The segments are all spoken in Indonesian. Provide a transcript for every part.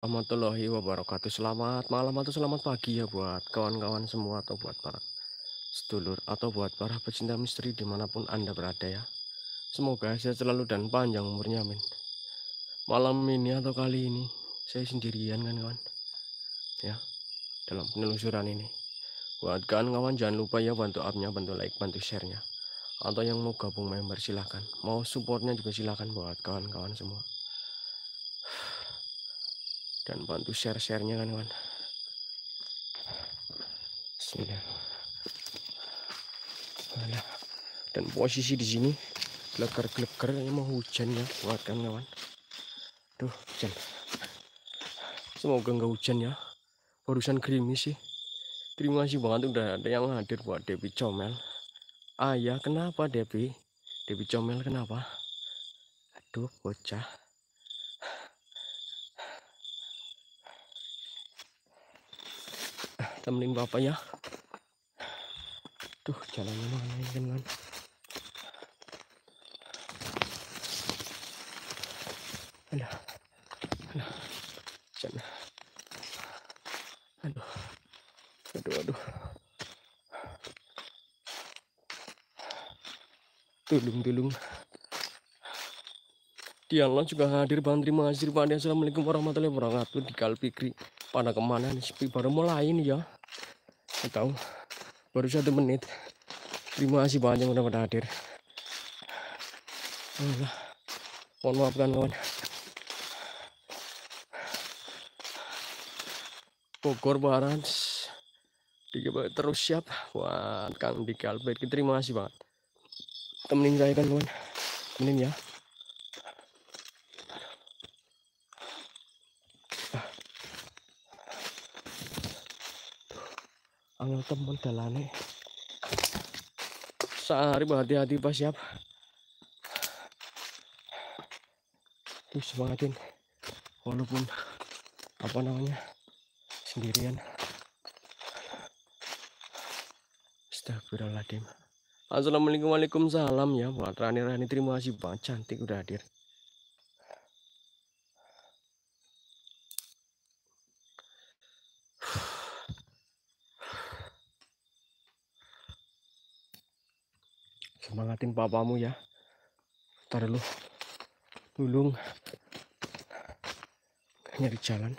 warahmatullahi wabarakatuh Selamat malam atau selamat pagi ya buat kawan-kawan semua atau buat para sedulur atau buat para pecinta misteri dimanapun anda berada ya Semoga saya selalu dan panjang umurnya amin Malam ini atau kali ini saya sendirian kan kawan Ya dalam penelusuran ini Buat kawan-kawan jangan lupa ya bantu upnya bantu like bantu sharenya Atau yang mau gabung member silahkan Mau supportnya juga silahkan buat kawan-kawan semua dan bantu share-sharenya kan kawan Bismillah dan posisi di sini leker leker. Ini mau hujan ya buat kan kawan tuh hujan semoga nggak hujan ya barusan krimis sih terima kasih banget udah ada yang hadir buat Debi Comel ayah iya, kenapa Debi Debi Comel kenapa aduh bocah temenin bapaknya tuh jalannya mana ini teman aduh aduh sana aduh aduh aduh tulung-tulung Dialog juga hadir Bantri Mahasir Pak Assalamualaikum warahmatullahi wabarakatuh di Kalpikri pada kemana nih sepi baru mulai ini ya atau baru satu menit terima kasih banyak udah pada hadir Allah mohon maaf kan kawan Bogor Barat terus siap wah Kang Dikalbet terima kasih banget temenin saya kan kawan temenin ya temen dalane sehari hati-hati pas siap terus semangatin walaupun apa namanya sendirian Astagfirullahaladzim Assalamualaikum Waalaikumsalam ya buat Rani Rani terima kasih banget cantik udah hadir batin papamu ya ntar lu lulung nyari jalan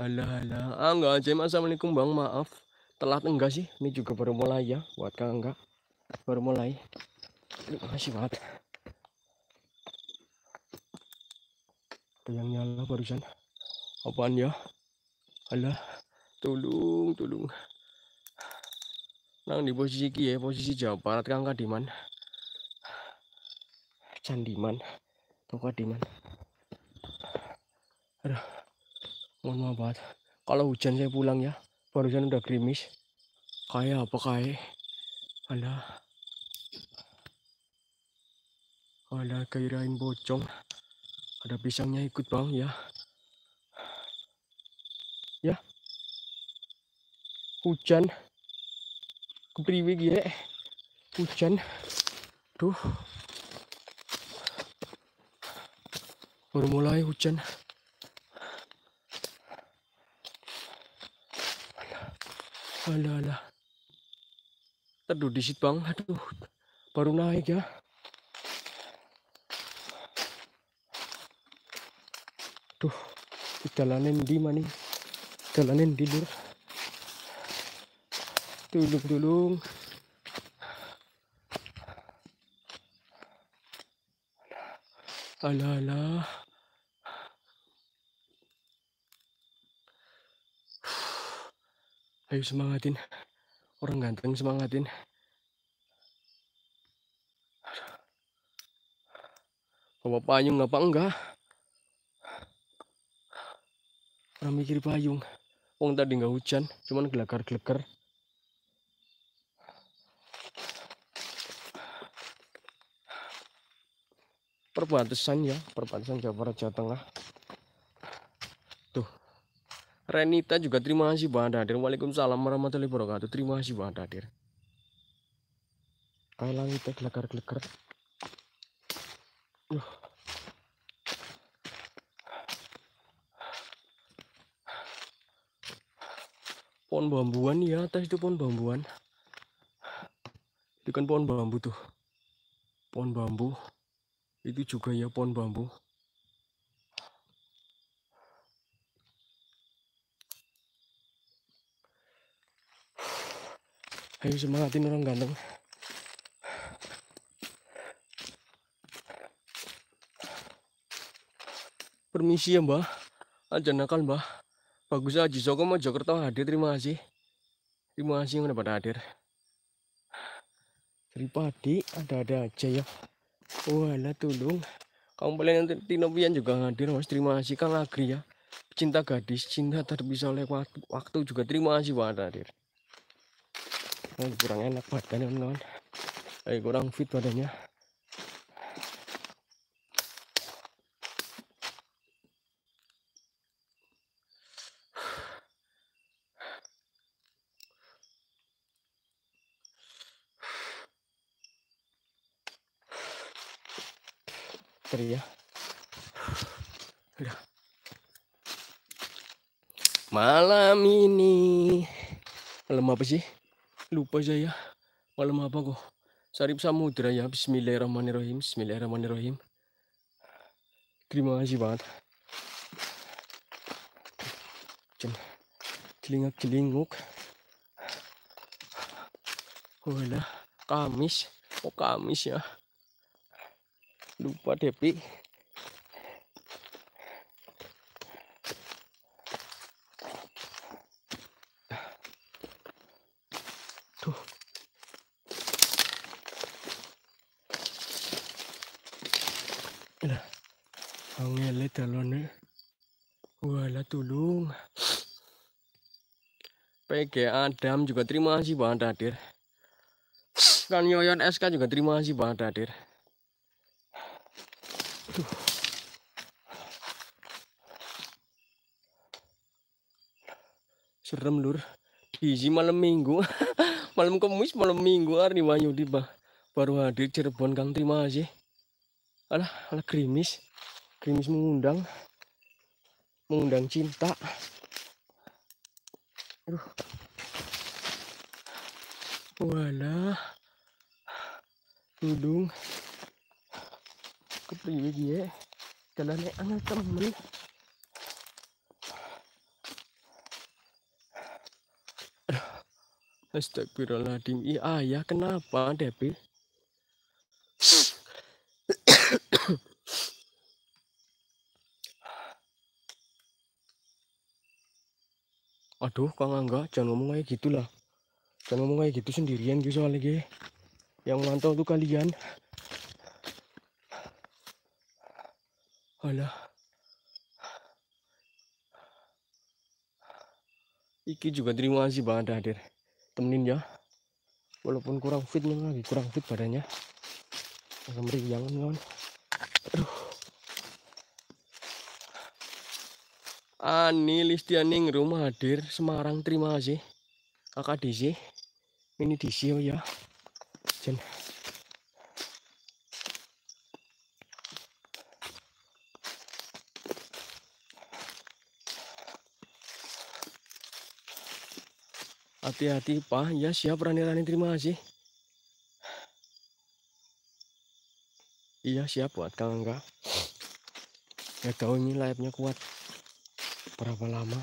Alah, alah. Ah, enggak aja. Assalamualaikum, Bang. Maaf. Telat enggak sih? Ini juga baru mulai ya. Buat Kang enggak. Baru mulai. Terima kasih banget. yang nyala barusan. Apaan ya? Alah tulung tulung nang di posisi ki ya posisi Jawa Barat Kang Kadiman Candiman atau Kadiman aduh mohon maaf banget kalau hujan saya pulang ya barusan udah krimis. kayak apa kayak ada ada kirain bocong ada pisangnya ikut bang ya hujan kepriwe gile hujan duh baru mulai hujan alah alah teduh disit bang aduh baru naik ya tuh jalanin di mana jalanin di luar dulung-dulung, ala ala ayo semangatin orang ganteng semangatin bawa payung apa enggak orang mikir payung Wong tadi nggak hujan, cuman gelagar-gelagar. perbatasan ya perbatasan Jawa Barat Jawa Tengah tuh Renita juga terima kasih banget Hadir Waalaikumsalam warahmatullahi wabarakatuh terima kasih banget Hadir kayak langit gelegar-gelegar uh. pohon bambuan ya atas itu pohon bambuan itu kan pohon bambu tuh pohon bambu itu juga ya pohon bambu ayo semangatin orang ganteng permisi ya mbah, aja nakal mbah. bagus aja Joko mau Jokerto hadir terima kasih terima kasih yang udah hadir dari padi ada-ada aja ya wala tulung boleh nanti tinopian juga hadir mas terima kasih kang agri ya cinta gadis cinta terpisah oleh waktu, waktu juga terima kasih banget hadir kurang enak badannya teman-teman eh, kurang fit badannya Malam ini Malam apa sih? Lupa ya Malam apa kok? Sarip Samudra ya Bismillahirrahmanirrahim Bismillahirrahmanirrahim Terima kasih banget Jom Celingak celinguk Wala Kamis Oh Kamis ya Lupa Depi dalone wala tulung PG Adam juga terima kasih banget hadir dan Yoyon SK juga terima kasih banget hadir serem lur diisi malam minggu malam kemis malam minggu hari Wahyudi bah baru hadir Cirebon Kang terima kasih alah alah krimis Krimis mengundang mengundang cinta aduh wala tudung kepriwe dia ya. jalannya angin temen Astagfirullahaladzim, iya ayah kenapa Debbie? Aduh, Kang Angga, jangan ngomong kayak gitu lah. Jangan ngomong kayak gitu sendirian gitu soalnya gue. Yang mantau tuh kalian. Alah. Iki juga terima kasih banget hadir. Temenin ya. Walaupun kurang fit nih lagi kurang fit badannya. Agak meriang kan, kawan. Ani Listianing rumah hadir Semarang terima kasih kakak DC ini DC oh ya Jen. hati-hati pak ya siap Rani-Rani terima kasih iya siap buat kalau enggak ya tahu ini layapnya kuat berapa lama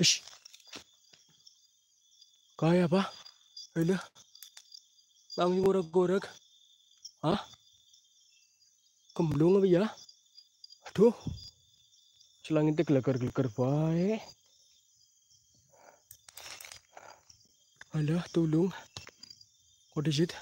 Ish. kaya ba ini, na ang hingurag ah? ha kemblo nga ba ya? aduh selangin teh gelakar-gelakar baik alah is jid.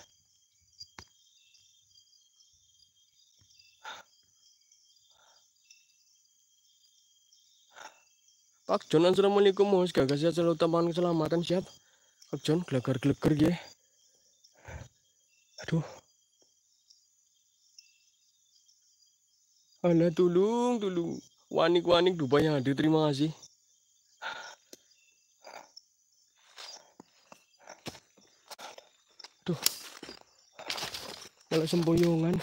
Pak John Assalamualaikum mohon kasih selalu teman keselamatan siap Pak John gelagar-gelagar ya aduh Alah tulung tulung wanik-wanik dupa yang hadir terima kasih aduh kalau sempoyongan.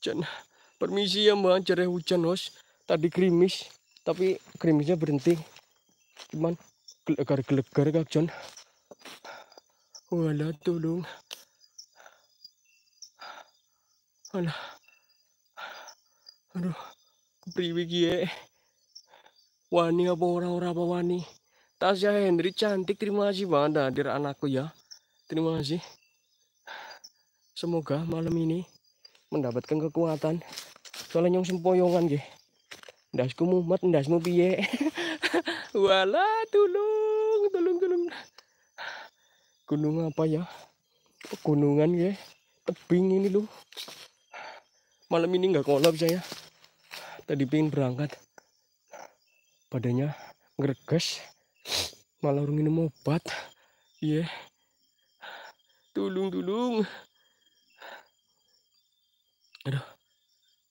John permisi ya mbak cerah hujan host tadi krimis, tapi krimisnya berhenti cuman gelegar-gelegar kak John wala tolong wala aduh priwi kie eh. wani apa orang-orang apa wani Tasya Henry cantik terima kasih banget hadir anakku ya terima kasih semoga malam ini mendapatkan kekuatan soalnya nyong sempoyongan gitu ndasku mumet ndasmu piye wala tulung tulung tulung gunung apa ya pegunungan ya tebing ini lu malam ini nggak kolab saya tadi pingin berangkat padanya ngerges malah orang ini obat iya yeah. tulung tulung aduh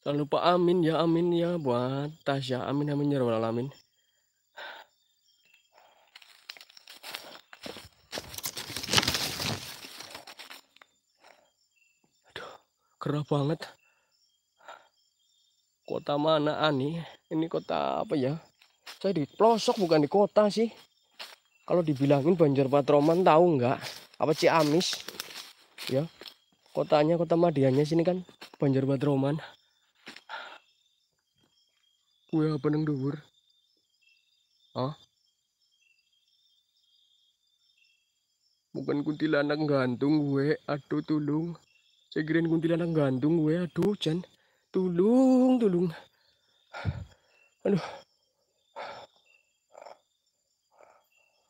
Jangan lupa amin ya amin ya buat Tasya amin amin ya rabbal alamin. Aduh, gerah banget. Kota mana ani? Ini kota apa ya? Saya di pelosok bukan di kota sih. Kalau dibilangin Banjar Patroman tahu nggak? Apa Ciamis? Ya, kotanya kota madianya sini kan Banjar Patroman kuya apa neng dhuwur? Hah? Bukan kuntilanak gantung gue, aduh tulung. Saya kirain kuntilanak gantung gue, aduh Chan. Tulung, tulung. Aduh.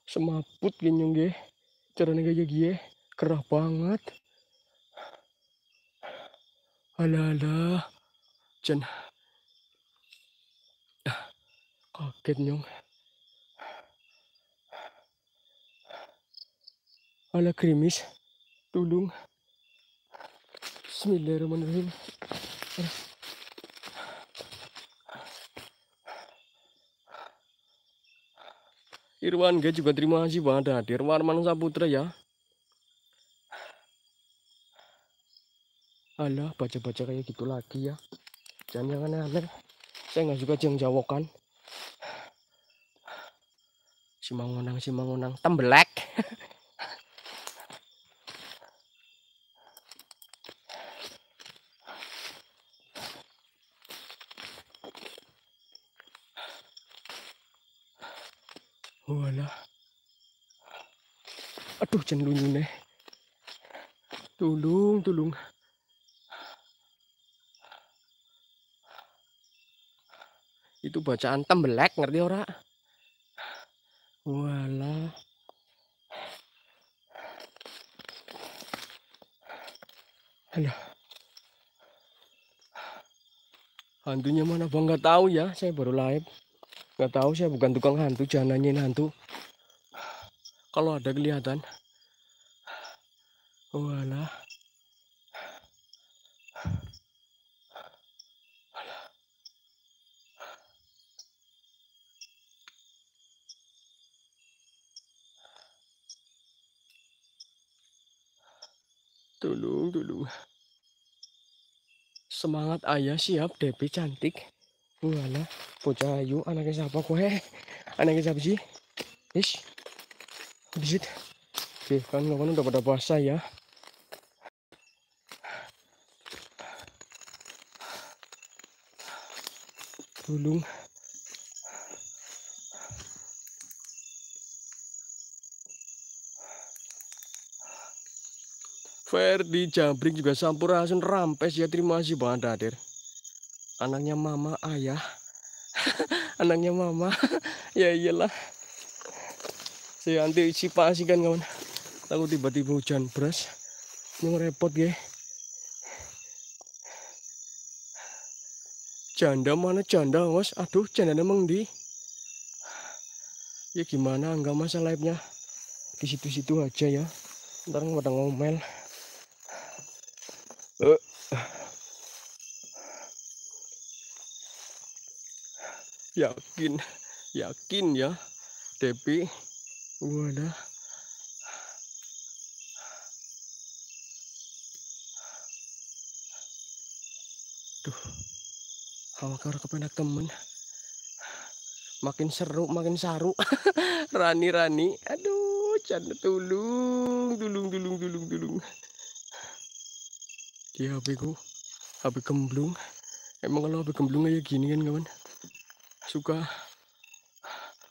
Semaput genyong gue. Caranya gaya gie, kerah banget. Alah, alah. Jan. Kaget nyong. Ala krimis. Tulung. Bismillahirrahmanirrahim. Irwan G juga terima kasih banget hadir Warman Saputra ya. Alah, baca-baca kayak gitu lagi ya. Jangan jangan aneh-aneh. Saya nggak suka jeng jawokan. Simangunang Simangunang tembelek. Walah. Aduh jenlunyu nih. Tulung, tulung. Itu bacaan tembelek ngerti ora? hantunya mana bang nggak tahu ya saya baru live nggak tahu saya bukan tukang hantu jangan nanyain hantu kalau ada kelihatan oh, Tolong, tolong. Semangat ayah siap debbie cantik. Buana, bocah ayu, anaknya siapa kue? Anaknya siapa sih? Ish, bisit. Oke, kan ngomong udah pada puasa ya. Tulung. Ferdi Jabrik juga Sampurasun Rampes ya terima kasih banget hadir anaknya mama ayah anaknya mama ya iyalah saya antisipasi kan kawan takut tiba-tiba hujan beras ini repot ya janda mana janda was aduh janda emang di ya gimana enggak masalahnya, di situ-situ aja ya ntar nggak ngomel Eh. Yakin, yakin ya, Depi. Wadah. Duh, hawa karo kepenak temen. Makin seru, makin saru. Rani-rani. Aduh, canda tulung, tulung, tulung, tulung, tulung di HP ku HP gemblung emang kalau HP gemblung aja gini kan kawan suka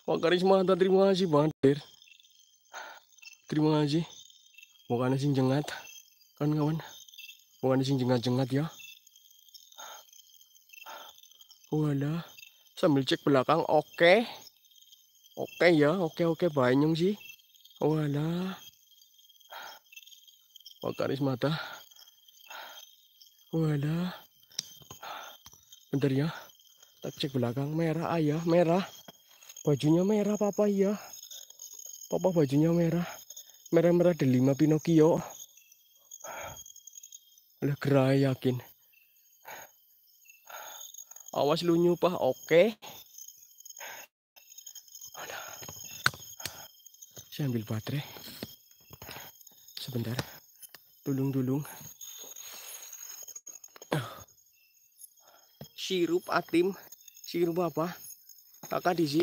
Wakaris Karisma terima kasih banget terima kasih bukan sing jengat kan kawan bukan sing jengat-jengat ya Wala. Oh, sambil cek belakang, oke. Okay. Oke okay ya, oke okay, oke okay, banyak sih. Wala. Oh, Wakaris mata. Wadah. Bentar ya. Tak cek belakang. Merah ayah, merah. Bajunya merah papa ya. Papa bajunya merah. Merah-merah Ada lima Pinocchio. udah gerai yakin. Awas lu nyupah, oke. Okay. Saya ambil baterai. Sebentar. tulung tulung. sirup atim sirup apa kakak dizi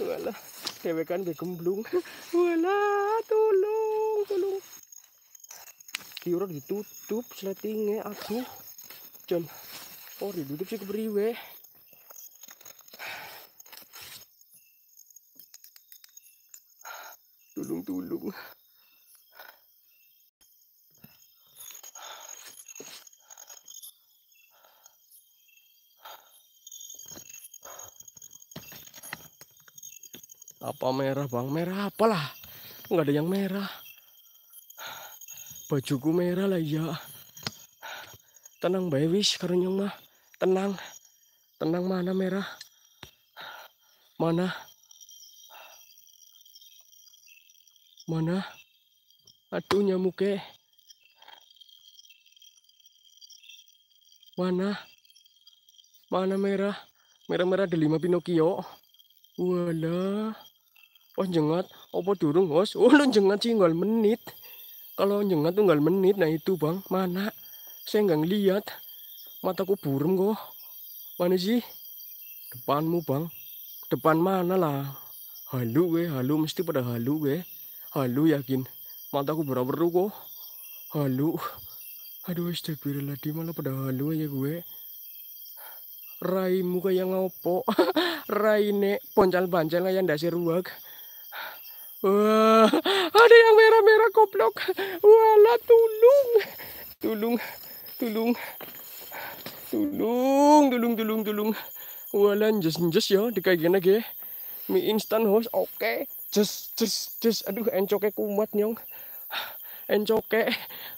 walah dewe kan gemblung walah tolong tolong kiura ditutup seletingnya aduh jam oh ditutup sih weh apa merah bang merah apalah nggak ada yang merah bajuku merah lah ya tenang bayi wis karunyong mah tenang tenang mana merah mana mana aduh nyamuk nyamuke mana mana merah merah-merah ada lima pinokio. Wala oh jengat opo durung bos oh lu jengat tinggal menit kalau jengat tunggal menit nah itu bang mana saya nggak lihat mataku burung kok mana sih depanmu bang depan mana lah halu gue halu mesti pada halu gue halu yakin mataku beru-beru kok halu aduh astagfirullahaladzim malah pada halu aja gue yang opo, ngopo nek poncal bancal kayak ndasir ruak Wah, ada yang merah-merah goblok. Walah, tulung. Tulung, tulung. Tulung, tulung, tulung, tulung. Walah, jas njes ya, dikaikin lagi. Mie instan host, oke. Okay. Jes, jes, aduh Aduh, encoke kumat nyong. Encoke.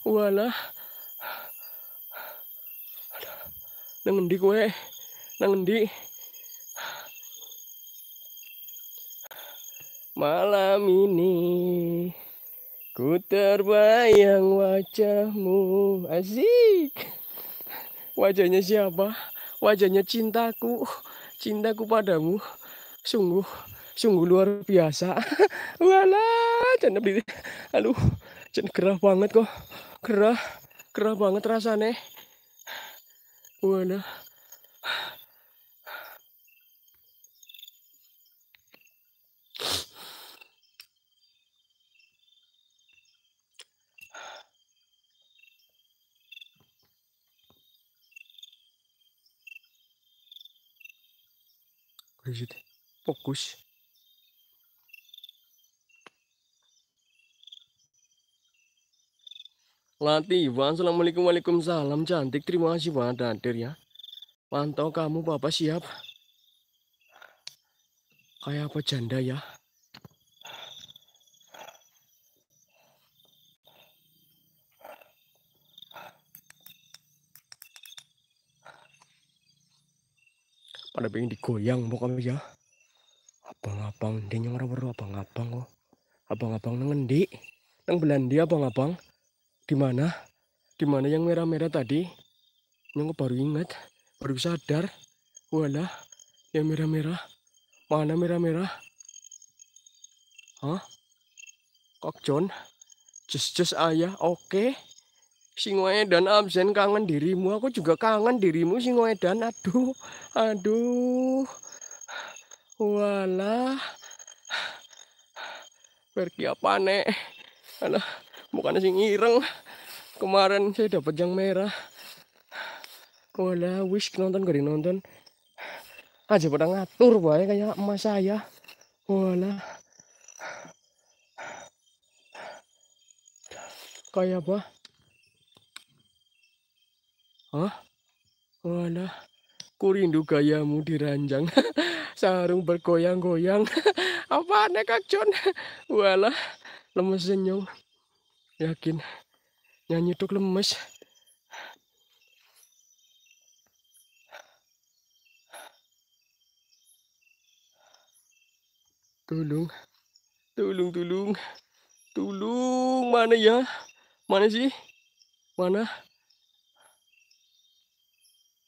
Walah. Nang endi kowe? Nang endi? Malam ini ku terbayang wajahmu Asik Wajahnya siapa? Wajahnya cintaku Cintaku padamu Sungguh Sungguh luar biasa wala Jangan beli Aduh Jangan gerah banget kok Gerah Gerah banget rasanya Wadah sih fokus Iwan, Assalamualaikum Waalaikumsalam Cantik, terima kasih banget hadir ya Pantau kamu Bapak siap Kayak apa janda ya pada pengen digoyang pokoknya ya abang-abang dia yang ora abang-abang kok abang-abang nang ngendi nang Belanda abang-abang di mana di mana yang merah-merah tadi yang baru ingat baru sadar walah yang merah-merah mana merah-merah hah kok John just just ayah oke okay. Singoe dan absen kangen dirimu. Aku juga kangen dirimu Singoe dan aduh, aduh. Walah. Pergi apa nek? Alah, bukan sing ireng. Kemarin saya dapat yang merah. Walah, wish nonton gak nonton. Aja pada ngatur boy kayak emas saya. Walah. Kayak apa? Hah? Mana? Ku rindu gayamu diranjang. Sarung bergoyang-goyang. Apa aneh Kak John? Walah, lemes senyum. Yakin nyanyi tuh lemes. Tolong. Tolong, tolong. Tolong, mana ya? Mana sih? Mana?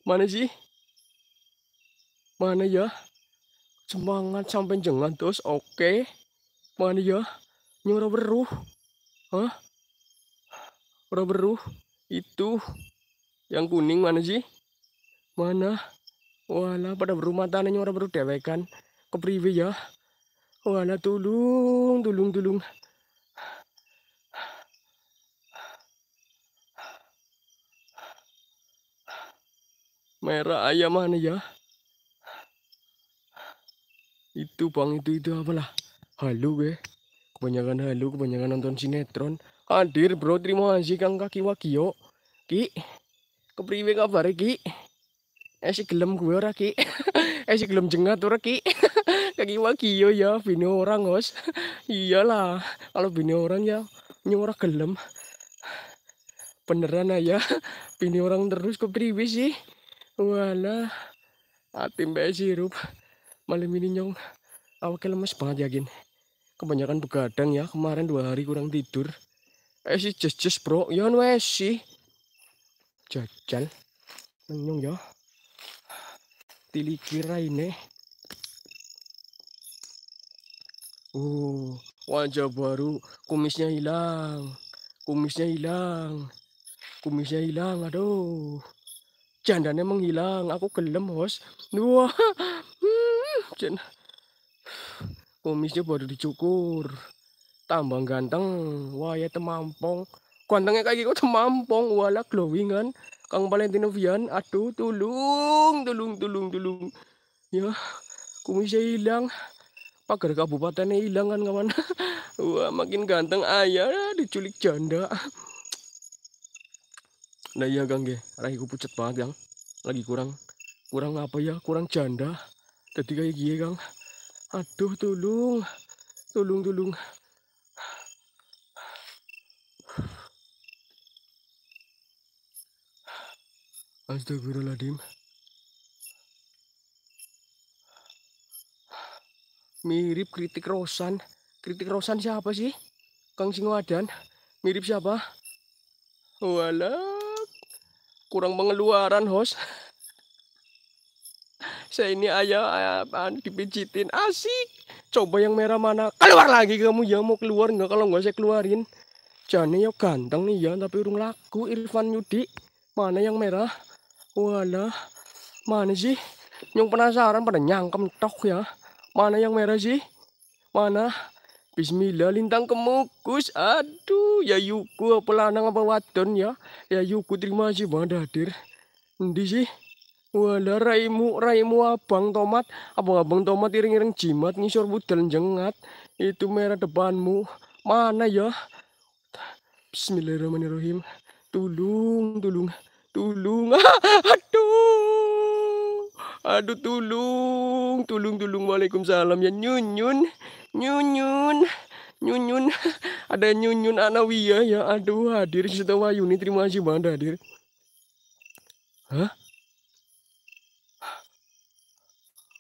Mana sih? Mana ya? Semangat sampai jangan terus, oke. Mana ya? Nyora beruh. Hah? Ora beruh. Itu. Yang kuning mana sih? Mana? Walah pada berumah matanya nyora beruh dewekan. kan. Kepriwe ya? Walah tulung, tulung, tulung. merah ayam mana ya itu bang itu itu apalah halu be? kebanyakan halu kebanyakan nonton sinetron hadir bro terima kasih kang kaki wakio ki kepriwe kabar ki eh si gelem gue ora ki eh si gelem jengat ora ki kaki wakio ya bini orang os iyalah kalau bini orang ya nyuara gelem beneran aja ya. bini orang terus kepriwe sih Wala. Ating bae sirup. Malam ini nyong. Awaknya lemes banget yakin. Kebanyakan begadang ya. Kemarin dua hari kurang tidur. Eh si jes bro. Yon ya, wes si. Jajal. Nyong ya. Tiliki raine. Oh, wajah baru. Kumisnya hilang. Kumisnya hilang. Kumisnya hilang. Aduh jandanya menghilang aku gelem bos. wah hmm, kumisnya baru dicukur tambang ganteng wah ya temampong gantengnya kayak gitu temampong wala glowing kan Kang Valentino Vian aduh tulung tulung tulung tulung ya kumisnya hilang pagar kabupatennya hilang kan kawan wah makin ganteng ayah diculik janda Nah iya Gang nggih, raiku pucet banget Gang. Lagi kurang kurang apa ya? Kurang janda. Jadi kayak gini Gang. Aduh tolong. Tolong tolong. Astagfirullahaladzim. Mirip kritik Rosan. Kritik Rosan siapa sih? Kang Singoadan. Mirip siapa? Walah kurang pengeluaran host saya ini ayah apaan dipijitin asik coba yang merah mana keluar lagi kamu ya mau keluar nggak kalau nggak saya keluarin jane ya ganteng nih ya tapi urung laku Irfan Yudi mana yang merah wala mana sih nyung penasaran pada nyangkem tok ya mana yang merah sih mana Bismillah lintang kemukus. Aduh, ya yuku apa lanang apa wadon ya. Ya yuku terima kasih banget hadir. Ndi sih? Wala raimu raimu abang tomat, abang abang tomat iring-iring jimat ngisor budal jengat. Itu merah depanmu. Mana ya? Bismillahirrahmanirrahim. Tulung, tulung, tulung. aduh. Aduh tulung, tulung tulung. Waalaikumsalam ya nyun nyun nyunyun nyunyun ada nyunyun anawiyah ya aduh hadir wayu Wayuni terima kasih banget hadir hah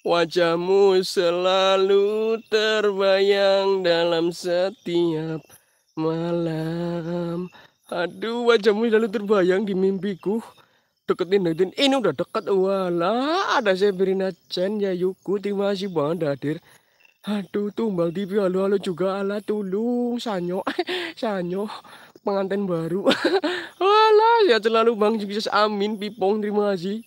Wajahmu selalu terbayang dalam setiap malam. Aduh, wajahmu selalu terbayang di mimpiku. Deketin, deketin. Ini udah deket. wala ada Sabrina Chen, ya Yuku. Terima kasih banget hadir. Aduh, tumbal TV halo-halo juga ala tulung sanyo, sanyo pengantin baru. Alah, ya selalu Bang Jesus amin pipong terima kasih.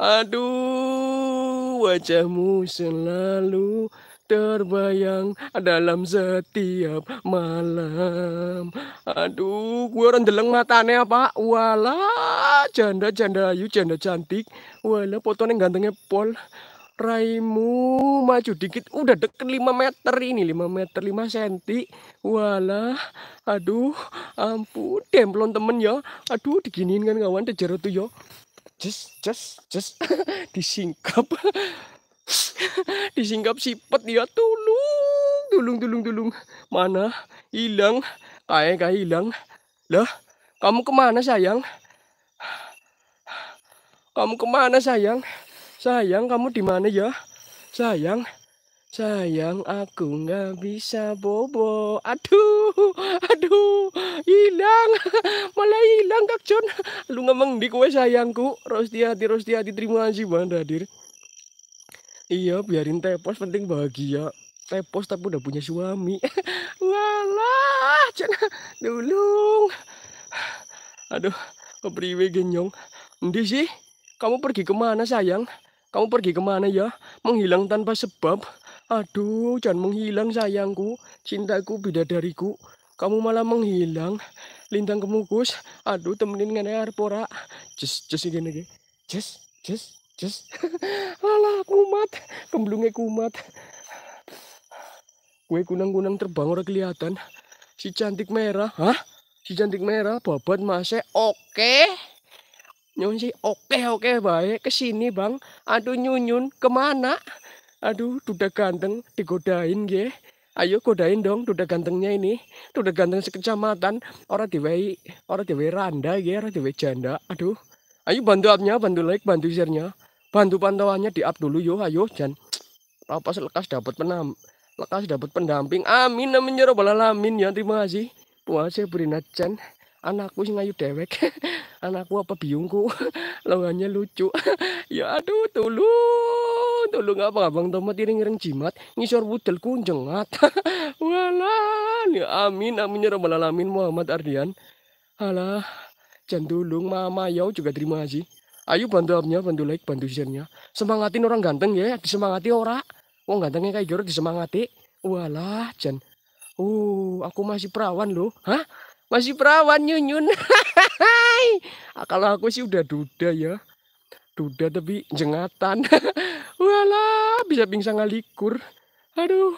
Aduh, wajahmu selalu terbayang dalam setiap malam. Aduh, gue orang matanya apa? Walah, janda-janda ayu, janda cantik. Walah, fotonya gantengnya pol raimu maju dikit udah deket 5 meter ini 5 meter 5 senti walah aduh ampun demplon temen ya aduh diginiin kan kawan jero tuh ya just just just disingkap disingkap sipet ya tulung tulung tulung tulung mana hilang kayak kayak hilang lah kamu kemana sayang kamu kemana sayang Sayang, kamu di mana ya? Sayang. Sayang aku nggak bisa bobo. Aduh, aduh, hilang. Malah hilang Kak John. Lu ngomong di kue sayangku. Rosti hati, rosti hati, terima kasih banget hadir. Iya, biarin tepos penting bahagia. Tepos tapi udah punya suami. Walah, John. dulu. Aduh, kepriwe genyong. Ndi sih? Kamu pergi kemana sayang? Kamu pergi kemana ya? Menghilang tanpa sebab? Aduh, jangan menghilang sayangku, cintaku, bidadariku. Kamu malah menghilang. Lintang kemukus. Aduh, temenin ngene arpora. Jus, jus ini lagi. Jus, jus, jus. Alah, kumat. Kemblungnya kumat. Kue kunang-kunang terbang orang kelihatan. Si cantik merah. Hah? Si cantik merah, babat masih oke. Okay. Nyun sih oke oke baik kesini bang. Aduh nyunyun kemana? Aduh duda ganteng digodain ge. Ayo godain dong duda gantengnya ini. Duda ganteng sekecamatan. Orang diwei orang diwei randa ge orang diwei janda. Aduh. Ayo bantu abnya bantu like bantu sharenya, Bantu pantauannya di up dulu yo ayo jangan. Apa lekas dapat penam lekas dapat pendamping. Amin amin ya robbal alamin ya terima kasih. Puasa berinat jan anakku sing ayu dewek anakku apa biungku lawannya lucu ya aduh tolong tolong apa abang tomat iring-iring jimat ngisor budelku kunjengat, walan ya amin amin ya rabbal alamin Muhammad Ardian alah jandulung mama yau juga terima kasih ayo bantu abnya bantu like bantu share-nya semangatin orang ganteng ya disemangati ora wong gantengnya kayak jorok disemangati walah jan uh aku masih perawan loh hah masih perawan nyunyun. Ah, kalau aku sih udah duda ya. Duda tapi jengatan. Walah, bisa pingsan ngalikur. Aduh,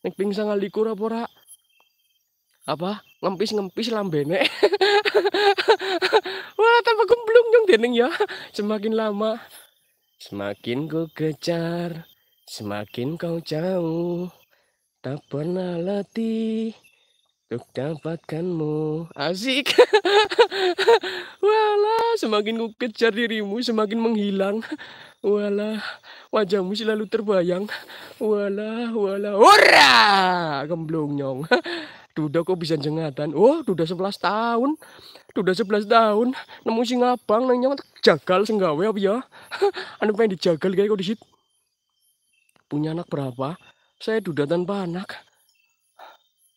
nek pingsan ngalikur apa ora? Apa? Ngempis-ngempis lambene. Wah, tanpa gemblung nyong deneng ya. Semakin lama semakin ku kejar, semakin kau jauh. Tak pernah letih untuk dapatkanmu Asik Walah Semakin ku kejar dirimu Semakin menghilang Walah Wajahmu selalu terbayang Walah Walah Hurra Gemblong nyong Duda kok bisa jengatan Oh duda 11 tahun Duda 11 tahun Nemu si ngabang Nang nyong Jagal senggawe apa ya Anu pengen dijagal kayak kok disit Punya anak berapa Saya duda tanpa anak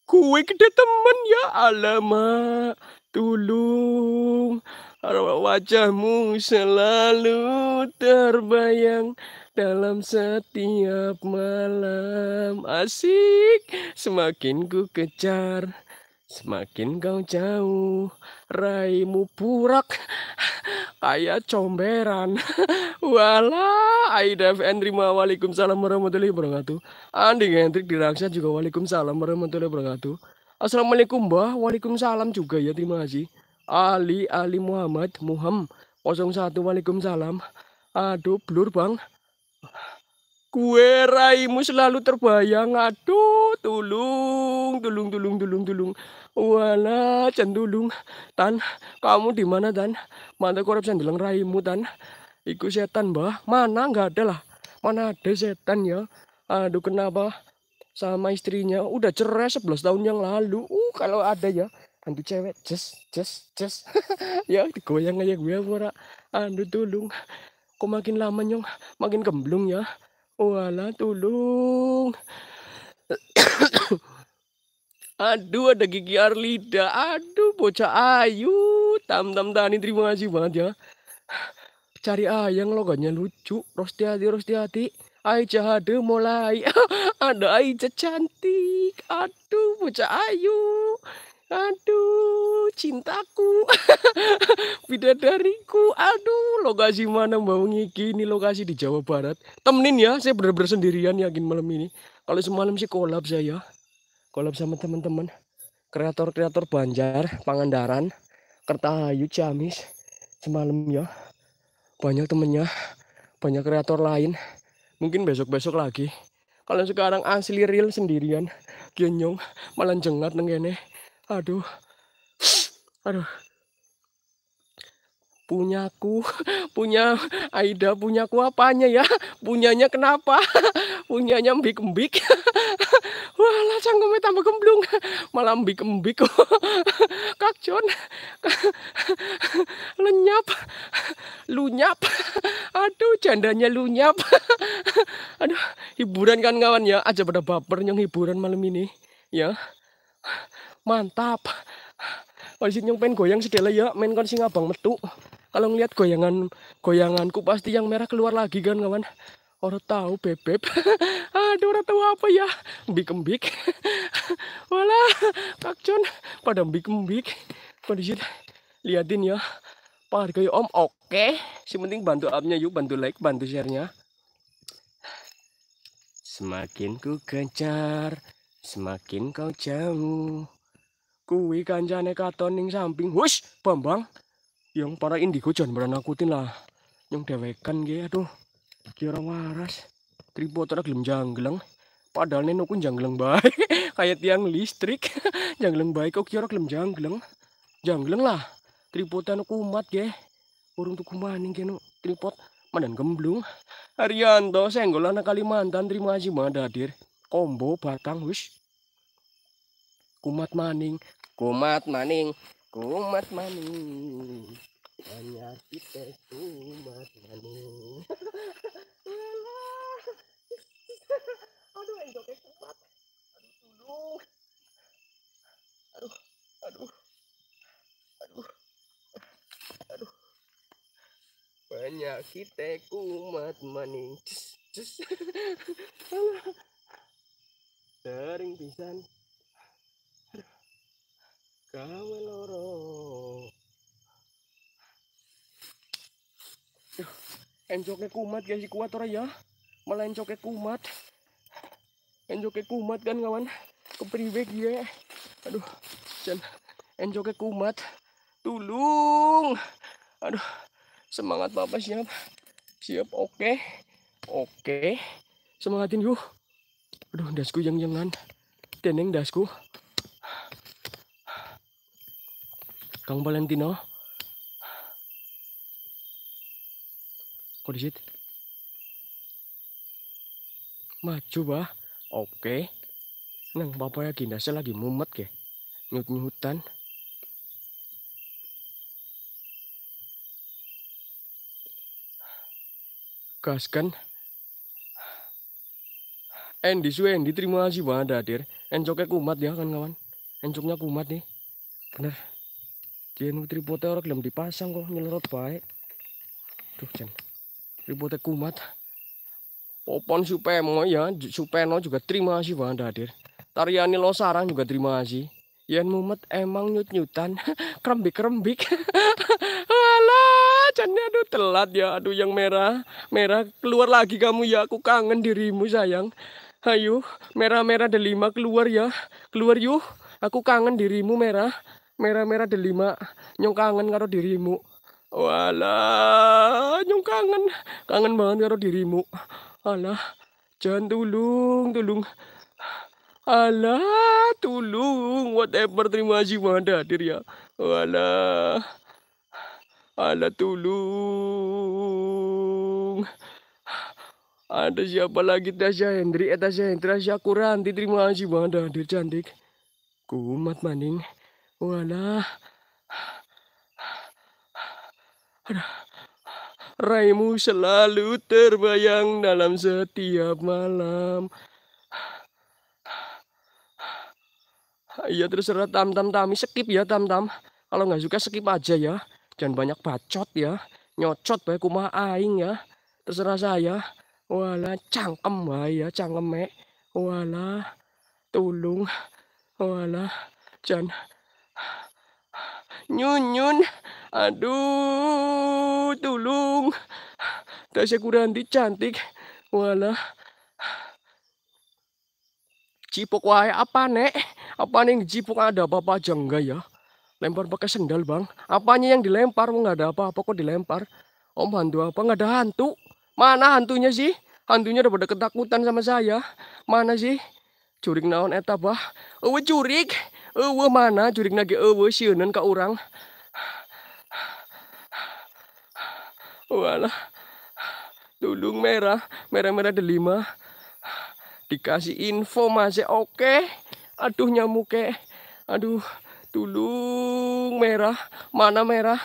Kue gede temen ya alamak. Tolong wajahmu selalu terbayang dalam setiap malam asik semakin ku kejar Semakin kau jauh, raimu purak, kayak comberan. Wala, Aida FN terima waalaikumsalam warahmatullahi wabarakatuh. Andi Hendrik Raksa juga waalaikumsalam warahmatullahi wabarakatuh. Assalamualaikum Mbah, waalaikumsalam juga ya, terima kasih. Ali Ali Muhammad Muham 01 waalaikumsalam. Aduh, blur Bang. Gue raimu selalu terbayang. Aduh, tulung, tulung, tulung, tulung, tulung. Wala, cendulung. Tan, kamu di mana Tan? Mata korup sandeleng raimu Tan. ikut setan, bah. Mana nggak ada lah. Mana ada setan ya. Aduh, kenapa? Sama istrinya udah cerai 11 tahun yang lalu. Uh, kalau ada ya. Andu cewek, jes, jes, jes. ya digoyang aja gue wara. Andu tulung. Kok makin lama nyong, makin gemblung ya wala tulung aduh ada gigi Arlida aduh bocah ayu tam tam tani terima kasih banget ya cari ayang logonya lucu rosti hati rosti hati Aicha ada mulai ada Aicha cantik aduh bocah ayu Aduh, cintaku, bidadariku, aduh, lokasi mana mau Ngiki ini lokasi di Jawa Barat. Temenin ya, saya benar-benar sendirian yakin malam ini. Kalau semalam sih kolab saya, kolab sama teman-teman. Kreator-kreator Banjar, Pangandaran, Kertahayu, Ciamis, semalam ya. Banyak temennya, banyak kreator lain. Mungkin besok-besok lagi. Kalau sekarang asli real sendirian, genyong, malah jengat nengene aduh aduh punyaku punya Aida punyaku apanya ya punyanya kenapa punyanya mbik mbik wah lah canggungnya tambah gemblung malah mbik mbik kakjon lenyap lunyap aduh jandanya lunyap aduh hiburan kan kawan ya aja pada baper yang hiburan malam ini ya mantap Wasit yang pengen goyang sedela ya main kon sing abang metu kalau ngeliat goyangan goyanganku pasti yang merah keluar lagi kan kawan orang tahu bebek aduh orang tahu apa ya mbik bik wala kakcon pada mbik mbik pada liatin ya Pak harga om oke okay. si penting bantu upnya yuk bantu like bantu sharenya semakin ku gencar semakin kau jauh Kuwi kancane katon ning samping. Wis, Bambang. Yang para indigo jangan beranakutin lah. Yang dewekan ge aduh. Kira waras. Tripo ora gelem janggeleng. Padahal neno ku janggeleng baik Kayak tiang listrik. janggeleng baik. kok kira ora gelem janggeleng. Janggeleng lah. tripodnya anu kumat ge. Urung tuku maning kene tripod mandan gemblung. Arianto anak Kalimantan terima kasih Madadir. hadir. Kombo batang wis kumat maning kumat maning kumat maning banyak kita kumat maning aduh endoknya kumat aduh tulung aduh aduh aduh aduh banyak kita kumat maning cus cus daring pisan Gawe loro. Enjoke kumat guys, kuat ora ya? Malah enjoke kumat. Enjoke kumat kan kawan. Kepriwe ya. Aduh, jan enjoke kumat. Tulung. Aduh, semangat Bapak siap. Siap, oke. Okay. Oke. Okay. Semangatin yuk. Aduh, dasku yang jangan. Teneng dasku. Kang Valentino. Kodisit. Maju bah. Oke. Nang bapak bapaknya gindasnya lagi mumet ke. Nyut-nyutan. Kaskan. Endi suwe Endi terima kasih banget hadir. Encoknya kumat ya kan kawan. Encoknya kumat nih. Bener. Kini tripote orang belum dipasang kok nyelot baik. Duh jen. Tripote kumat. Popon supemo ya, supeno juga terima kasih Bang hadir. Tariani lo sarang juga terima kasih. Yen mumet emang nyut-nyutan, kerembik-kerembik. Alah, jennya aduh telat ya, aduh yang merah. Merah keluar lagi kamu ya, aku kangen dirimu sayang. Ayo, merah-merah delima keluar ya. Keluar yuk, aku kangen dirimu merah merah-merah delima nyong kangen karo dirimu wala nyong kangen kangen banget karo dirimu alah jangan tulung tulung alah tulung whatever terima kasih banget hadir ya wala alah tulung ada siapa lagi Tasya Hendri, eh Tasya Hendri, Tasya Kuranti, terima kasih banget hadir cantik. Kumat maning. Wala. Raimu selalu terbayang dalam setiap malam. Iya terserah tam tam tami skip ya tam tam. Kalau nggak suka skip aja ya. Jangan banyak bacot ya. Nyocot baik kuma aing ya. Terserah saya. Wala cangkem wae ya cangkem mek. Wala tulung. Wala jangan Nyun, nyun. Aduh, tolong. Tasya di cantik. wala, Cipok wae apa, Nek? Apa nih cipok ada apa-apa aja enggak ya? Lempar pakai sendal, Bang. Apanya yang dilempar? Enggak ada apa-apa kok dilempar. Om hantu apa? Enggak ada hantu. Mana hantunya sih? Hantunya udah pada ketakutan sama saya. Mana sih? curik naon eta bah eueuh jurik eueuh mana curik nage eueuh sieuneun ka urang wala dulung merah merah-merah delima dikasih info masih oke okay. aduh nyamuk ke eh. aduh dulung merah mana merah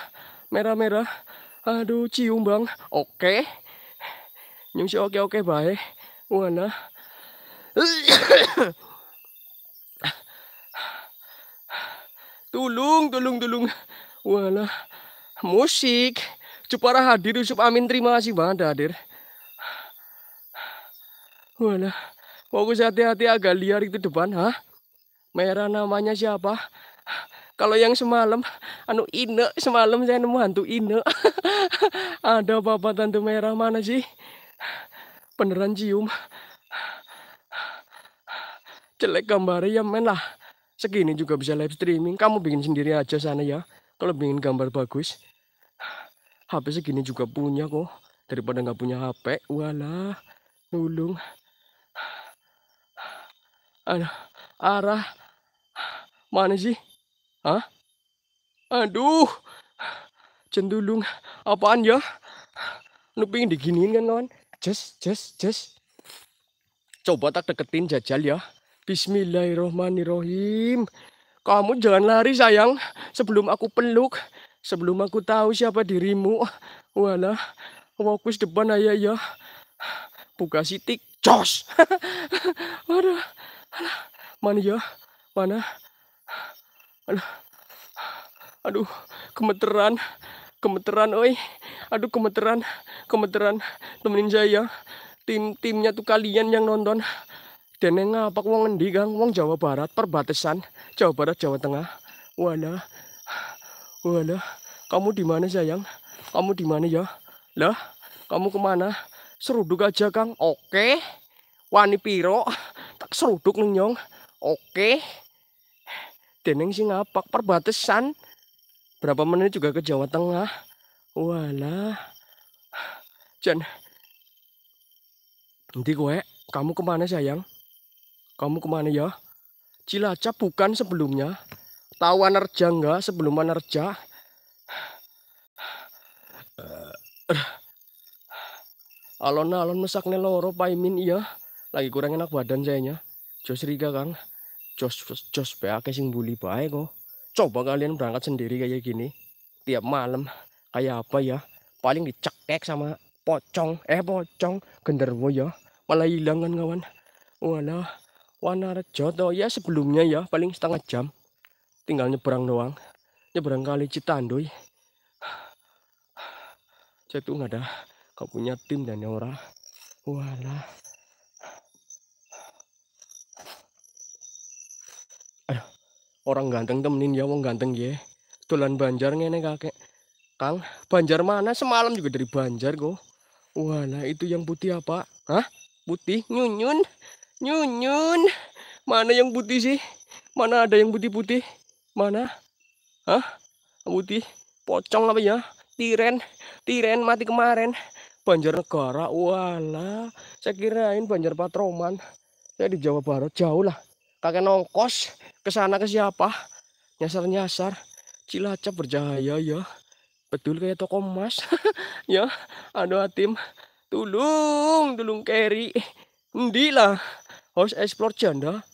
merah-merah aduh cium bang oke okay. nyung si oke-oke okay, baik wana tulung, tulung, tulung. Walah, musik. Cupara hadir Yusuf Amin terima kasih banget hadir. Walah, fokus hati-hati agak liar itu depan, ha? Merah namanya siapa? Kalau yang semalam, anu ine semalam saya nemu hantu ine. Ada bapak tante merah mana sih? Beneran cium jelek gambar ya main lah segini juga bisa live streaming kamu bikin sendiri aja sana ya kalau pingin gambar bagus HP segini juga punya kok daripada nggak punya HP walah nulung aduh arah mana sih Hah? aduh cendulung apaan ya lu pingin diginiin kan kawan just just just coba tak deketin jajal ya Bismillahirrohmanirrohim. Kamu jangan lari sayang sebelum aku peluk. Sebelum aku tahu siapa dirimu. wala. fokus depan ayah ya. Buka sitik, jos. Waduh, mana ya? Mana? Aduh, aduh, kemeteran, kemeteran, oi. Aduh, kemeteran, kemeteran. Temenin saya ya. Tim-timnya tuh kalian yang nonton. Deneng ngapak wong endi Kang? Wong Jawa Barat perbatasan Jawa Barat Jawa Tengah. wala wala Kamu di mana sayang? Kamu di mana ya? Lah, kamu kemana? Seruduk aja Kang. Oke. Wani piro? Tak seruduk nyong. Oke. Deneng sih ngapak perbatasan. Berapa menit juga ke Jawa Tengah. wala Jan. Nanti gue, kamu kemana sayang? Kamu kemana ya? Cilacap bukan sebelumnya. Tahu Anerja enggak sebelum Anerja? Eh, alon-alon mesakne loro paimin iya. Lagi kurang enak badan sayanya. Jos Riga Kang. Jos Jos beake sing buli bae kok. Coba kalian berangkat sendiri kayak gini. Tiap malam kayak apa ya? Paling dicekek sama pocong. Eh pocong genderwo ya. Malah hilang kan kawan. Walah. Wanarejo toh ya sebelumnya ya paling setengah jam tinggal nyebrang doang nyebrang kali Citanduy saya tuh nggak ada kau punya tim dan orang wala ayo orang ganteng temenin ya wong ganteng ya tulan banjar ngene kakek Kang Banjar mana semalam juga dari Banjar go. wala itu yang putih apa Hah putih nyunyun Nyun nyun. Mana yang putih sih? Mana ada yang putih-putih? Mana? Hah? Putih? Pocong apa ya? Tiren. Tiren mati kemarin. Banjarnegara. wala Saya kirain Banjar Patroman. Saya di Jawa Barat. Jauh lah. Kakek nongkos. Kesana ke siapa? Nyasar-nyasar. Cilacap berjaya ya. Betul kayak toko emas. ya. Aduh tim Tulung. Tulung Keri. Ndi host explore janda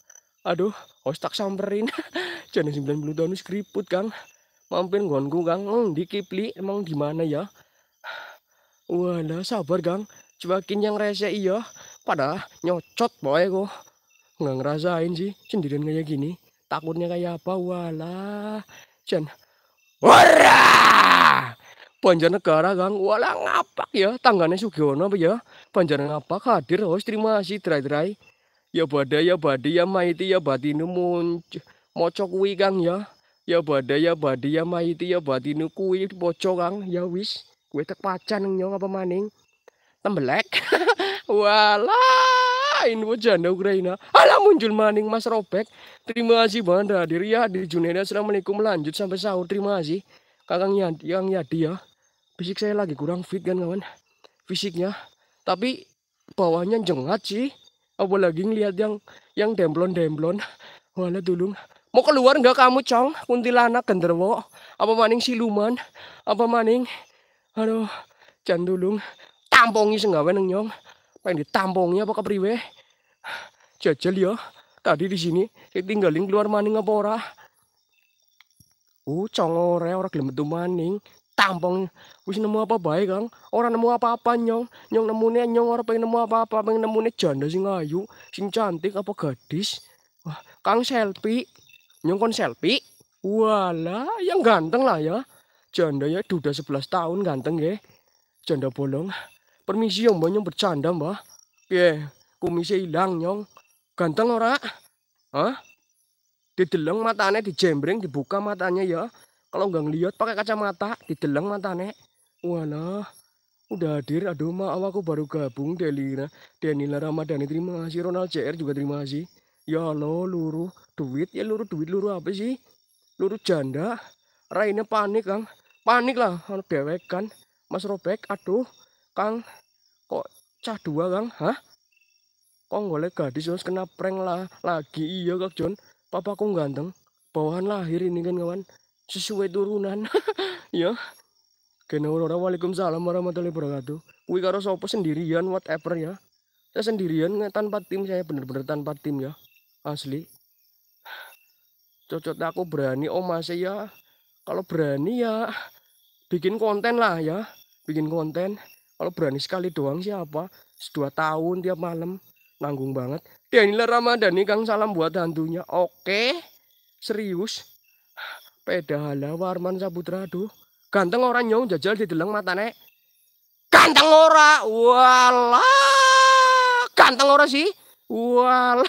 aduh host tak samperin janda 90 tahun wis keriput kang mampir nggonku kang hmm, di kipli emang di mana ya wala sabar kang cuakin yang rese iya pada nyocot boy kok nggak ngerasain sih sendirian kayak gini takutnya kayak apa walah jan Wara! negara Kang, wala ngapak ya, tanggane Sugiono apa ya? Banjarnegara ngapak hadir host terima kasih try try. Ya badai ya badai ya maiti ya batinu muncul. Moco kuwi Kang ya. Ya badai ya badai ya maiti ya batinu kuwi moco Kang ya wis. Kuwi tek pacan nyong apa maning. Tembelek. Walah. lain janda Ukraina. ala muncul maning Mas Robek. Terima kasih banget Diri ya di Juneda. Assalamualaikum lanjut sampai sahur. Terima kasih. Kakang yang Yadi ya. Fisik saya lagi kurang fit kan kawan. Fisiknya. Tapi bawahnya jengat sih apalagi ngelihat yang yang demblon demblon wala dulung mau keluar nggak kamu cong kuntilanak genderwo apa maning siluman apa maning aduh jan dulung tampongi senggawe neng nyong pengen ditampongnya apa kepriwe jajal ya tadi di sini tinggalin keluar maning apa ora uh congore orang gelem maning tampang wis nemu apa baik kang orang nemu apa-apa nyong nyong nemune nyong orang pengen nemu apa-apa pengen nemune janda sing ayu sing cantik apa gadis Wah, kang selfie nyong kon selfie wala yang ganteng lah ya janda ya duda 11 tahun ganteng ya janda bolong permisi ya banyak bercanda mbak ya kumisnya hilang nyong ganteng ora Hah? dideleng matanya dijembreng dibuka matanya ya kalau nggak ngeliat pakai kacamata dideleng nek. walah udah hadir aduh ma aku baru gabung Delina Denila Ramadhani terima kasih Ronald CR juga terima kasih ya lo luru duit ya luru duit luru apa sih Luru janda Raina panik kang panik lah anu dewek kan Mas Robek aduh kang kok cah dua kang hah kok boleh gadis harus kena prank lah lagi iya kak John papa aku ganteng bawahan lahir ini kan kawan sesuai turunan ya Kena ora Waalaikumsalam warahmatullahi wabarakatuh. Kuwi karo sapa sendirian whatever ya. Saya sendirian tanpa tim saya bener-bener tanpa tim ya. Asli. Cocok aku berani oh masih ya. Kalau berani ya bikin konten lah ya. Bikin konten. Kalau berani sekali doang siapa? Dua tahun tiap malam nanggung banget. Ya, ramadhan ini, Kang salam buat hantunya. Oke. Serius. sepeda Warman Saputra aduh ganteng orang nyau jajal di deleng matane ganteng ora walah ganteng ora sih Wala,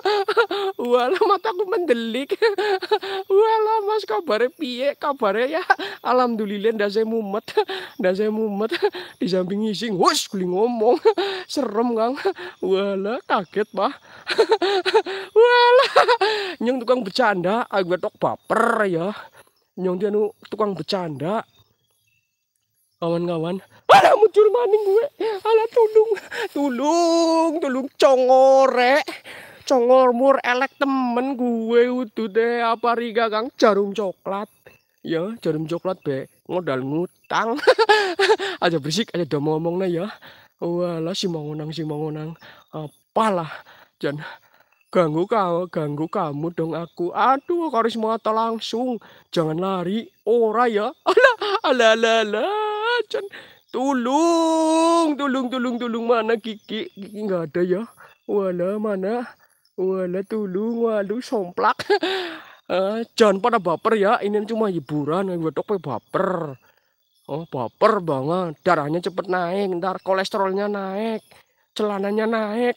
wala mataku mendelik. Wala mas kabare piye kabare ya. Alhamdulillah ndak saya mumet, ndak saya mumet. Di samping ngising, wes kuli ngomong. Serem kang. Wala kaget pak. Wala nyong tukang bercanda, aku tok baper ya. Nyong dia nu tukang bercanda. Kawan-kawan, ada muncul maning gue. Ala tulung. Tulung, tulung congore, Congor mur elek temen gue udah deh apa riga kang jarum coklat. Ya, jarum coklat be modal ngutang. aja berisik aja udah ngomongnya ya. Walah si mangonang si mangonang apalah jangan ganggu kau ganggu kamu dong aku aduh harus mata langsung jangan lari ora ya ala ala ala, ala Tolong, tolong, tolong, tolong. Mana Kiki? Kiki nggak ada ya. Wala, mana? Wala, tolong. Waduh, somplak. uh, eh, jangan pada baper ya. Ini cuma hiburan. Gue tok baper. Oh, baper banget. Darahnya cepet naik. Ntar kolesterolnya naik. Celananya naik.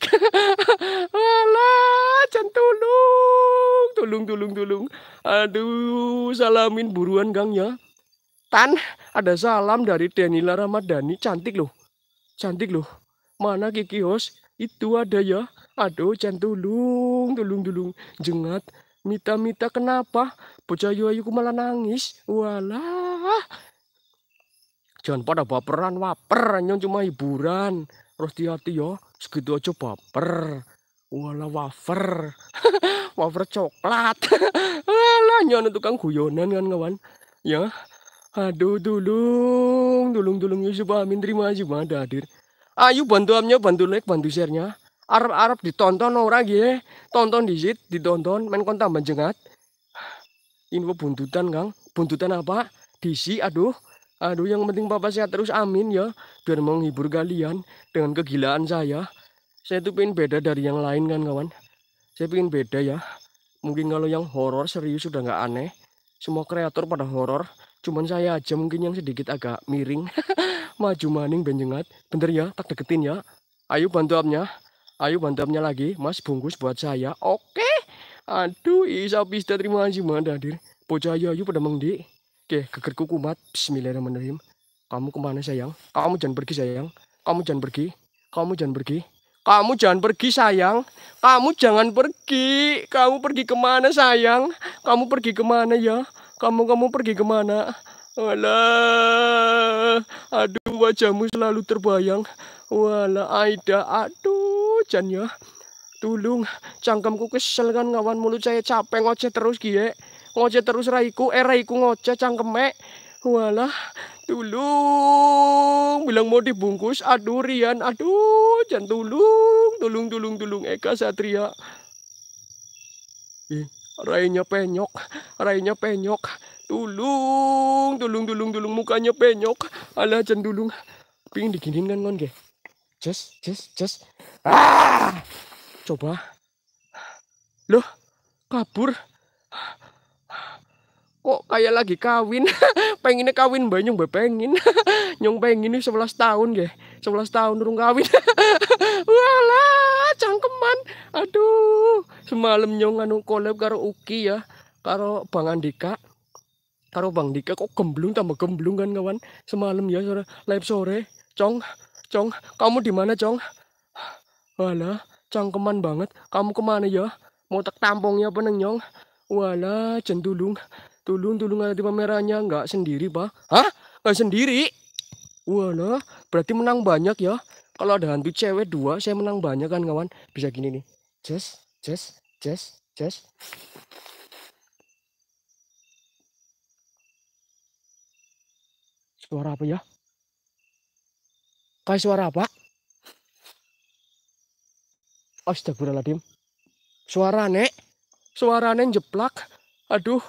Wala, jangan tolong. Tolong, tolong, tolong. Aduh, salamin buruan, Gang ya. Tan, ada salam dari Denila Ramadhani. Cantik loh. Cantik loh. Mana Kiki Hos? Itu ada ya. Aduh, cantulung, tulung, tulung. Jengat. Mita-mita kenapa? Bocah ayuku malah nangis. Walah. Jangan pada baperan, waper. nyong cuma hiburan. di hati ya. Segitu aja baper. Walah wafer. wafer coklat. nyon itu tukang guyonan kan kawan. Ya. Aduh, dulung, dulung, dulung Yusuf ya, Amin terima kasih ada hadir. Ayo bantu amnya, bantu like, bantu sharenya. Arab-Arab ditonton orang ya, tonton di sit, ditonton, main kontak menjengat. Info buntutan kang, buntutan apa? Disi, aduh, aduh yang penting bapak sehat terus, amin ya. Biar menghibur kalian dengan kegilaan saya. Saya tuh pengen beda dari yang lain kan kawan. Saya pengen beda ya. Mungkin kalau yang horor serius sudah nggak aneh. Semua kreator pada horor Cuman saya aja mungkin yang sedikit agak miring. Maju maning benjengat. Bener ya, tak deketin ya. Ayo bantu abnya Ayo bantu abnya lagi. Mas bungkus buat saya. Oke. Aduh, isa pista terima kasih mana hadir. bocah ayo pada mengdi. Oke, gegerku kumat. Bismillahirrahmanirrahim. Kamu kemana sayang? Kamu jangan pergi sayang. Kamu jangan pergi. Kamu jangan pergi. Kamu jangan pergi sayang. Kamu jangan pergi. Kamu pergi kemana sayang? Kamu pergi kemana ya? Kamu kamu pergi kemana? Wala, aduh wajahmu selalu terbayang. Wala Aida, aduh, Jan ya. Tulung, cangkemku kesel kan ngawan mulut saya capek ngoceh terus gie. Ngoceh terus raiku, eh raiku ngoceh cangkemek. Walah, tulung bilang mau dibungkus. Aduh Rian, aduh, Jan tulung, tulung, tulung, tulung Eka Satria. eh, Rainya penyok, rainya penyok. Tulung, tulung, tulung, tulung. Mukanya penyok. Alah cendulung. Pingin diginin kan non ge. Just, just, just. Ah! Coba. Loh, kabur kok kayak lagi kawin pengennya kawin banyak mbak pengen nyong pengen ini 11 tahun ya 11 tahun urung kawin walah cangkeman aduh semalam nyong anu kolab karo Uki ya karo Bang Andika karo Bang Dika kok gemblung tambah gemblung kan kawan semalam ya sore live sore cong cong kamu di mana cong walah cangkeman banget kamu kemana ya mau tak tampungnya apa nyong walah jendulung Tulung-tulung ada di pamerannya. Nggak sendiri, Pak. Hah? Nggak sendiri? Wah, nah. Berarti menang banyak ya. Kalau ada hantu cewek dua, saya menang banyak kan, kawan. Bisa gini nih. Jess, Jess, Jess, Jess. Suara apa ya? Kayak suara apa? Astagfirullahaladzim. Suara nek. Suara nek jeplak. Aduh,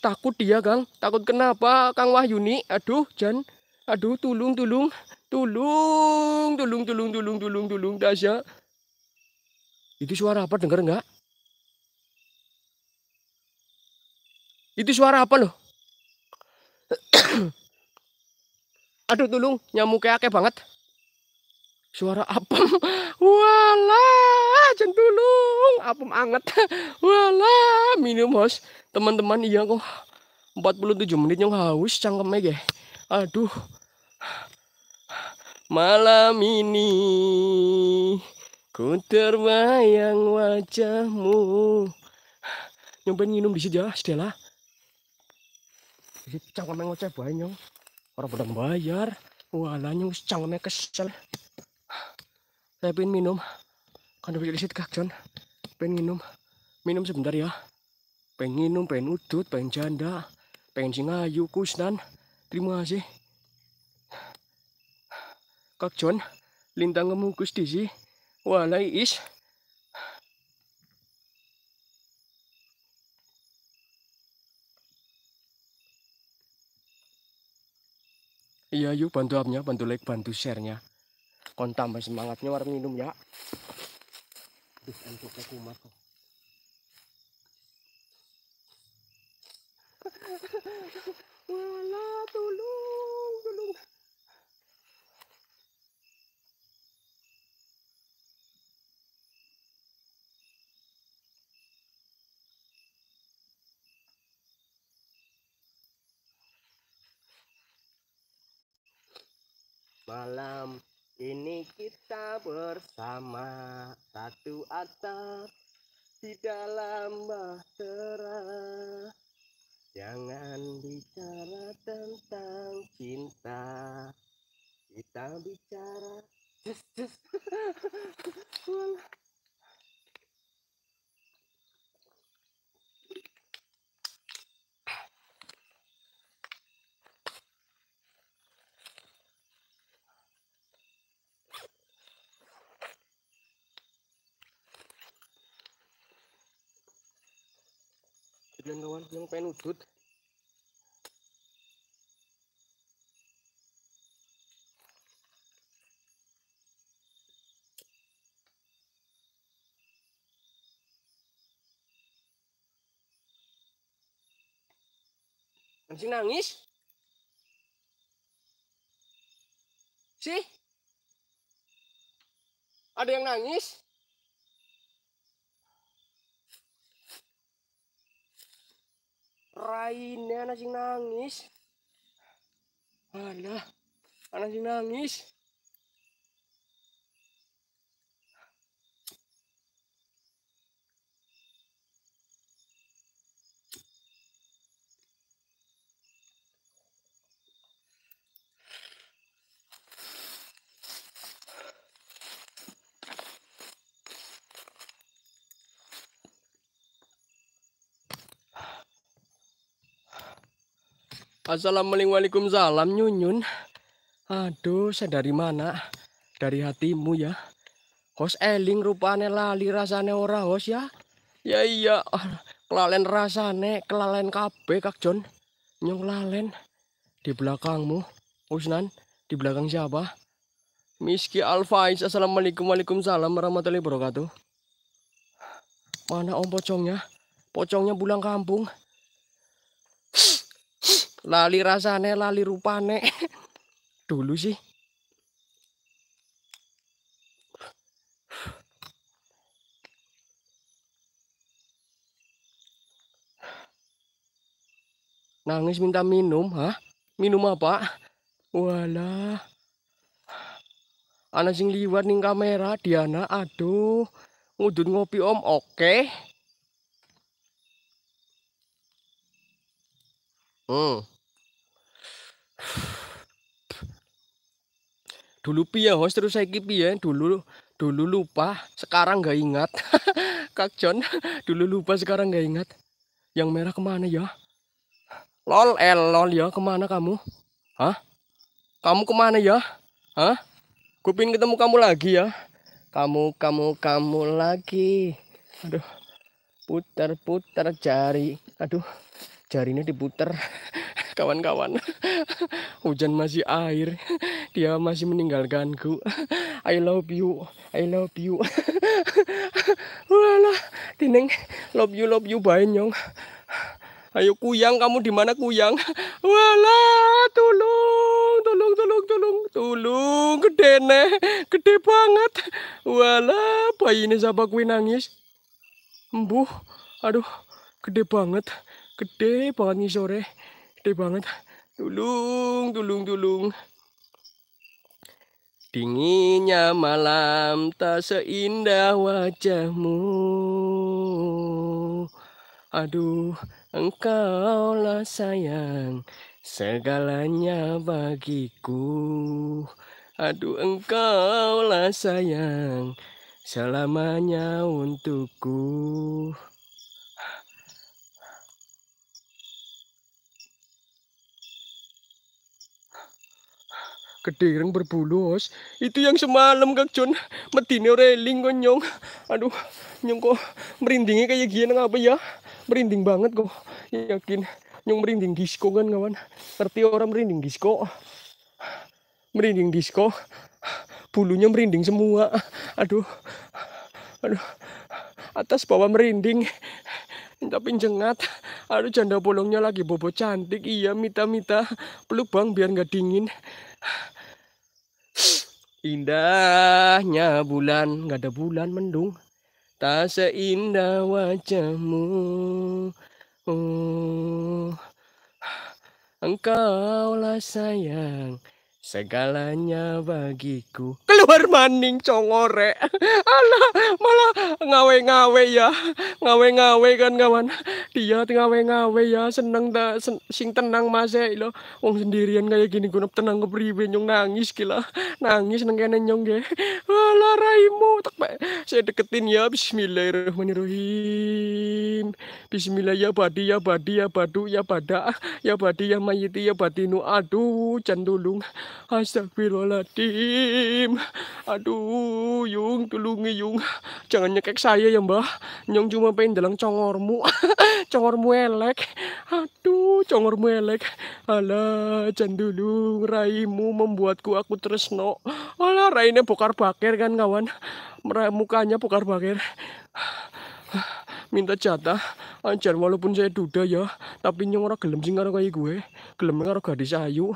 Takut dia, Kang. Takut kenapa, Kang Wahyuni? Aduh, Jan. Aduh, tulung, tulung. Tulung, tulung, tulung, tulung, tulung, tulung, Dasya. Itu suara apa, dengar nggak? Itu suara apa, loh? Aduh, tulung. Nyamuknya akeh banget. Suara apa Walah, Jan tulung. Apem anget. Walah, minum, Bos teman-teman iya kok 47 menit yang haus cangkemnya ya aduh malam ini ku terbayang wajahmu nyobain minum di sini ya ah, setelah cangkemnya ngoceh banyak orang pada bayar walanya cangkemnya kesel saya pengen minum kan udah di situ kak John pengen minum minum sebentar ya pengen minum pengen udut pengen janda pengen singayu kusnan terima kasih kak John lintang ngemukus di si walai is Iya yuk bantu apnya, bantu like, bantu sharenya. Kon tambah semangatnya warung minum ya. Ih, kumat kok. Wala, tulong, tulong. Malam ini kita bersama satu atap di dalam bahtera. Jangan bicara tentang cinta. Kita bicara. Just, just. hujan kawan yang pengen udut Masih nangis? Sih? Ada yang nangis? Raine anak sing nangis. Alah, anak sing nangis. Assalamualaikum salam nyunyun. Aduh, saya dari mana? Dari hatimu ya. Hos eling rupane lali rasane ora hos ya. Ya iya, ah, kelalen rasane, kelalen kape Kak John. Nyong lalen di belakangmu. Usnan, di belakang siapa? Miski Alfaiz. Assalamualaikum waalaikumsalam warahmatullahi wabarakatuh. Mana om pocongnya? Pocongnya pulang kampung lali rasane lali rupane dulu sih Nangis minta minum, hah? Minum apa? Wala. Ana sing liwat ning kamera, Diana, aduh. Ngudut ngopi om, oke. Okay. Hmm dulu piye host terus saya kipi ya dulu dulu lupa sekarang nggak ingat Kak John dulu lupa sekarang nggak ingat yang merah kemana ya lol el eh, lol ya kemana kamu hah kamu kemana ya hah kupin ketemu kamu lagi ya kamu kamu kamu lagi aduh putar putar jari aduh jarinya diputar kawan-kawan. Hujan masih air, dia masih meninggalkanku. I love you, I love you. Walah, tineng, love you, love you, banyong. Ayo kuyang, kamu di mana kuyang? Walah, tolong, tolong, tolong, tolong, tolong, gede nih, gede banget. Walah, bayi ini siapa kue nangis? Embuh, aduh, gede banget gede banget nih sore gede banget tulung tulung tulung dinginnya malam tak seindah wajahmu aduh engkaulah sayang segalanya bagiku aduh engkaulah sayang selamanya untukku Gedereng berbulu, Os. Itu yang semalam kak John metinio re kok nyong. Aduh, nyong kok merindingnya kayak gini apa ya? Merinding banget kok. Iya, yakin nyong merinding disco kan kawan. Ngerti orang merinding disco. Merinding disco. Bulunya merinding semua. Aduh. Aduh. Atas bawah merinding tapi jengat aduh janda bolongnya lagi bobo cantik iya mita-mita peluk bang biar nggak dingin Indahnya bulan, nggak ada bulan mendung. Tak seindah wajahmu. Oh, engkaulah sayang Segalanya bagiku. Keluar maning congore. Alah, malah ngawe-ngawe ya. Ngawe-ngawe kan kawan. Dia ngawe-ngawe ya. Seneng dah. Sen sing tenang mas ya. Lo. uang sendirian kayak gini. Gue tenang ke pribe. Nyong nangis gila. Nangis neng kene nyong ge. Alah raimu. Tak Saya deketin ya. Bismillahirrahmanirrahim. Bismillah ya badi ya badi ya badu ya bada. Ya badi ya mayiti ya batinu. Aduh. Candulung. Astagfirullahaladzim. Aduh, Yung, tulungi Yung. Jangan nyekek saya ya, Mbah. Nyong cuma pengen dalam congormu. congormu elek. Aduh, congormu elek. Alah, dulu, raimu membuatku aku tresno. Alah, raine bokar bakir kan, kawan. Mukanya bokar bakir minta jatah anjar walaupun saya duda ya tapi nyong orang gelem sing karo kaya gue gelem karo gadis ayu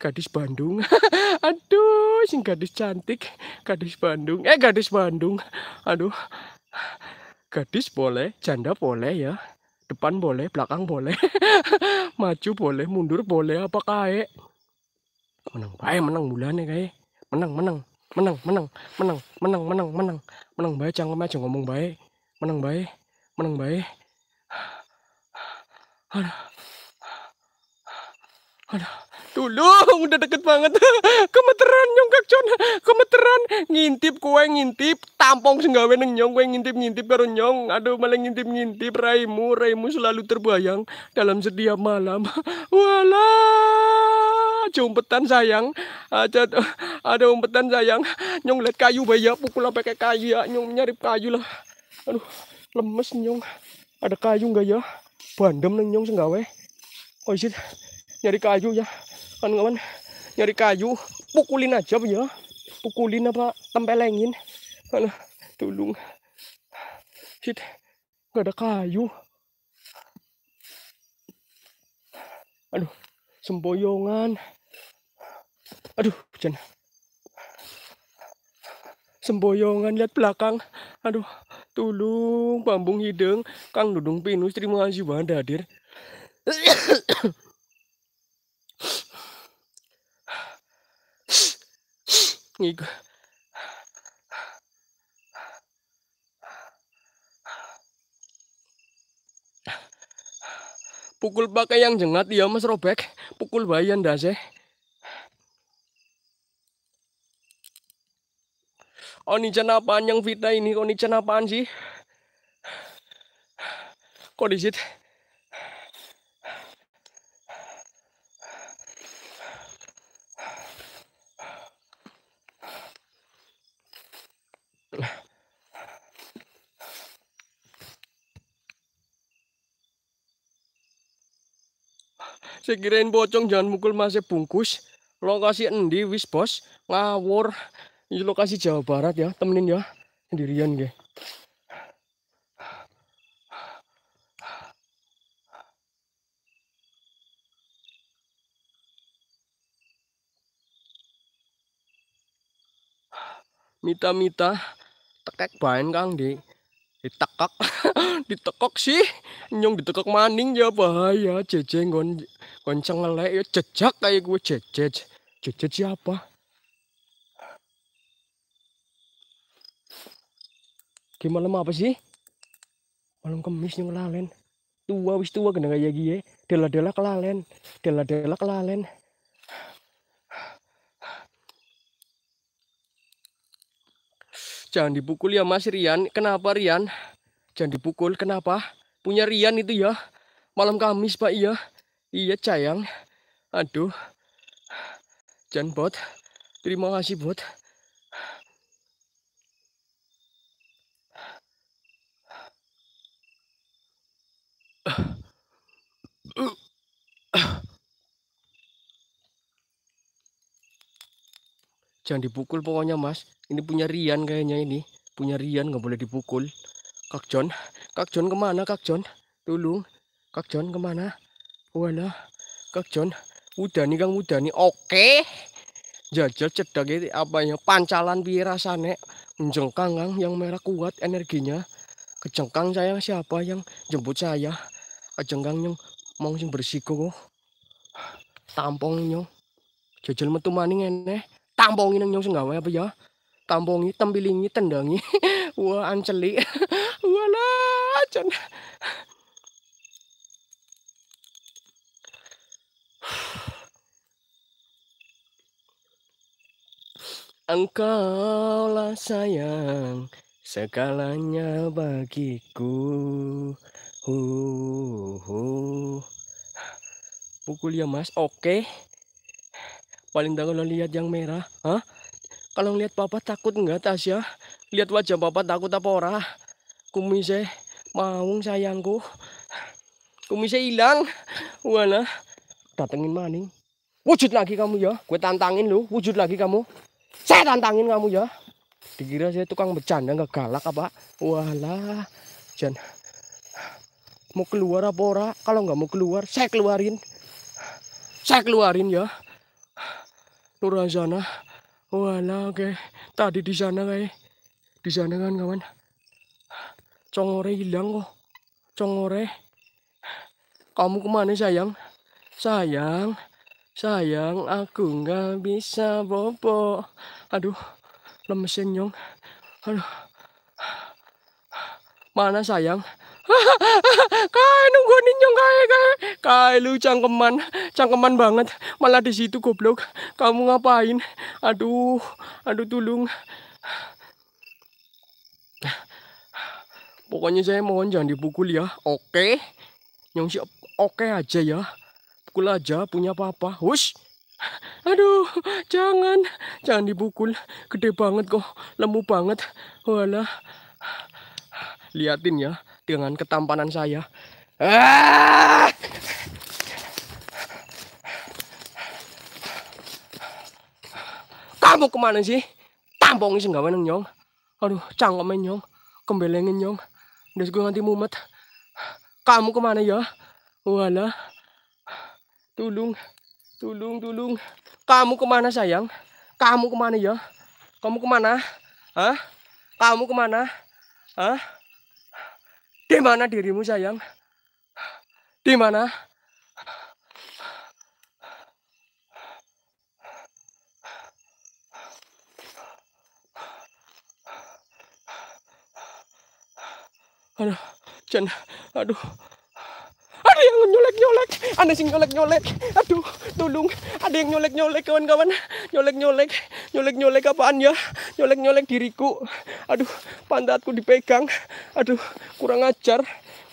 gadis Bandung aduh sing gadis cantik gadis Bandung eh gadis Bandung aduh gadis boleh janda boleh ya depan boleh belakang boleh maju boleh mundur boleh apa kae menang baik, menang bulannya kae menang menang menang menang menang menang menang menang menang baik jangan ngomong baik menang baik meneng baik Aduh. Aduh. Tulong, udah deket banget. Kemeteran nyong con kemeteran. Ngintip kue ngintip, tampong senggawe neng nyong kue ngintip-ngintip karo nyong. Aduh, malah ngintip-ngintip raimu, raimu selalu terbayang dalam setiap malam. Walah, umpetan sayang. Ada, ada umpetan sayang. Nyong liat kayu bayar, pukul sampai kayak kayu ya. Nyong nyarip kayu lah. Aduh lemes nyong ada kayu nggak ya bandem neng nyong senggawe oh shit nyari kayu ya kan kawan nyari kayu pukulin aja ya pukulin apa tempelengin kan tulung shit nggak ada kayu aduh semboyongan aduh hujan semboyongan lihat belakang aduh tulung bambung hidung kang dudung pinus terima kasih banget hadir ngikut pukul pakai yang jengat ya mas robek pukul bayan dah sih Onichan apaan yang Vita ini? Onichan apaan sih? Kok disit? Saya kirain pocong jangan mukul masih bungkus. Lokasi endi wis bos ngawur. Ini lokasi Jawa Barat ya, temenin ya. Sendirian, guys. mita-mita tekek bahan kang di ditekek ditekek sih nyong ditekek maning ya bahaya jejeng kon kon cengelek ya jejak kayak gue jejej jejej siapa malam apa sih malam kemis yang kelalen tua wis tua kena kayak gie dela dela kelalen dela dela kelalen jangan dipukul ya mas Rian kenapa Rian jangan dipukul kenapa punya Rian itu ya malam Kamis pak iya iya sayang aduh jangan bot terima kasih bot Jangan dipukul pokoknya mas. Ini punya Rian kayaknya ini. Punya Rian nggak boleh dipukul. Kak John, Kak John kemana Kak John? Tolong, Kak John kemana? Walah, Kak John, udah nih Kang udah nih. Oke, jajal cedak itu apanya pancalan piye rasane yang merah kuat energinya kejengkang sayang siapa yang jemput saya ajengkang nyong mong sing bersiko kok tampong nyong jajal metu maning ene tampongi nang nyong sing gawe apa ya tampongi tembilingi tendangi wah anceli walah acan Engkaulah sayang segalanya bagiku Huh, huh. Pukul ya mas, oke. paling Paling kalau lihat yang merah, hah? Kalau lihat papa takut enggak Tasya? Lihat wajah papa takut apa ora? Kumise maung sayangku. Kumise hilang. Wala, datengin maning. Wujud lagi kamu ya, gue tantangin lu. Wujud lagi kamu. Saya tantangin kamu ya. Dikira saya tukang bercanda nggak galak apa? Walah, jangan mau keluar apa ora kalau nggak mau keluar saya keluarin saya keluarin ya Nurazana wala oke okay. tadi di sana kayak di sana kan kawan congore hilang kok congore kamu kemana sayang sayang sayang aku nggak bisa bobo aduh lemesin nyong aduh mana sayang kae nunggu ninyong kae kae kae lu cangkeman cangkeman banget malah di situ goblok kamu ngapain aduh aduh tulung pokoknya saya mohon jangan dipukul ya oke nyong siap oke aja ya pukul aja punya papa hush Aduh, jangan, jangan dipukul. Gede banget kok, lemu banget. Walah, liatin ya, dengan ketampanan saya. Ah! Kamu kemana sih? Tampung sih nggak nyong. Aduh, canggung nyong, kembelengin nyong. Des gue nanti mumet. Kamu kemana ya? Wala, Tulung, tulung, tulung. Kamu kemana sayang? Kamu kemana ya? Kamu kemana? Hah? Kamu kemana? Hah? Di mana dirimu sayang? Di mana? Aduh, Chen, aduh yang nyolek-nyolek ada sing nyolek-nyolek aduh tolong ada yang nyolek-nyolek kawan-kawan nyolek-nyolek nyolek-nyolek apaan ya nyolek-nyolek diriku aduh pantatku dipegang aduh kurang ajar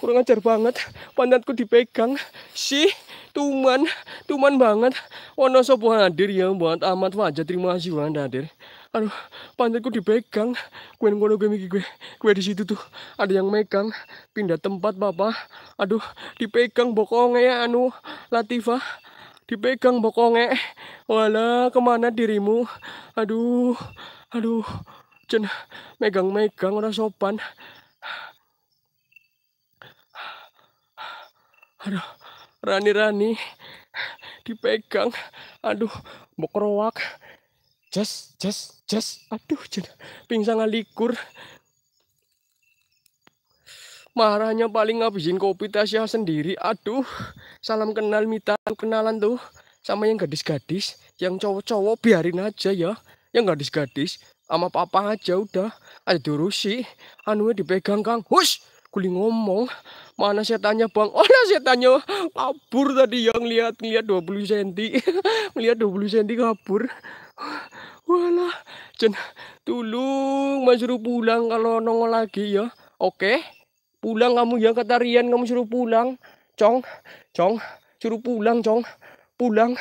kurang ajar banget pantatku dipegang si tuman tuman banget wono sopo hadir ya buat amat wajah terima kasih banget hadir aduh pantatku dipegang Kuen ngono gue mikir gue gue di situ tuh ada yang megang pindah tempat papa aduh dipegang bokongnya ya anu Latifah dipegang bokongnya wala kemana dirimu aduh aduh cen megang megang orang sopan aduh Rani Rani dipegang aduh bokroak jas jas jas aduh jenak. pingsan ngalikur marahnya paling ngabisin kopi Tasya sendiri aduh salam kenal Mita kenalan tuh sama yang gadis-gadis yang cowok-cowok biarin aja ya yang gadis-gadis sama papa aja udah ada durusi anu dipegang kang hush kuli ngomong mana tanya bang oh nah tanya, kabur tadi yang lihat lihat 20 cm ngeliat 20 cm kabur Walah, Jen, tulung Mas suruh pulang kalau nongol lagi ya. Oke, pulang kamu ya kata Rian kamu suruh pulang. Cong, Cong, suruh pulang Cong, pulang.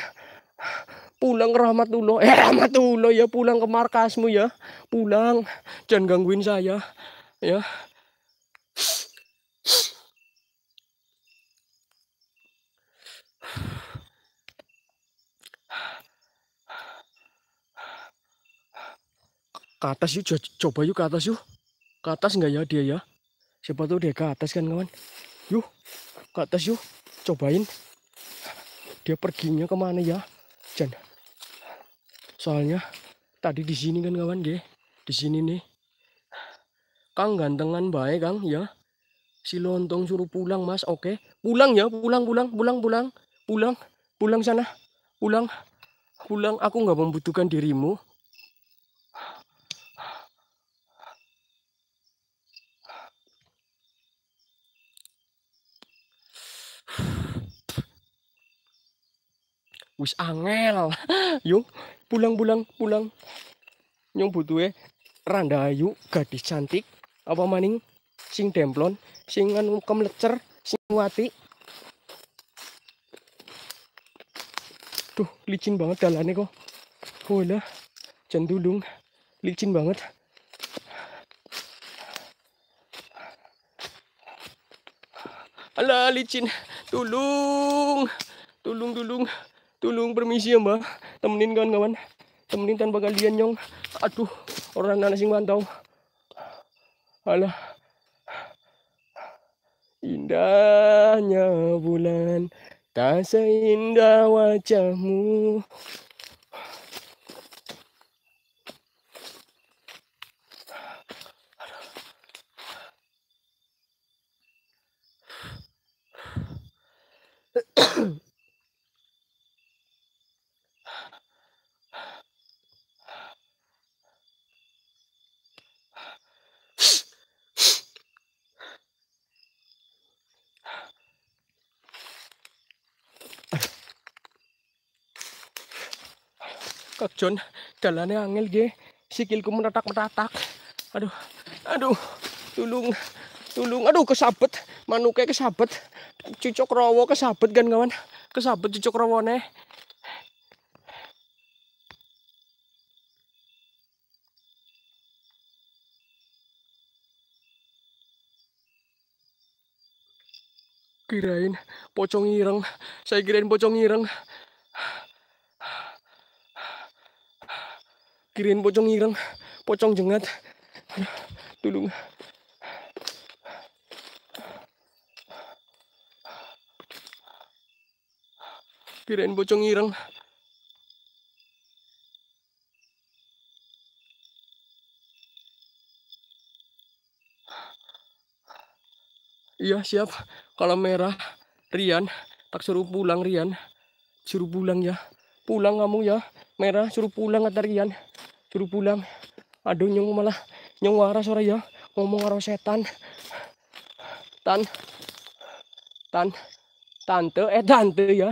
Pulang ke Rahmatullah. Eh Rahmatullah ya pulang ke markasmu ya. Pulang. Jangan gangguin saya. Ya. ke atas yuk coba yuk ke atas yuk ke atas enggak ya dia ya siapa tuh dia ke atas kan kawan yuk ke atas yuk cobain dia perginya kemana ya Jan soalnya tadi di sini kan kawan deh, di sini nih Kang gantengan baik Kang ya si lontong suruh pulang mas oke pulang ya pulang pulang pulang pulang pulang pulang sana pulang pulang aku nggak membutuhkan dirimu wis angel yo pulang pulang pulang nyong butuhe randayu gadis cantik apa maning sing demplon sing anu kemlecer sing wati Duh, licin banget dalane kok. Wala, cendulung, Licin banget. Alah, licin. Tulung. Tulung, tulung. Tolong permisi ya mbak Temenin kawan-kawan Temenin tanpa kalian nyong Aduh orang nanas yang mantau Alah Indahnya bulan Tak seindah wajahmu John jalannya angel ge sikilku menetak meratak aduh aduh tulung tulung aduh kesabet manuke kesabet cucok rowo kesabet kan kawan kesabet cucok rawone kirain pocong ireng saya kirain pocong ireng kirain pocong ireng pocong jengat tulung kirain pocong ireng Iya siap kalau merah Rian tak suruh pulang Rian suruh pulang ya pulang kamu ya merah suruh pulang katarian suruh pulang aduh nyong malah nyong waras ora ya ngomong karo setan tan tan tante eh tante ya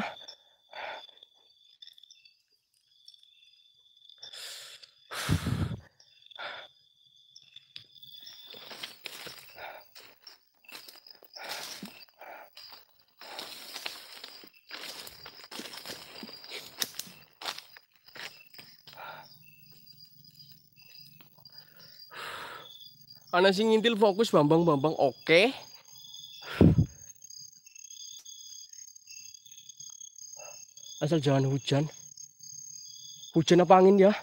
Mana sing ngintil fokus Bambang Bambang oke. Okay. Asal jangan hujan. Hujan apa angin ya?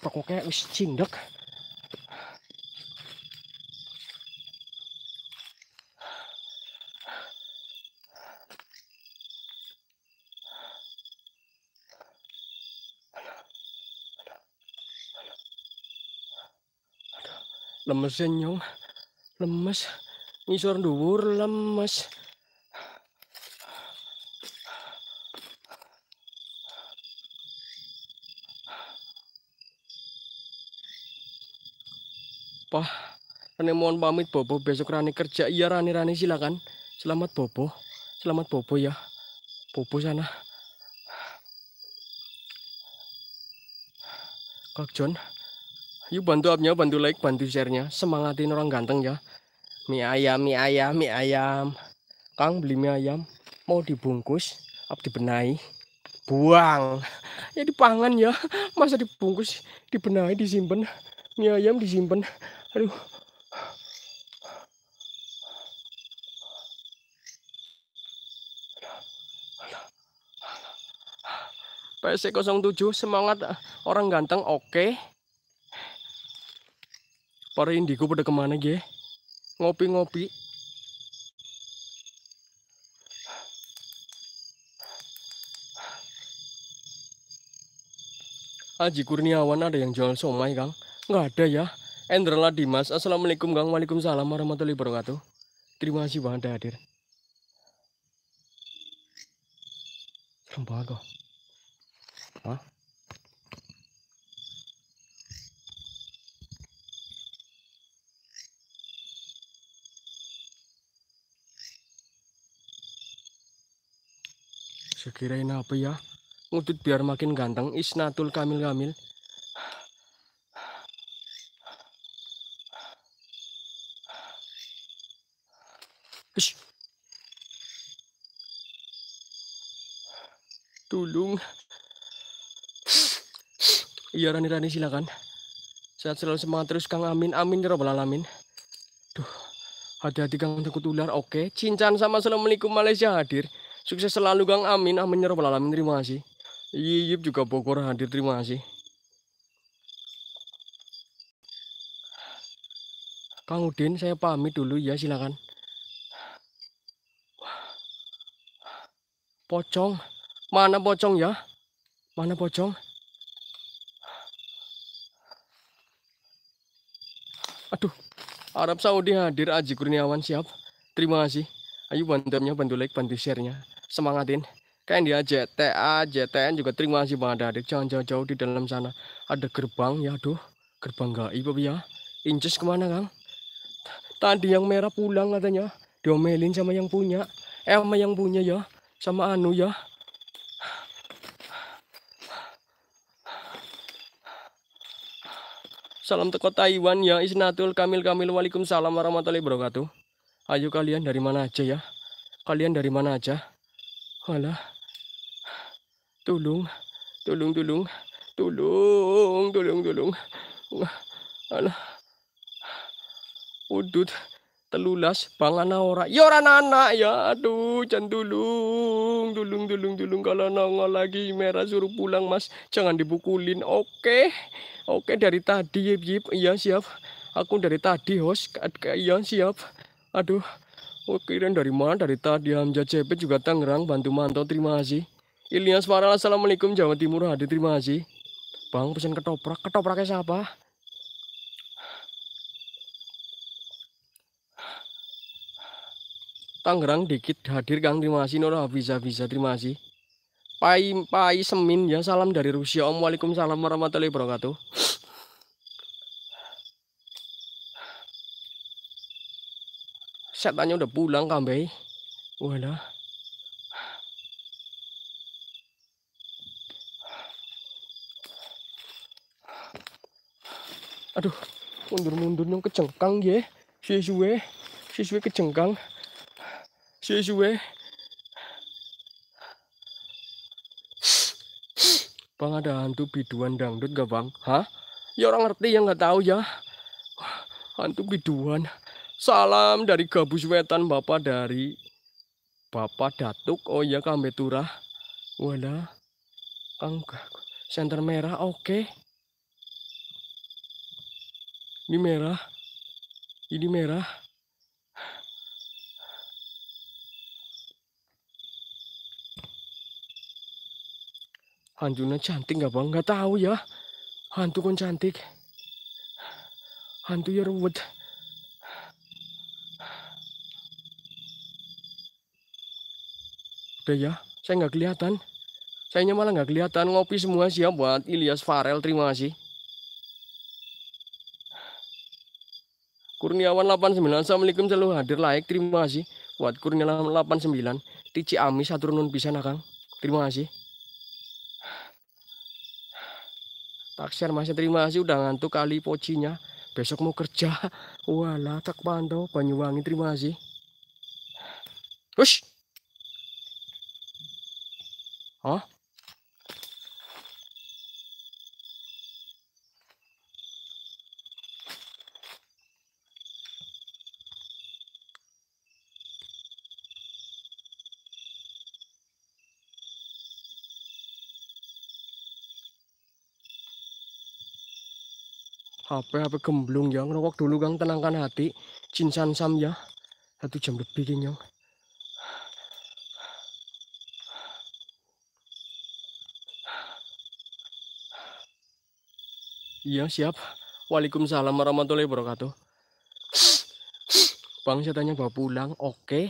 Pokoknya wis cindek. lemes nyong lemes ngisor dhuwur lemes Pak Rani mohon pamit Bobo besok Rani kerja iya Rani Rani silakan selamat Bobo selamat Bobo ya Bobo sana Kak John Yuk bantu abnya, bantu like, bantu sharenya. Semangatin orang ganteng ya. Mie ayam, mie ayam, mie ayam. Kang beli mie ayam, mau dibungkus, ab dibenahi, buang. Ya dipangan ya. Masa dibungkus, dibenahi, disimpan. Mie ayam disimpan. Aduh. PC07 semangat orang ganteng oke. Okay. Para indigo pada kemana ge? Ngopi-ngopi. Aji Kurniawan ada yang jual somai, Kang? Nggak ada ya. Endrala Dimas, Assalamualaikum, Kang. Waalaikumsalam warahmatullahi wabarakatuh. Terima kasih banget hadir. Serem banget kok. kirain apa ya ngutut biar makin ganteng isnatul kamil kamil Ish. tulung iya Rani Rani silakan sehat selalu semangat terus Kang Amin Amin ya Robbal Alamin Duh, hati-hati Kang takut ular oke Cincan sama Assalamualaikum Malaysia hadir Sukses selalu Kang Amin. Amin ah, menyerap rabbal Terima kasih. Yip iya, iya, juga Bogor hadir. Terima kasih. Kang Udin, saya pamit dulu ya, silakan. Pocong, mana pocong ya? Mana pocong? Aduh, Arab Saudi hadir Aji Kurniawan siap. Terima kasih. Ayo bantuannya, bantu like, bantu share-nya semangatin kayak dia JTA JTN juga terima kasih bang ada adik jangan jauh-jauh di dalam sana ada gerbang ya aduh gerbang gaib ibu ya Inces kemana kang tadi yang merah pulang katanya diomelin sama yang punya eh sama yang punya ya sama Anu ya Salam teko Taiwan ya Isnatul Kamil Kamil Waalaikumsalam warahmatullahi wabarakatuh Ayo kalian dari mana aja ya Kalian dari mana aja Hala. Tulong. Tulong, tulong. Tulong, tulong, tulong. Hala. Udut. Telulas. Pangana ora. Yora ya nana ya. Aduh. Jan tulung. Tulung, tulung, tulung. Kalau nongol lagi merah suruh pulang mas. Jangan dibukulin. Oke. Oke dari tadi. Yip, yip. Iya siap. Aku dari tadi host. Iya siap. Aduh. Oke, oh, dan dari mana? Dari tadi Hamzah CP juga Tangerang, bantu mantau, terima kasih. Ilyas Farah, Assalamualaikum, Jawa Timur, hadir, terima kasih. Bang, pesan ketoprak, ketopraknya siapa? Tangerang dikit hadir Kang terima kasih Nora bisa bisa terima kasih Pai Pai Semin ya salam dari Rusia Om Waalaikumsalam warahmatullahi wabarakatuh Setannya udah pulang kambing. wala Aduh, mundur-mundur yang kecengkang ya. Sesuai, sesuai kecengkang. Sesuai. Bang ada hantu biduan dangdut gak bang? Hah? Ya orang ngerti yang nggak tahu ya. Hantu biduan. Salam dari gabus wetan Bapak dari Bapak Datuk. Oh iya Kambe Turah. Wadah. Kang senter merah oke. Okay. Ini merah. Ini merah. Hantunya cantik nggak bang? Nggak tahu ya. Hantu kan cantik. Hantu ya ruwet. ada ya saya nggak kelihatan Saya malah nggak kelihatan ngopi semua siap buat Ilyas Farel terima kasih Kurniawan 89 Assalamualaikum selalu hadir like terima kasih buat Kurniawan 89 Tici Ami satu nun bisa nakang. terima kasih Taksir masih terima kasih udah ngantuk kali pocinya besok mau kerja walah tak pantau Banyuwangi terima kasih Hush! Oh. HP HP gemblung yang rokok dulu gang tenangkan hati cinsan sam ya satu jam lebih kenyang ya. Iya, siap. Waalaikumsalam warahmatullahi wabarakatuh. Bang, saya tanya bawa pulang. Oke.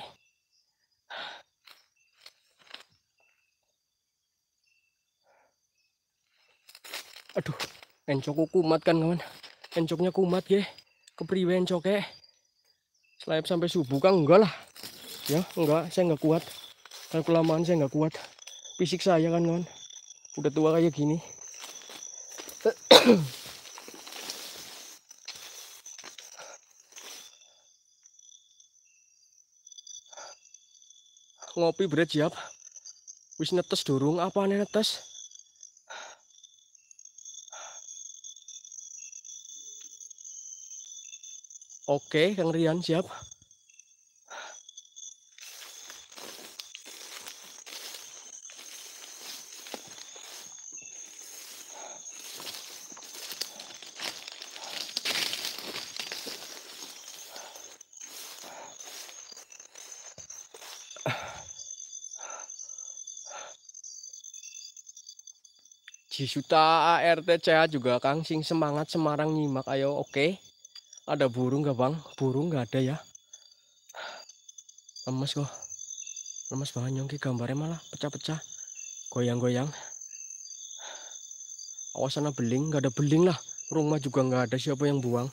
Aduh, encokku kumat kan, kawan. Encoknya kumat, ya. Kepriwe encoknya. ya. Selayap sampai subuh kan enggak lah. Ya, enggak, saya enggak kuat. Kalau kelamaan saya enggak kuat. Fisik saya kan, kawan. Udah tua kayak gini. ngopi bre siap wis netes durung apa nih netes oke Kang Rian siap disuta RTCH juga Kang sing semangat Semarang nyimak ayo oke okay. ada burung gak Bang burung gak ada ya lemes kok lemes banget nyongki gambarnya malah pecah-pecah goyang-goyang awas sana beling gak ada beling lah rumah juga nggak ada siapa yang buang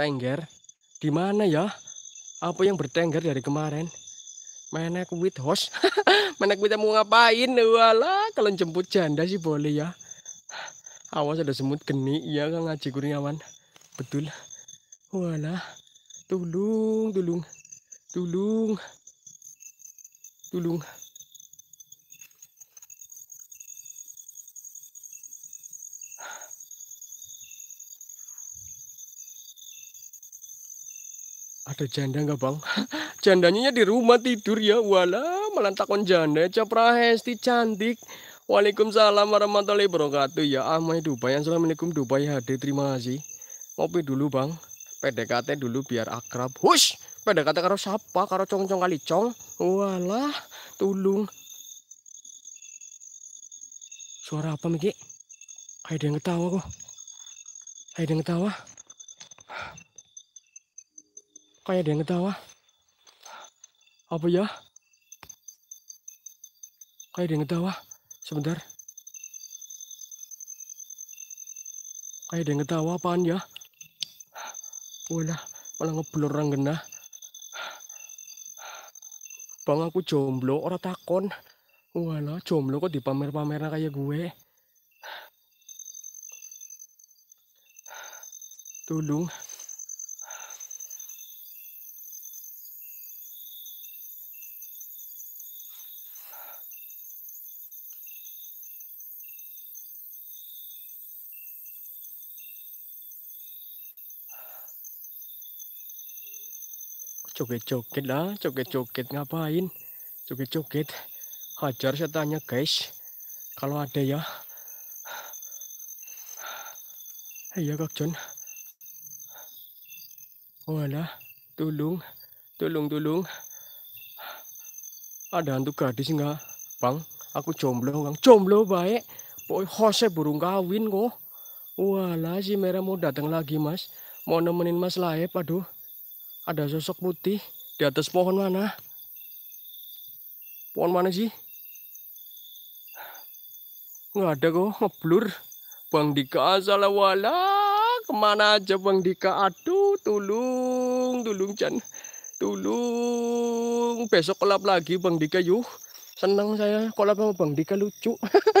bertengger. Di mana ya? Apa yang bertengger dari kemarin? Menek with host? Menek kuit mau ngapain? Walah, kalau jemput janda sih boleh ya. Awas ada semut geni ya kan ngaji kurniawan. Betul. Walah. Tulung, tulung. Tulung. Tulung. ada janda nggak bang? Jandanya ya di rumah tidur ya, wala melantakon janda, hesti cantik. Waalaikumsalam warahmatullahi wabarakatuh. Ya amai Dubai, assalamualaikum Dubai HD, terima kasih. Ngopi dulu bang, PDKT dulu biar akrab. Hush, PDKT karo siapa? Karo cong-cong kali cong. Walah, tulung. Suara apa Miki? Ada yang ketawa kok. Ada yang ketawa kayak ada yang ketawa apa ya kayak ada yang ketawa sebentar kayak ada yang ketawa apaan ya walah malah ngeblur orang gena bang aku jomblo orang takon walah jomblo kok dipamer pameran kayak gue tulung joget-joget lah joget-joget ngapain joget-joget hajar saya tanya guys kalau ada ya ayo iya, kak John wala tolong tolong tulung ada hantu gadis enggak bang aku jomblo bang jomblo baik boy hose burung kawin kok wala si merah mau datang lagi mas mau nemenin mas laep aduh ada sosok putih di atas pohon mana? Pohon mana sih? Nggak ada kok, ngeblur. Bang Dika salah wala. Kemana aja Bang Dika? Aduh, tolong, tolong Chan. Tolong, besok kolab lagi Bang Dika yuk. Senang saya kolab sama Bang Dika lucu.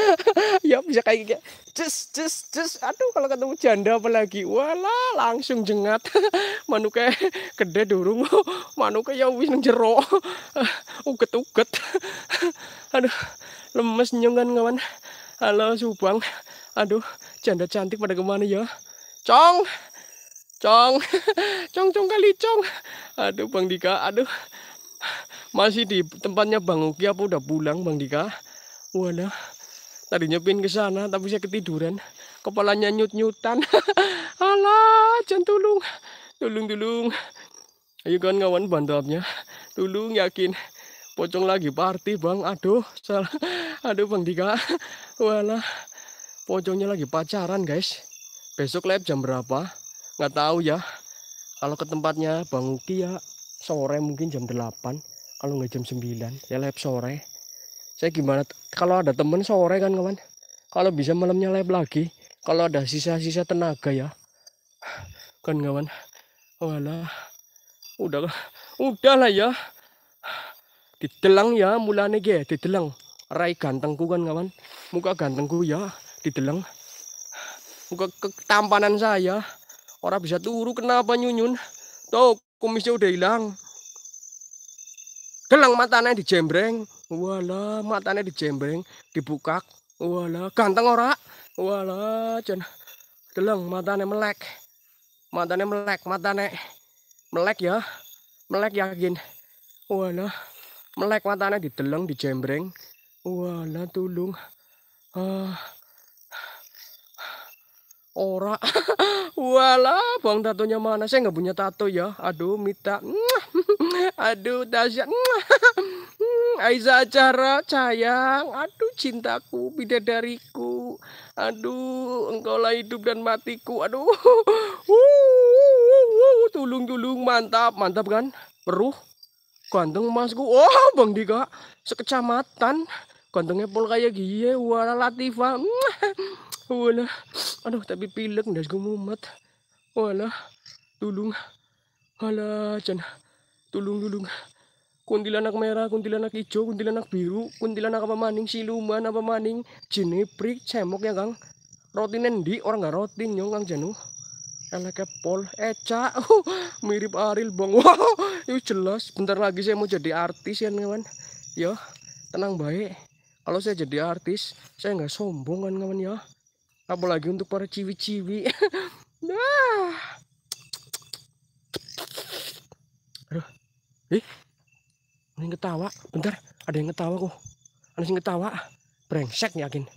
dia bisa kayak gitu, Cus, cus, cus. aduh kalau ketemu janda apalagi wala langsung jengat manuke gede durung manuke ya wis nang uget-uget aduh lemes nyong kawan halo subang aduh janda cantik pada kemana ya cong cong cong cong kali cong aduh bang Dika aduh masih di tempatnya Bang Uki apa udah pulang Bang Dika walah Tadi pin ke sana tapi saya ketiduran. Kepalanya nyut-nyutan. Allah, jangan tulung. Tulung, tulung. Ayo kawan kawan bantu abnya. Tulung yakin. Pocong lagi party, Bang. Aduh, salah. Aduh, Bang Dika. wala Pocongnya lagi pacaran, guys. Besok lab jam berapa? Nggak tahu ya. Kalau ke tempatnya Bang Uki ya sore mungkin jam 8 kalau nggak jam 9 ya lab sore saya gimana kalau ada temen sore kan kawan kalau bisa malamnya live lagi kalau ada sisa-sisa tenaga ya kan kawan Wah udah udahlah, lah ya Ditelang ya mulane ge didelang rai gantengku kan kawan muka gantengku ya didelang muka ketampanan saya orang bisa turu kenapa nyunyun tuh kumisnya udah hilang gelang matanya dijembreng Wala matanya dijembreng, dibuka Wala ganteng ora? Wala jen. Deleng matanya melek. Matanya melek, matanya melek ya. Melek yakin. Wala melek matanya dideleng, dijembreng. Wala tulung. uh. Ora. Wala, bang tatonya mana? Saya nggak punya tato ya. Aduh, Mita. Aduh, dasyat Aiza acara sayang aduh cintaku bidadariku aduh engkaulah hidup dan matiku aduh uh, tulung tulung mantap mantap kan peruh ganteng masku oh bang Dika sekecamatan gantengnya pol kayak gini wala latifa wala aduh tapi pilek ndas gue mumet wala tulung wala can tulung tulung kuntilanak merah, kuntilanak hijau, kuntilanak biru, kuntilanak apa maning, siluman apa maning, jenebrik, cemok ya kang. Roti nendi, orang nggak roti nyong kang jenuh? elek ya, pol, eca, eh, mirip Aril bang. Wow, itu jelas. Bentar lagi saya mau jadi artis ya kawan. Ya, tenang baik. Kalau saya jadi artis, saya nggak sombong kan kawan ya. Apalagi untuk para ciwi-ciwi. nah. Eh, ada yang ketawa. Bentar, ada yang ketawa kok. Ada yang ketawa. Brengsek yakin.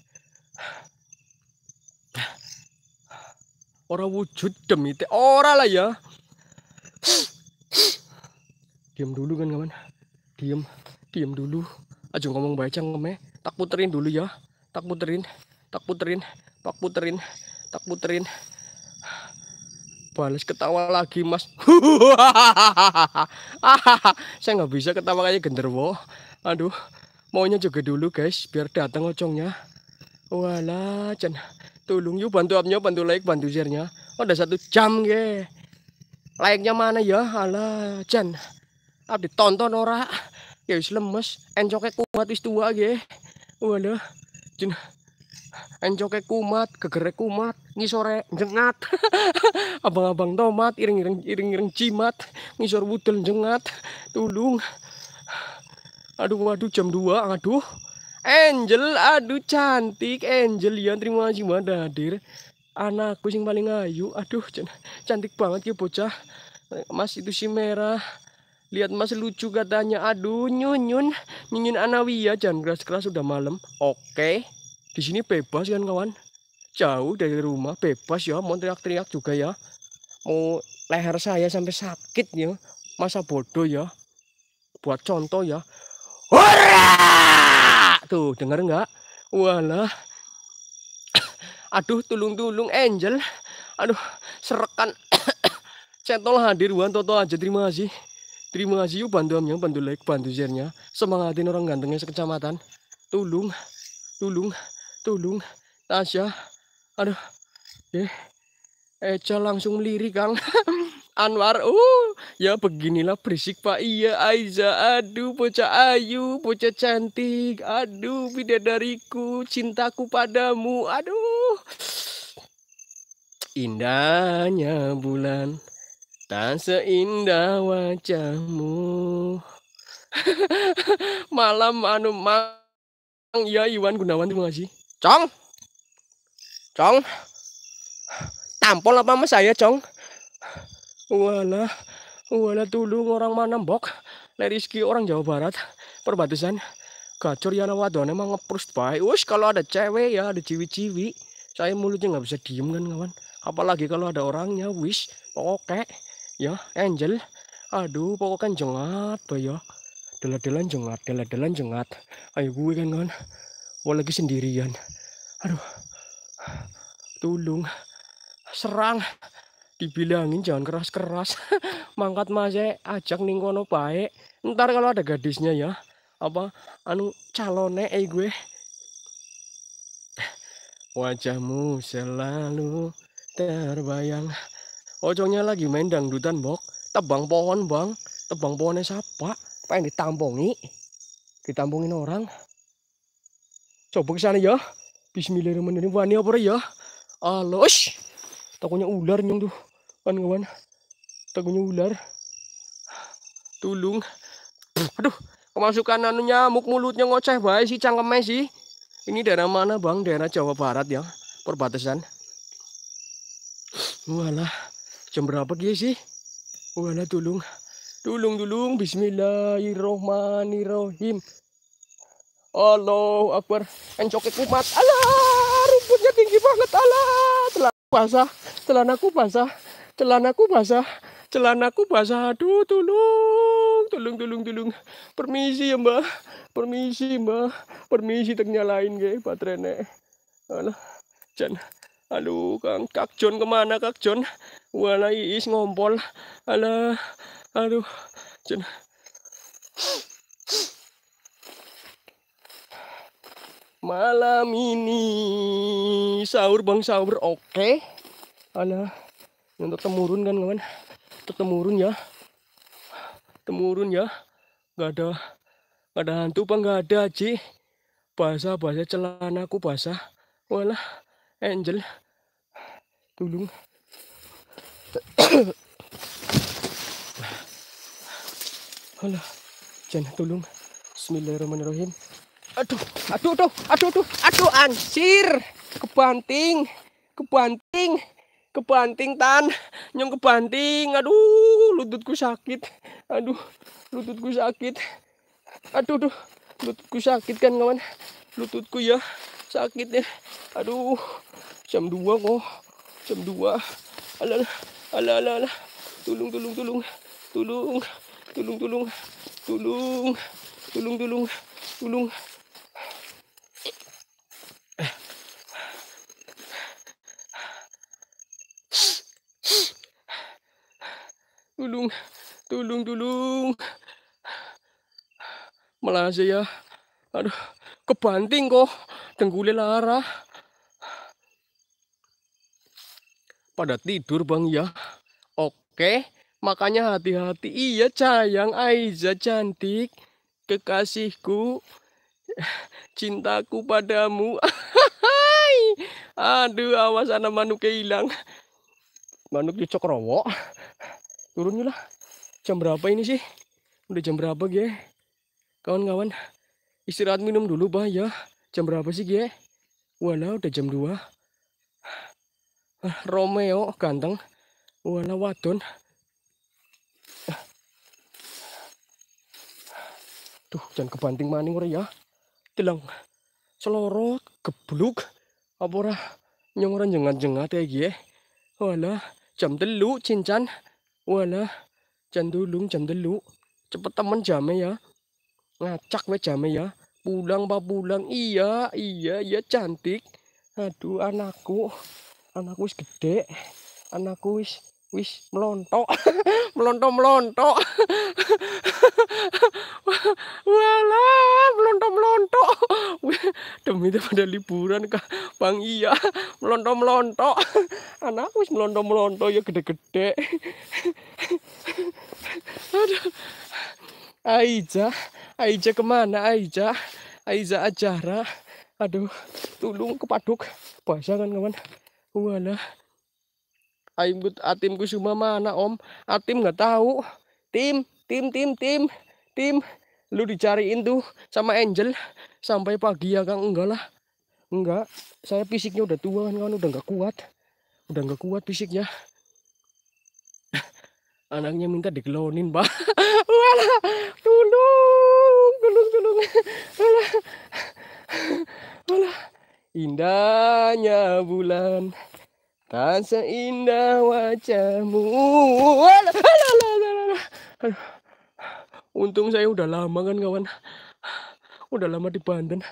Orang wujud demi te Orang lah ya. Diam dulu kan kawan. Diam. Diam dulu. Aja ngomong baca ngeme Tak puterin dulu ya. Tak puterin. Tak puterin. Tak puterin. Tak puterin balas ketawa lagi mas hahaha saya nggak bisa ketawa kayak genderwo aduh maunya juga dulu guys biar datang ocongnya wala cen tolong yuk bantu abnya bantu like bantu share-nya oh, udah satu jam ge like-nya mana ya ala cen up ditonton ora ya wis lemes encoknya kuat wis tua ge wala cen encoke kumat gegere kumat ngisore jengat abang-abang tomat iring-iring iring-iring cimat ngisor butel jengat tulung aduh aduh jam 2 aduh Angel aduh cantik Angel ya terima kasih banget hadir anakku sing paling ayu aduh cantik banget ya bocah mas itu si merah Lihat mas lucu katanya. Aduh nyun nyun. Nyun ya Jangan keras-keras sudah malam. Oke. Okay. Di sini bebas kan kawan? Jauh dari rumah bebas ya, mau teriak-teriak juga ya. Mau leher saya sampai sakit ya. Masa bodoh ya. Buat contoh ya. Hurra! Tuh, denger nggak? Walah. Aduh, tulung-tulung Angel. Aduh, serekan. Centol hadir, Wan Toto aja. Terima kasih. Terima kasih yuk bantu amnya, bantu like, bantu share-nya. Semangatin orang gantengnya sekecamatan. Tulung, tulung. Tulung, Tasya. Aduh. Eh, Eca langsung melirik, Kang. Anwar, uh, ya beginilah berisik Pak. Iya, Aiza, aduh, bocah ayu, bocah cantik, aduh, bidadariku, cintaku padamu, aduh. Indahnya bulan, tak seindah wajahmu. Malam anu mang, ya Iwan Gunawan, terima kasih. Cong. Cong. Tampol apa sama saya, Cong? Walah. Walah tulung orang Manambok. Leriski orang Jawa Barat. Perbatasan. Gacor Yana Wadon emang ngeprus baik. Us kalau ada cewek ya, ada ciwi-ciwi. Saya mulutnya nggak bisa diem kan, kawan. Apalagi kalau ada orangnya, wis. Pokoknya, ya, Angel. Aduh, pokoknya kan jengat, bayo. Ya. Dela-delan jengat, dela-delan jengat. Ayo gue kan, kawan. Gue lagi sendirian. Aduh, tolong, serang. Dibilangin jangan keras-keras. Mangkat ya, ajak nih kono baik. Ntar kalau ada gadisnya ya, apa anu calonnya eh gue. Wajahmu selalu terbayang. Ojongnya lagi main dangdutan, Bok. Tebang pohon, Bang. Tebang pohonnya siapa? Pengen ditampungi Ditampungin orang coba kesana ya Bismillahirrahmanirrahim wani apa ya alos takutnya ular nyong tuh kan kawan takutnya ular tulung aduh kemasukan anunya, nyamuk mulutnya ngoceh baik sih, cangkeme sih ini daerah mana bang daerah Jawa Barat ya perbatasan walah jam berapa dia sih walah tulung tulung tulung bismillahirrahmanirrahim Allah Akbar encoknya kumat Alah, rumputnya tinggi banget Alah, celanaku basah celanaku basah celanaku basah celanaku basah aduh tolong tolong tolong tolong permisi ya mbak permisi mbak permisi ternyalain ge baterainya alah jan Aduh, Kang Kak John kemana Kak John? Wala Iis ngompol. Alah, aduh, John. malam ini sahur bang sahur oke okay. ala untuk temurun kan kawan untuk temurun ya temurun ya nggak ada nggak ada hantu bang nggak ada aji basah basah celana aku basah wala angel tulung wala, jangan tulung Bismillahirrahmanirrahim aduh aduh aduh aduh aduh aduh anjir kebanting kebanting kebanting tan nyong kebanting aduh lututku sakit aduh lututku sakit aduh aduh lututku sakit kan kawan lututku ya sakit ya aduh jam 2 kok jam 2 ala ala ala ala tulung tulung tulung tulung tulung tulung tulung tulung tulung tulung tulung Tulung, tulung, tulung. Malah ya. aduh, kebanting kok. Dengkuli lara. Pada tidur bang ya. Oke, makanya hati-hati. Iya sayang, Aiza cantik. Kekasihku, cintaku padamu. Aduh, awas anak manuk hilang. Manuk dicokrowo turun lah jam berapa ini sih udah jam berapa gue kawan-kawan istirahat minum dulu bah ya jam berapa sih gue wala udah jam 2 ah, Romeo ganteng wala wadon Tuh, jangan kebanting maning ora ya. Tilang selorot gebluk apa ora nyong ora jengat-jengat ya gue wala jam telu cincan. Walah, jandulung jandelu. Cepet temen jame ya. Ngacak we jame ya. Pulang pak pulang. Iya, iya, iya cantik. Aduh anakku. Anakku wis gede. Anakku wis wis melontok melontok melontok wala melontok melontok demi pada liburan kah bang iya melontok melontok anak wis melontok melontok ya gede-gede aduh Aiza Aiza kemana Aiza Aiza ajarah aduh tulung kepaduk pasangan kan kawan wala Aim Atim ah, Kusuma mana Om? Atim ah, nggak tahu. Tim, tim, tim, tim, tim. Lu dicariin tuh sama Angel sampai pagi ya Kang. Enggak lah. Enggak. Saya fisiknya udah tua kan kawan udah nggak kuat. Udah nggak kuat fisiknya. Anaknya minta digelonin, Pak. Wala, tolong, tolong, tolong. wala, wala, Indahnya bulan. Tak seindah wajahmu. Untung saya udah lama kan kawan. Udah lama di Banten.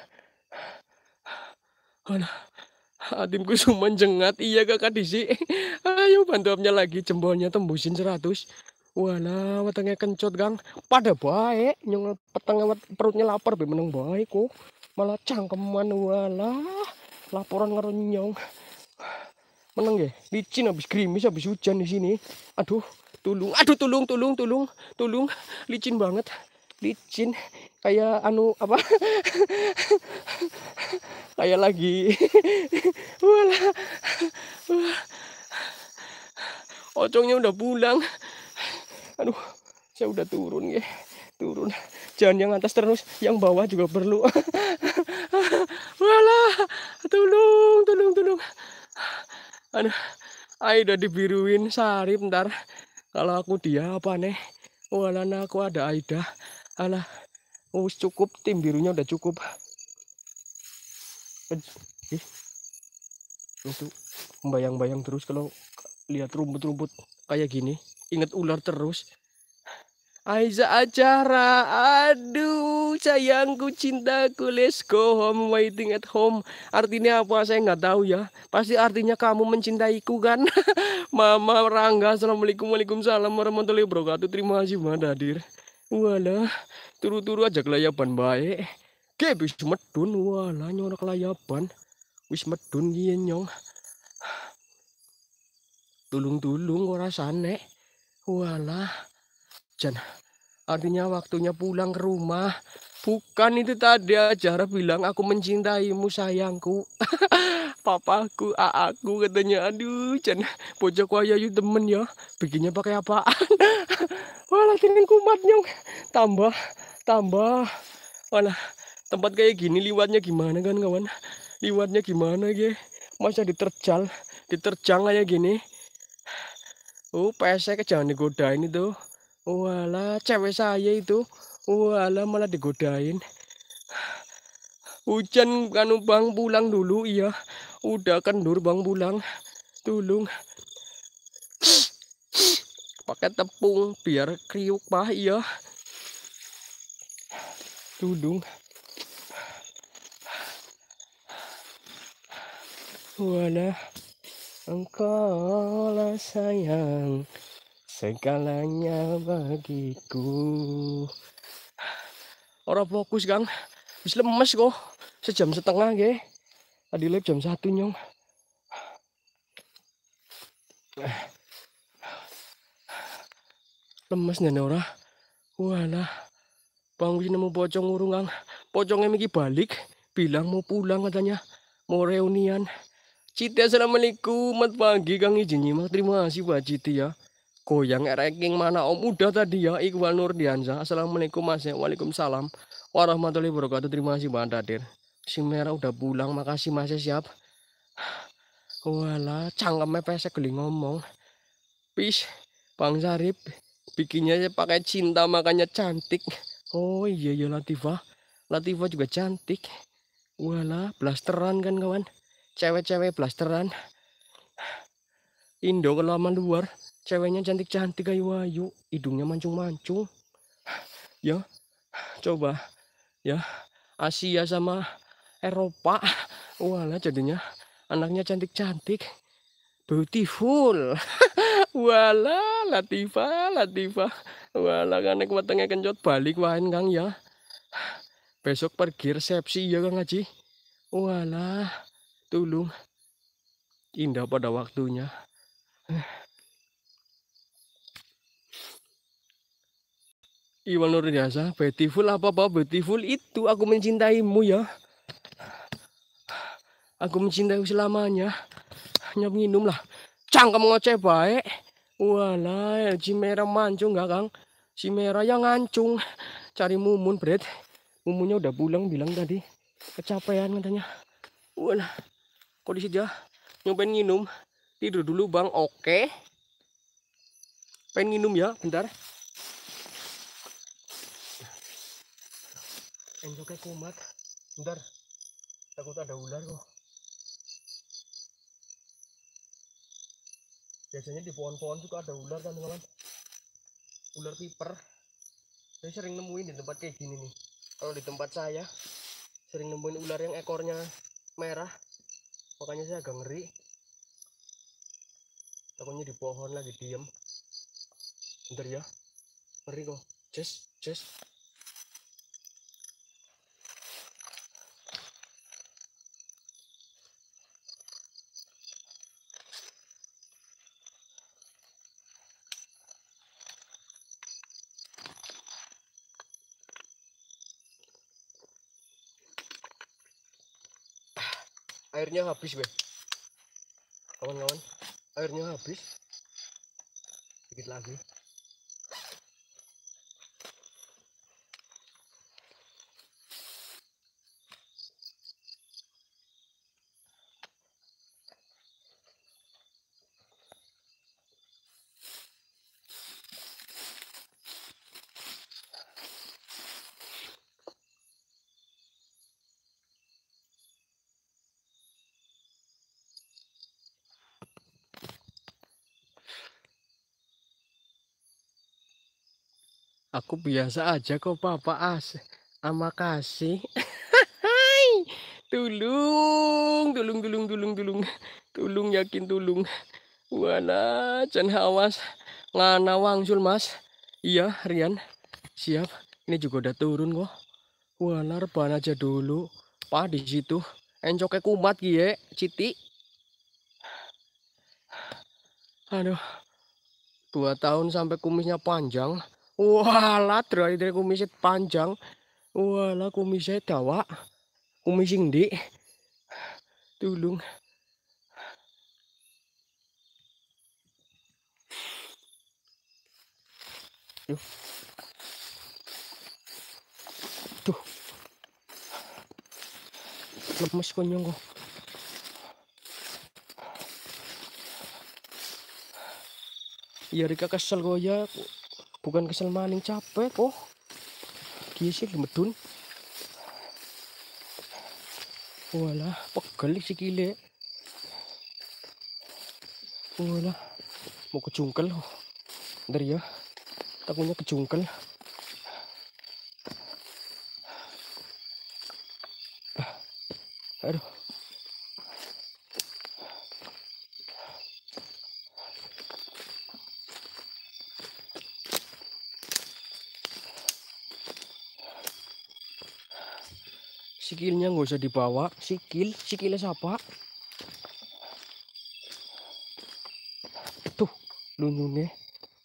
Alah, hatimku cuma jengat. Iya kakak disi. Ayo bantu apnya lagi. Jempolnya tembusin seratus. Walah, wetenge kencot gang. Pada baik. Nyong petengnya perutnya lapar. Bimeneng baik kok. Oh. Malah cangkeman. Walah. Laporan ngeronyong. nyong menang ya licin habis gerimis habis hujan di sini aduh tulung aduh tulung tulung tulung tulung licin banget licin kayak anu apa kayak lagi wala ocongnya udah pulang aduh saya udah turun ya turun jangan yang atas terus yang bawah juga perlu wala tulung tulung tulung aduh ayo udah dibiruin sari bentar kalau aku dia apa nih walana aku ada Aida alah Oh, cukup tim birunya udah cukup eh, itu membayang-bayang terus kalau lihat rumput-rumput kayak gini ingat ular terus Aiza acara, aduh sayangku cintaku let's go home waiting at home Artinya apa saya nggak tahu ya Pasti artinya kamu mencintaiku kan Mama Rangga Assalamualaikum Waalaikumsalam warahmatullahi wabarakatuh Terima kasih banget hadir Walah turu-turu aja kelayapan baik Kebis medun wala nyorak kelayapan, Wis medun iya nyong Tulung-tulung orang sana. Walah hujan. Artinya waktunya pulang ke rumah. Bukan itu tadi ajarah bilang aku mencintaimu sayangku. Papaku, aku katanya aduh Jan bocok wayayu temen ya. Bikinnya pakai apaan? Walah kini kumat nyong. Tambah, tambah. Walah tempat kayak gini liwatnya gimana kan kawan? Liwatnya gimana ge? Masa diterjal, diterjang kayak gini? Oh, pesek jangan digodain itu. Wala cewek saya itu. wala malah digodain. Hujan kanu bang pulang dulu, iya. Udah kendur bang pulang. Tolong Pakai tepung biar kriuk pak iya. Tolong Wala engkau lah sayang segalanya bagiku orang fokus gang, bis lemes kok sejam setengah ge tadi live jam satu nyong lemes nih ora walah bang wis nemu pocong urung kang pocongnya miki balik bilang mau pulang katanya mau reunian Citi assalamualaikum mat pagi kang izin nyimak terima kasih pak Citi ya goyang ranking mana Om oh, udah tadi ya Iqbal Dianza Assalamualaikum Mas ya Waalaikumsalam warahmatullahi wabarakatuh terima kasih Bang Dadir si merah udah pulang makasih Mas ya siap wala cangkemnya pesek geli ngomong pis Bang Sarip bikinnya ya pakai cinta makanya cantik oh iya ya Latifah Latifah juga cantik wala blasteran kan kawan cewek-cewek blasteran Indo kelaman luar Ceweknya cantik-cantik ayu-ayu, hidungnya mancung-mancung. Ya, coba. Ya, Asia sama Eropa. Wala jadinya anaknya cantik-cantik. Beautiful. Wala Latifa, Latifa. kan nek wetenge kencot balik wahin Kang ya. Besok pergi resepsi ya Kang Haji. Wala, tulung. Indah pada waktunya. Eh, Iwan Nur biasa, beautiful apa apa beautiful itu aku mencintaimu ya. Aku mencintaimu selamanya. Hanya cang kamu ngoceh baik. Walah, si merah mancung gak Kang? Si merah yang ngancung. Cari mumun, mumunya Mumunnya udah pulang bilang tadi. Kecapean katanya. Walah. Kondisi aja ya? nyobain minum. Tidur dulu, Bang. Oke. Pengen minum ya, bentar. Enjoknya kumat. ntar Takut ada ular kok. Biasanya di pohon-pohon juga ada ular kan teman-teman. Ular piper. Saya sering nemuin di tempat kayak gini nih. Kalau di tempat saya sering nemuin ular yang ekornya merah. Makanya saya agak ngeri. Takutnya di pohon lagi diem. Ntar ya. Ngeri kok. Just, just. airnya habis weh kawan-kawan airnya habis sedikit lagi Aku biasa aja kok Papa as. Ama kasih. tulung, tulung, tulung, tulung, tulung. Tulung yakin tulung. Wana jangan hawas. Ngana wangsul mas. Iya Rian. Siap. Ini juga udah turun kok. Wana reban aja dulu. Pa di situ. Encoknya kumat gie. Citi. Aduh. Dua tahun sampai kumisnya panjang. Walah, dari dari panjang. Walah, kumisnya dawa. Kumis di. Tulung. Yuh. Tuh. Lemes konyong kok. Ya Rika kesel kok ya bukan kesel maning capek oh kisih gemedun Wala, pegel si kile wala mau kejungkel oh. ntar ya takutnya kejungkel ah. aduh sikilnya nggak usah dibawa sikil sikilnya siapa tuh lununnya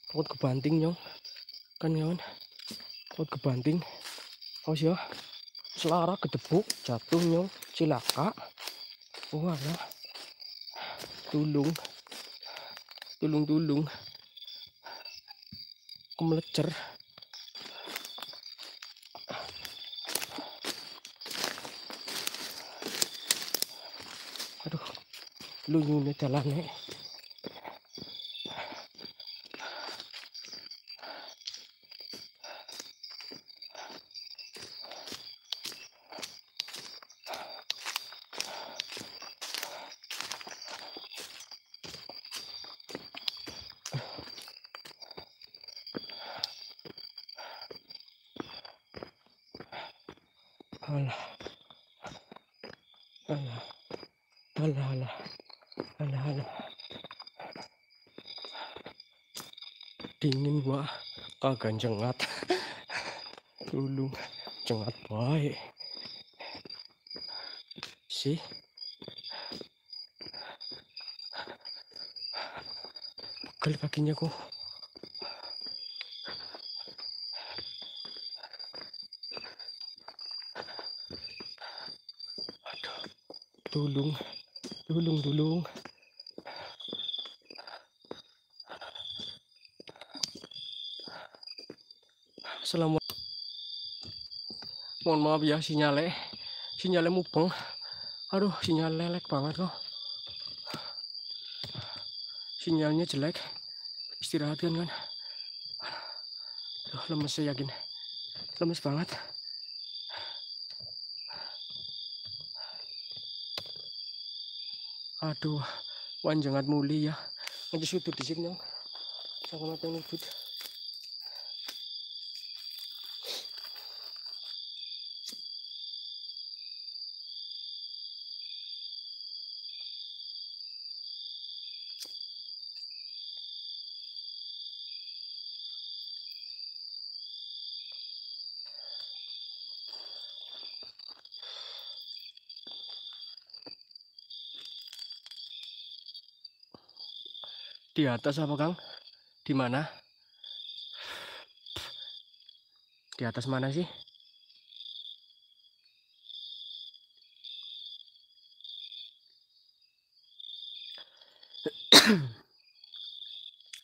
takut kebanting nyong kan nyong takut kebanting Oh ya selara kedebuk jatuh nyong cilaka wah oh, ya tulung tulung tulung kemelecer luñu na jalannya Ah, ganjengat. ya sinyale sinyale mupeng aduh sinyal lelek banget loh sinyalnya jelek istirahat kan kan aduh lemes saya yakin lemes banget aduh wanjangat muli ya nanti sudut di sini sama yang di atas apa Kang? Di mana? Di atas mana sih?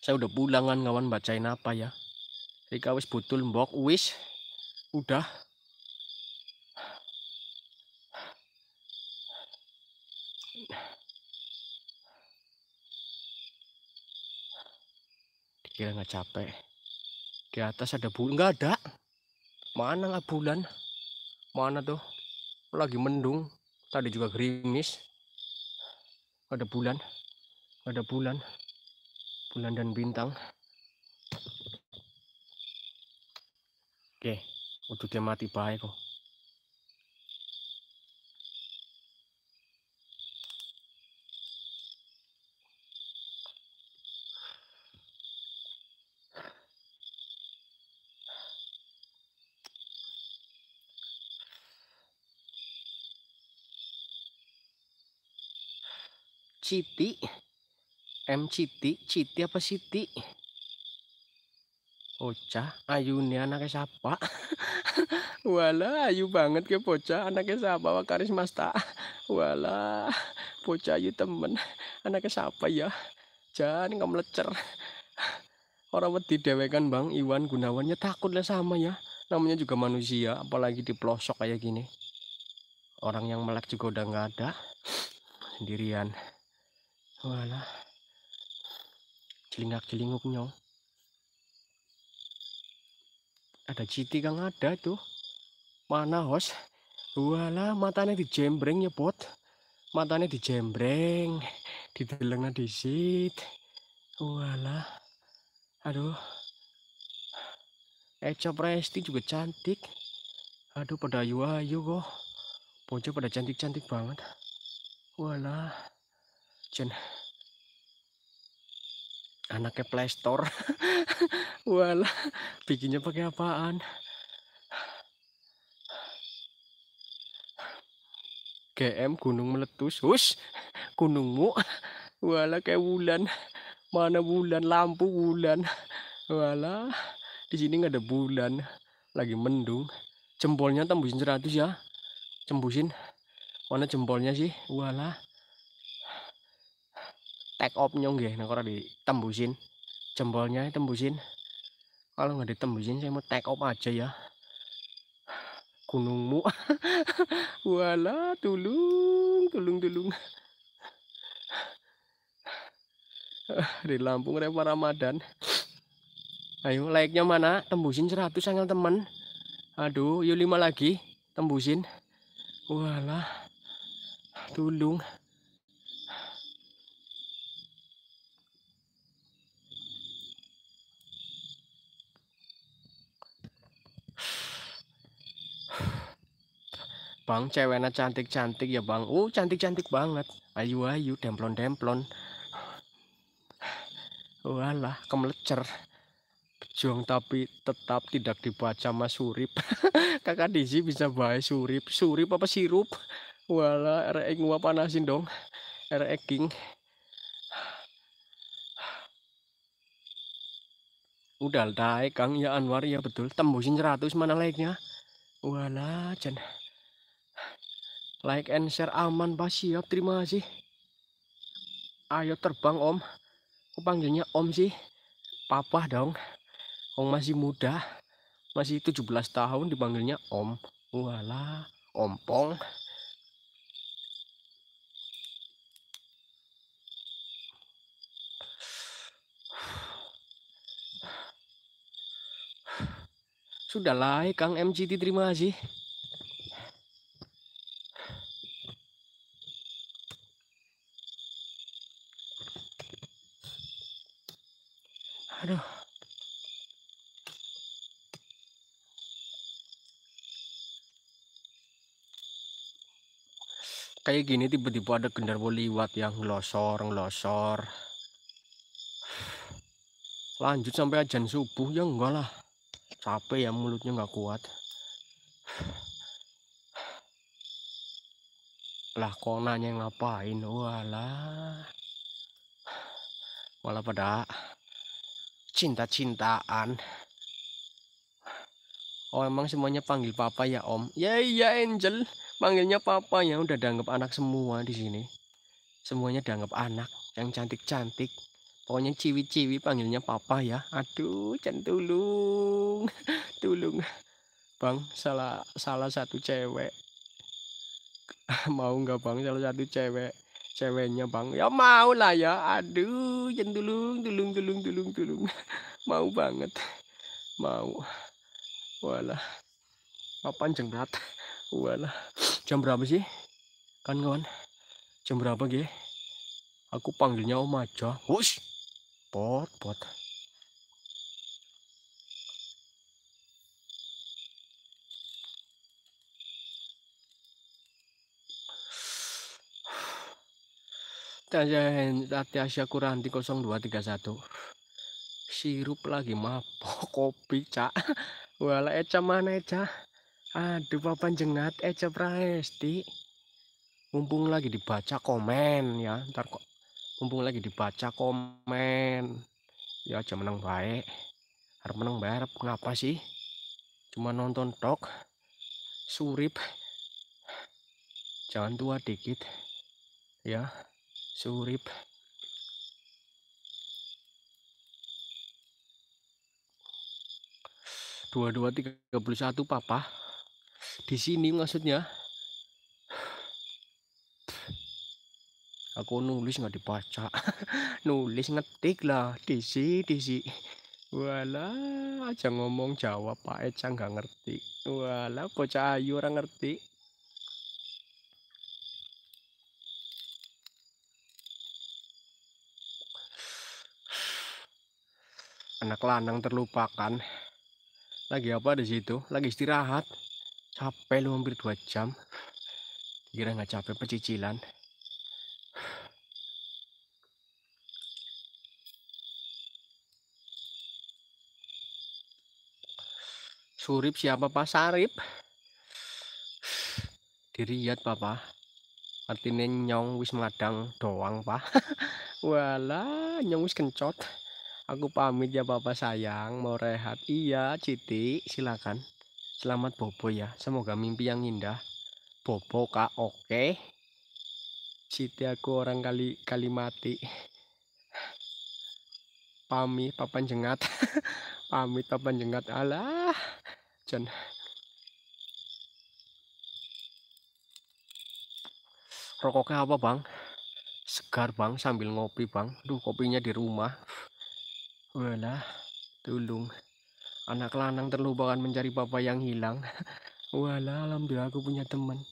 saya udah pulang kan kawan bacain apa ya Rika wis butul mbok wis udah kira nggak capek. Di atas ada bulan. Nggak ada. Mana nggak bulan? Mana tuh? Lagi mendung. Tadi juga gerimis. Ada bulan. Ada bulan. Bulan dan bintang. Oke, udah dia mati baik kok. Citi M Citi Citi apa Citi? Siti Ayu nih anaknya siapa wala ayu banget ke bocah anaknya siapa Wakaris Karis Masta wala bocah ayu temen anaknya siapa ya jangan nggak melecer orang wedi dewekan bang Iwan Gunawannya takut lah sama ya namanya juga manusia apalagi di pelosok kayak gini orang yang melek juga udah nggak ada sendirian Wala. Celingak-celinguknya. Ada citi kang ada tuh Mana hos? Wala matanya dijembreng ya bot. Matanya dijembreng. di disit. Wala. Aduh. Eca Presti juga cantik. Aduh pada ayu-ayu kok. Pojok pada cantik-cantik banget. Walah. Jen anaknya playstore wala bikinnya pakai apaan GM gunung meletus hus gunungmu wala kayak bulan mana bulan lampu bulan wala di sini nggak ada bulan lagi mendung jempolnya tembusin 100 ya cembusin, mana jempolnya sih wala take off nyong nggih nah, kalau ditembusin jempolnya tembusin kalau nggak ditembusin saya mau take off aja ya gunungmu wala tulung tulung tulung di Lampung repa Ramadan ayo like-nya mana tembusin 100 angel temen aduh yuk lima lagi tembusin Wala tulung Bang ceweknya cantik-cantik ya bang Oh cantik-cantik banget Ayu-ayu demplon-demplon Walah kemelecer Pejuang tapi tetap tidak dibaca mas surip Kakak Dizi bisa bahas surip Surip apa sirup Walah RE ngua panasin dong RE King Udah naik Kang ya Anwar ya betul Tembusin 100 mana lainnya Walah jangan like and share aman Pak siap terima kasih ayo terbang om aku panggilnya om sih papa dong om masih muda masih 17 tahun dipanggilnya om wala ompong Sudah like Kang MCT terima kasih. kayak gini tiba-tiba ada kendaraan liwat yang ngelosor ngelosor lanjut sampai ajan subuh ya enggak lah capek ya mulutnya nggak kuat lah kok nanya ngapain walah malah pada cinta-cintaan oh emang semuanya panggil papa ya om ya yeah, iya angel Panggilnya papa ya udah dianggap anak semua di sini semuanya dianggap anak yang cantik-cantik pokoknya ciwi-ciwi panggilnya papa ya aduh centulung tulung bang salah salah satu cewek mau nggak bang salah satu cewek ceweknya bang ya mau lah ya aduh centulung tulung tulung tulung tulung mau banget mau walah papan jengat walah jam berapa sih kan kawan jam berapa gih aku panggilnya om aja wush pot pot Tasya Kuranti 0231 sirup lagi mabok kopi cak wala eca mana eca Aduh papan jengat Eca eh, Prahesti. Mumpung lagi dibaca komen ya. Ntar kok mumpung lagi dibaca komen. Ya aja menang baik. Harap menang baik. Harap kenapa sih? Cuma nonton tok. Surip. Jangan tua dikit. Ya. Surip. Dua dua tiga puluh satu papa di sini maksudnya aku nulis nggak dibaca nulis ngetik lah di sini di sini wala aja ngomong jawab Pak Eca nggak ngerti wala bocah ayu orang ngerti anak lanang terlupakan lagi apa di situ lagi istirahat capek lu hampir dua jam kira nggak capek pecicilan Surip siapa Pak Sarip? Diriat Papa. Artinya nyong wis madang doang, Pak. Wala, nyong wis kencot. Aku pamit ya Bapak sayang, mau rehat. Iya, Citi, silakan. Selamat bobo ya. Semoga mimpi yang indah. Bobo Kak, oke. Okay. Siti aku orang kali kali mati. Pamit papan jengat. Pamit papan jengat. Alah. Jen. Rokoknya apa, Bang? Segar, Bang, sambil ngopi, Bang. Duh, kopinya di rumah. Walah, tulung. Anak lanang terlupakan mencari papa yang hilang. Walah, alhamdulillah aku punya teman.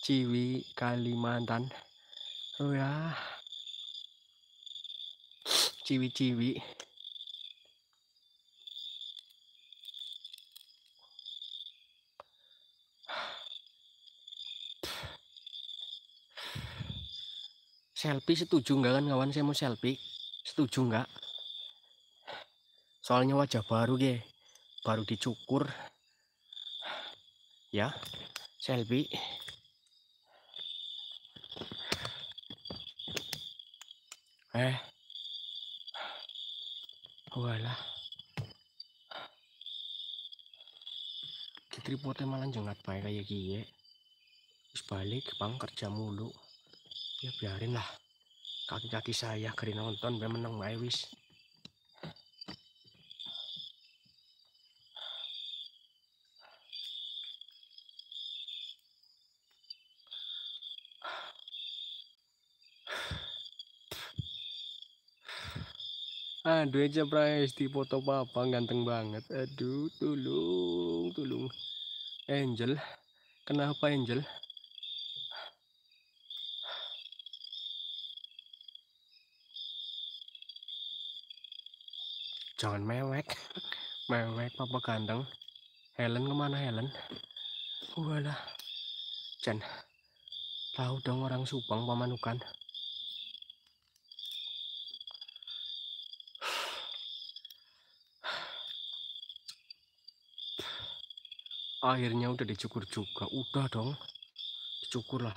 Ciwi, Kalimantan. Wah. Ciwi-ciwi. Selfie setuju enggak kan kawan? Saya mau selfie. Setuju enggak Soalnya wajah baru, ge baru dicukur ya selfie eh walah di tripodnya malah jengat baik kayak gini terus balik bang kerja mulu ya biarin lah kaki-kaki saya kering nonton menang wis duitnya di foto papa ganteng banget aduh tolong tolong Angel kenapa Angel jangan mewek mewek papa ganteng Helen kemana Helen walah Jan tahu dong orang Subang pamanukan akhirnya udah dicukur juga udah dong dicukur lah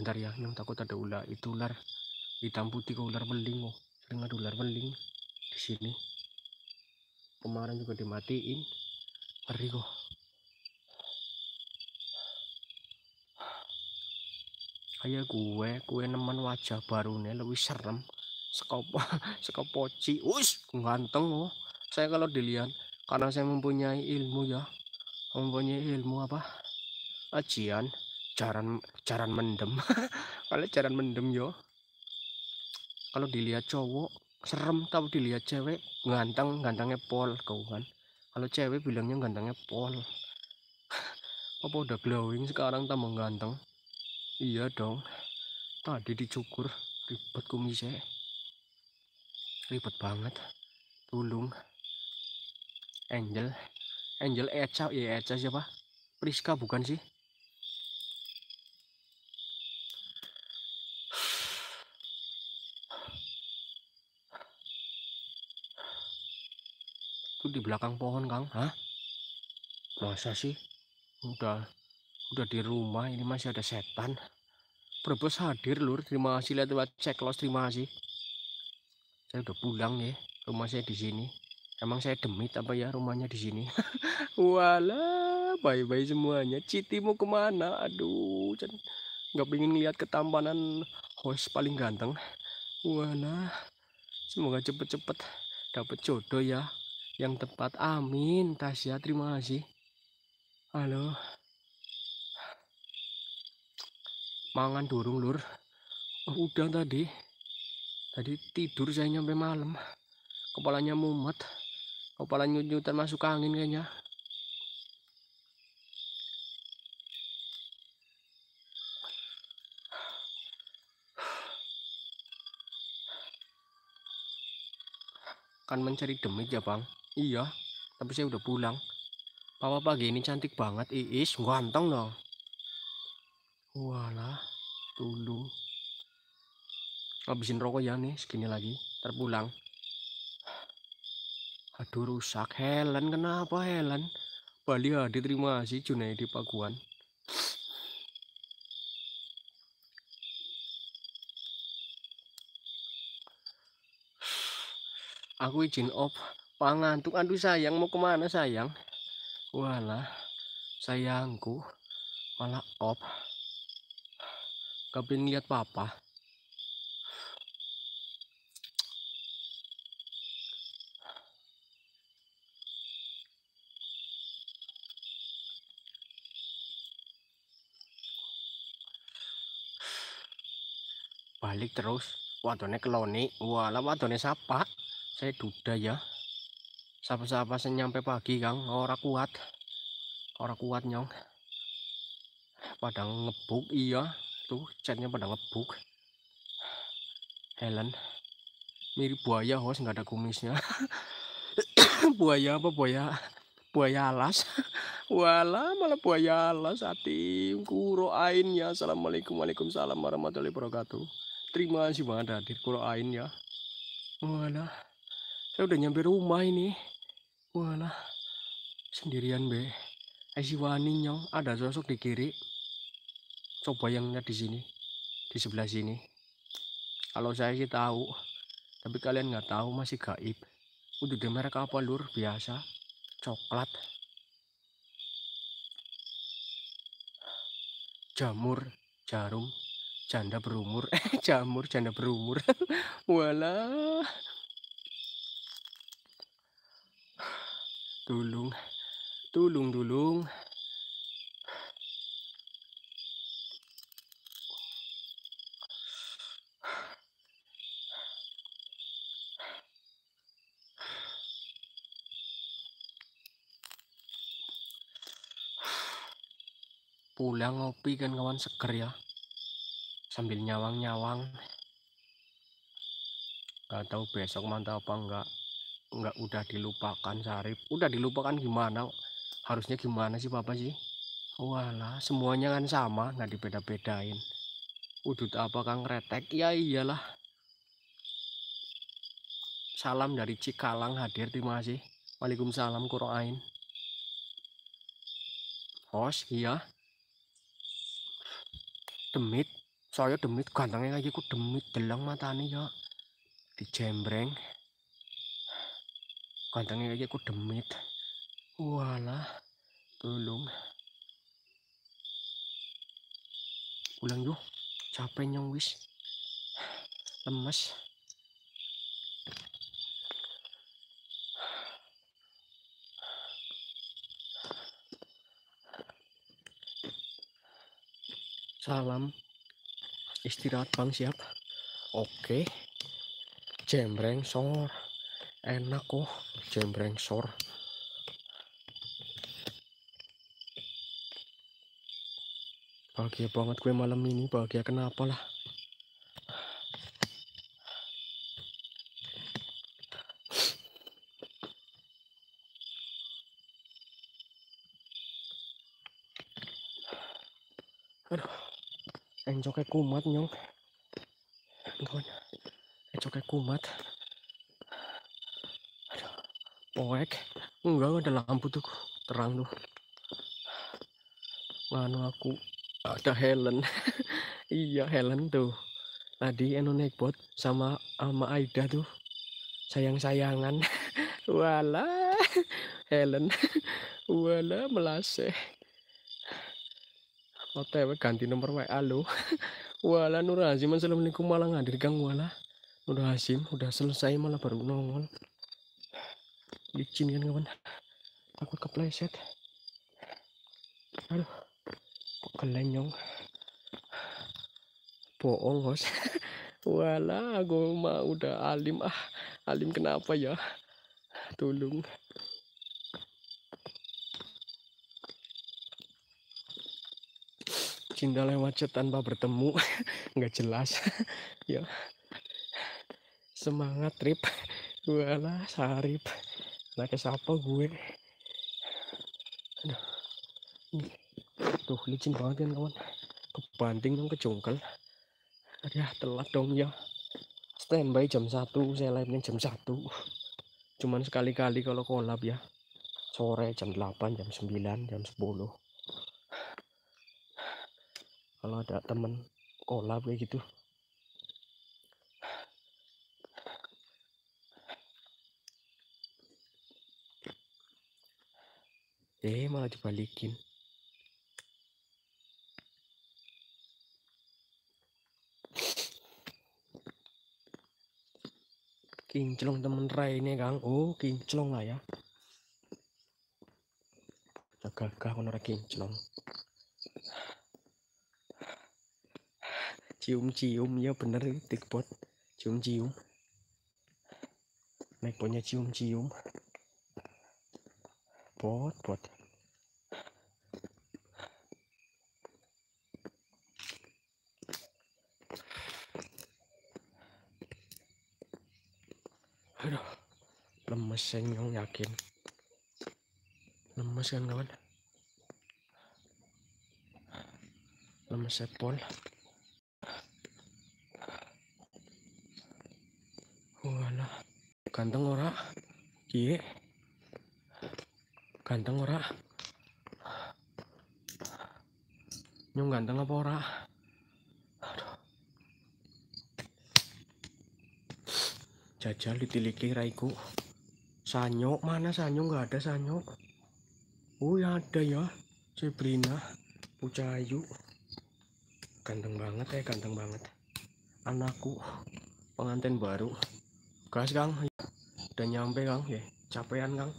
bentar ya yang takut ada ular itu ular hitam putih ke ular beling oh sering ada ular beling di sini kemarin juga dimatiin ngeri kok kayak gue gue nemen wajah baru nih lebih serem sekopo sekopoci us ganteng oh saya kalau dilihat karena saya mempunyai ilmu ya mempunyai ilmu apa ajian jaran jaran mendem kalau jaran mendem yo kalau dilihat cowok serem tau dilihat cewek ganteng gantengnya pol kau kan kalau cewek bilangnya gantengnya pol apa udah glowing sekarang tambah ganteng iya dong tadi dicukur ribet kumisnya ribet banget tulung angel Angel Echa ya Echa siapa Priska bukan sih itu di belakang pohon Kang Hah masa sih udah udah di rumah ini masih ada setan Brebes hadir lur terima kasih lihat lewat loh terima kasih saya udah pulang ya rumah saya di sini emang saya demit apa ya rumahnya di sini Wala bye-bye semuanya. Citi mau kemana? Aduh, nggak pengen lihat ketampanan host paling ganteng. wala semoga cepet-cepet dapet jodoh ya. Yang tepat, amin. Tasya, terima kasih. Halo. Mangan durung, Lur. Oh, udah tadi. Tadi tidur saya nyampe malam. Kepalanya mumet. Kepala nyut-nyutan masuk angin kayaknya. akan mencari demit ya bang? Iya, tapi saya udah pulang. Papa pagi ini cantik banget, Iis, ganteng dong. Walah, tulung. Habisin rokok ya nih, segini lagi, terpulang. Aduh rusak, Helen kenapa Helen? Bali hadir terima kasih Junaidi Paguan. aku izin op tuh aduh sayang mau kemana sayang wala sayangku malah op kabin lihat papa balik terus waduhnya keloni walah waduhnya sapa saya duda ya siapa-siapa saya nyampe pagi kang orang kuat orang kuat nyong pada ngebuk iya tuh catnya pada ngebuk Helen mirip buaya host nggak ada kumisnya buaya apa buaya buaya alas wala malah buaya alas hati kuro ain ya assalamualaikum waalaikumsalam warahmatullahi wabarakatuh terima kasih banget hadir kuro ain ya wala saya udah nyampe rumah ini walah sendirian be wani nyong ada sosok di kiri coba yang lihat di sini di sebelah sini kalau saya sih tahu tapi kalian nggak tahu masih gaib udah di merek apa lur biasa coklat jamur jarum janda berumur eh jamur janda berumur walah tulung tulung dulung pulang ngopi kan kawan seger ya sambil nyawang-nyawang gak tahu besok mantap apa enggak nggak udah dilupakan Sarip udah dilupakan gimana harusnya gimana sih papa sih walah semuanya kan sama nggak dibeda-bedain udut apa kang retek ya iyalah salam dari Cikalang hadir terima kasih Waalaikumsalam kurang ain host iya demit saya demit gantengnya lagi ku demit delang matanya ya dijembreng pantangnya aja aku gitu, demit walah tolong ulang yuk capek nyong wis lemes salam istirahat bang siap oke jembreng sor enak kok oh jembreng sor bahagia banget gue malam ini bahagia kenapa lah aduh kayak kumat nyong enggak kayak kumat poek enggak ada lampu tuh terang tuh mana aku ada Helen iya Helen tuh tadi Eno anu naik bot sama ama Aida tuh sayang-sayangan wala Helen wala melase otw ganti nomor WA lo wala Nur Hazim assalamualaikum malah ngadir gang wala Nur Azim udah selesai malah baru nongol licin kan kawan takut kepleset aduh kelenyong bohong bos wala gue mah udah alim ah alim kenapa ya tolong cinta lewat chat tanpa bertemu nggak jelas ya semangat trip wala sarip Gak ada siapa gue aduh tuh licin banget kan kawan kebanting dong kejongkel ya telat dong ya standby jam 1 saya live jam 1 cuman sekali-kali kalau kolab ya sore jam 8 jam 9 jam 10 kalau ada temen kolab kayak gitu eh malah dibalikin kinclong temen Ray ini kang oh kinclong lah ya gagah kono ra kinclong cium-cium ya bener tikbot cium-cium naik punya cium-cium pot pot saya memang yakin lemes kan kawan lemes sepol walah ganteng ora iya ganteng ora nyung ganteng apa ora jajal ditiliki raiku Sanyo mana Sanyo nggak ada Sanyo oh ya ada ya Sebrina Pucayu ganteng banget ya ganteng banget anakku pengantin baru gas kang udah nyampe kang ya capean kang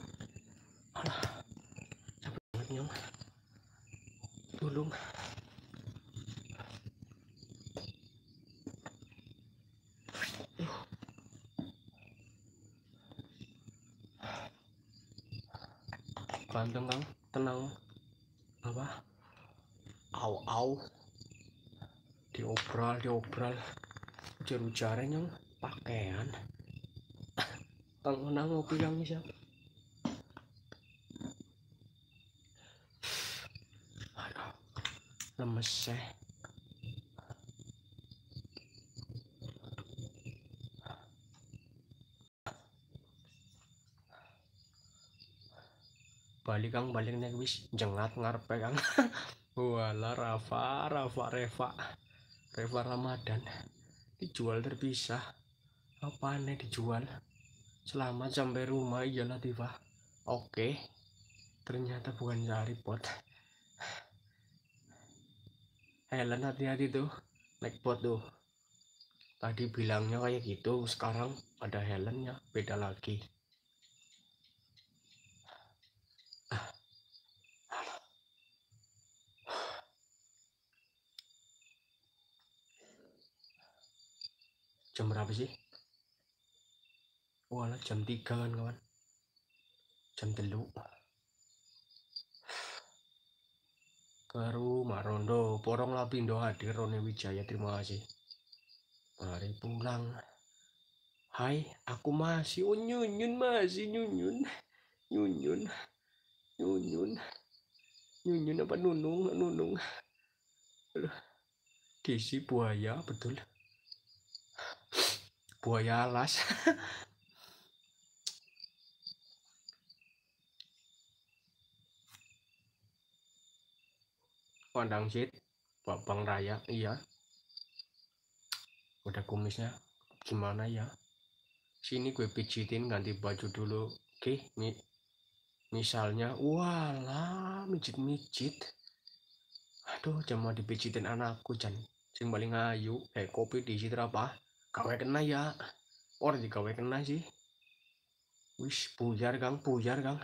jaring yang pakaian kang nang ngopi kang siapa lemes eh ya. balik kang balik nek wis jengat ngarpe kang wala Rafa Rafa Reva Reva Ramadan dijual terpisah apa aneh dijual selamat sampai rumah iya Latifah oke ternyata bukan cari pot Helen hati-hati tuh naik pot tuh tadi bilangnya kayak gitu sekarang ada Helen Helennya beda lagi apa sih wala jam tiga kan kawan jam telu baru marondo porong lah pindo hadir Rone Wijaya terima kasih mari pulang hai aku masih oh, nyunyun masih nyunyun nyunyun nyunyun nyunyun apa nunung nunung Desi buaya betul buaya alas pandang jit babang raya iya udah kumisnya gimana ya sini gue pijitin ganti baju dulu oke okay, mi misalnya wala mijit-mijit aduh jangan mau dipijitin anakku jan sing paling ayu eh kopi di situ apa gawe kena ya or digawe kena sih wis pujar gang, pujar gang,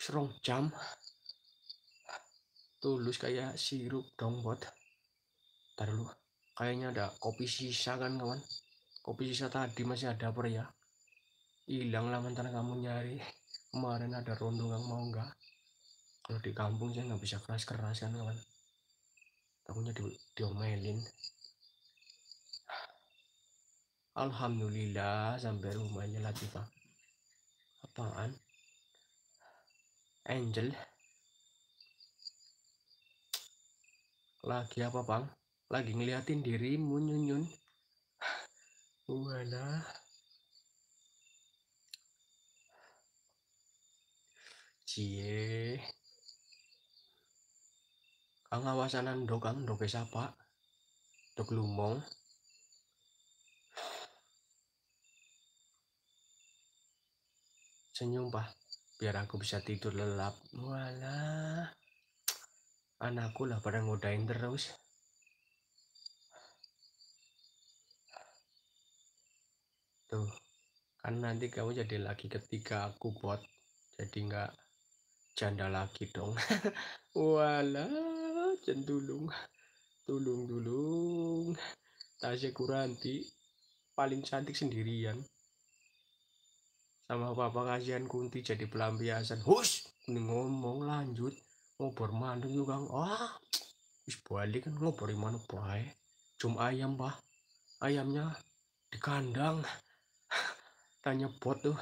serong jam tulus kayak sirup dong buat ntar lu kayaknya ada kopi sisa kan kawan kopi sisa tadi masih ada apa ya hilang lah mantan kamu nyari kemarin ada rondo yang mau enggak kalau di kampung saya nggak bisa keras keras kan kawan takutnya di diomelin Alhamdulillah sampai rumahnya Latifah apaan Angel lagi apa bang lagi ngeliatin dirimu nyunyun Mana? Cie Kang awasanan dokesapa? Dok lumong Senyum, Pak. Biar aku bisa tidur lelap. wala Anakku lah pada ngodain terus. Tuh. Kan nanti kamu jadi lagi ketika aku buat. Jadi nggak janda lagi dong. wala cendulung Tulung dulung. Tasya Kuranti paling cantik sendirian sama bapak kasihan kunti jadi pelampiasan hus ini ngomong lanjut ngobor mandeng juga ah wis balik kan ngobor mana baik cum ayam pak ayamnya di kandang tanya bot tuh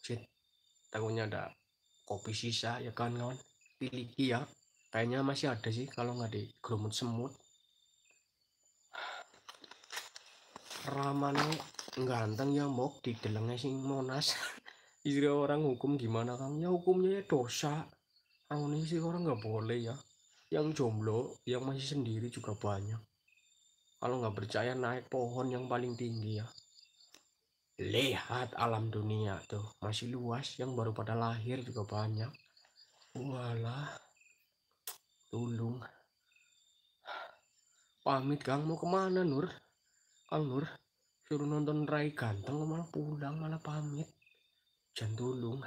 shit takutnya ada kopi sisa ya kan kawan pilih ya kayaknya masih ada sih kalau nggak di kerumun semut ramane ganteng ya mok dalamnya sing monas istri orang hukum gimana kang ya hukumnya ya dosa angon sih orang nggak boleh ya yang jomblo yang masih sendiri juga banyak kalau nggak percaya naik pohon yang paling tinggi ya lihat alam dunia tuh masih luas yang baru pada lahir juga banyak walah tulung pamit kang mau kemana nur kang nur suruh nonton Rai ganteng malah pulang malah pamit jantulung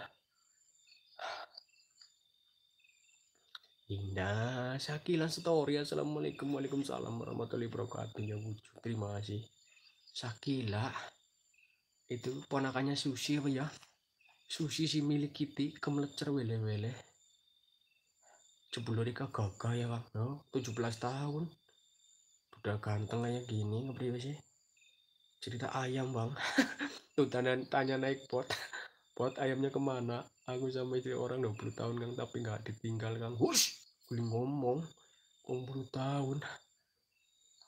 Indah Sakila story Assalamualaikum Waalaikumsalam warahmatullahi wabarakatuh ya wujud terima kasih Sakila itu ponakannya Susi apa ya Susi si milik Kitty kemelecer wele-wele jebul mereka gagah ya waktu tujuh belas tahun udah ganteng aja gini ngepriwe sih cerita ayam bang tuh tanya, tanya naik pot pot ayamnya kemana aku sama istri orang 20 tahun kang tapi nggak ditinggal kang hush gue ngomong 20 tahun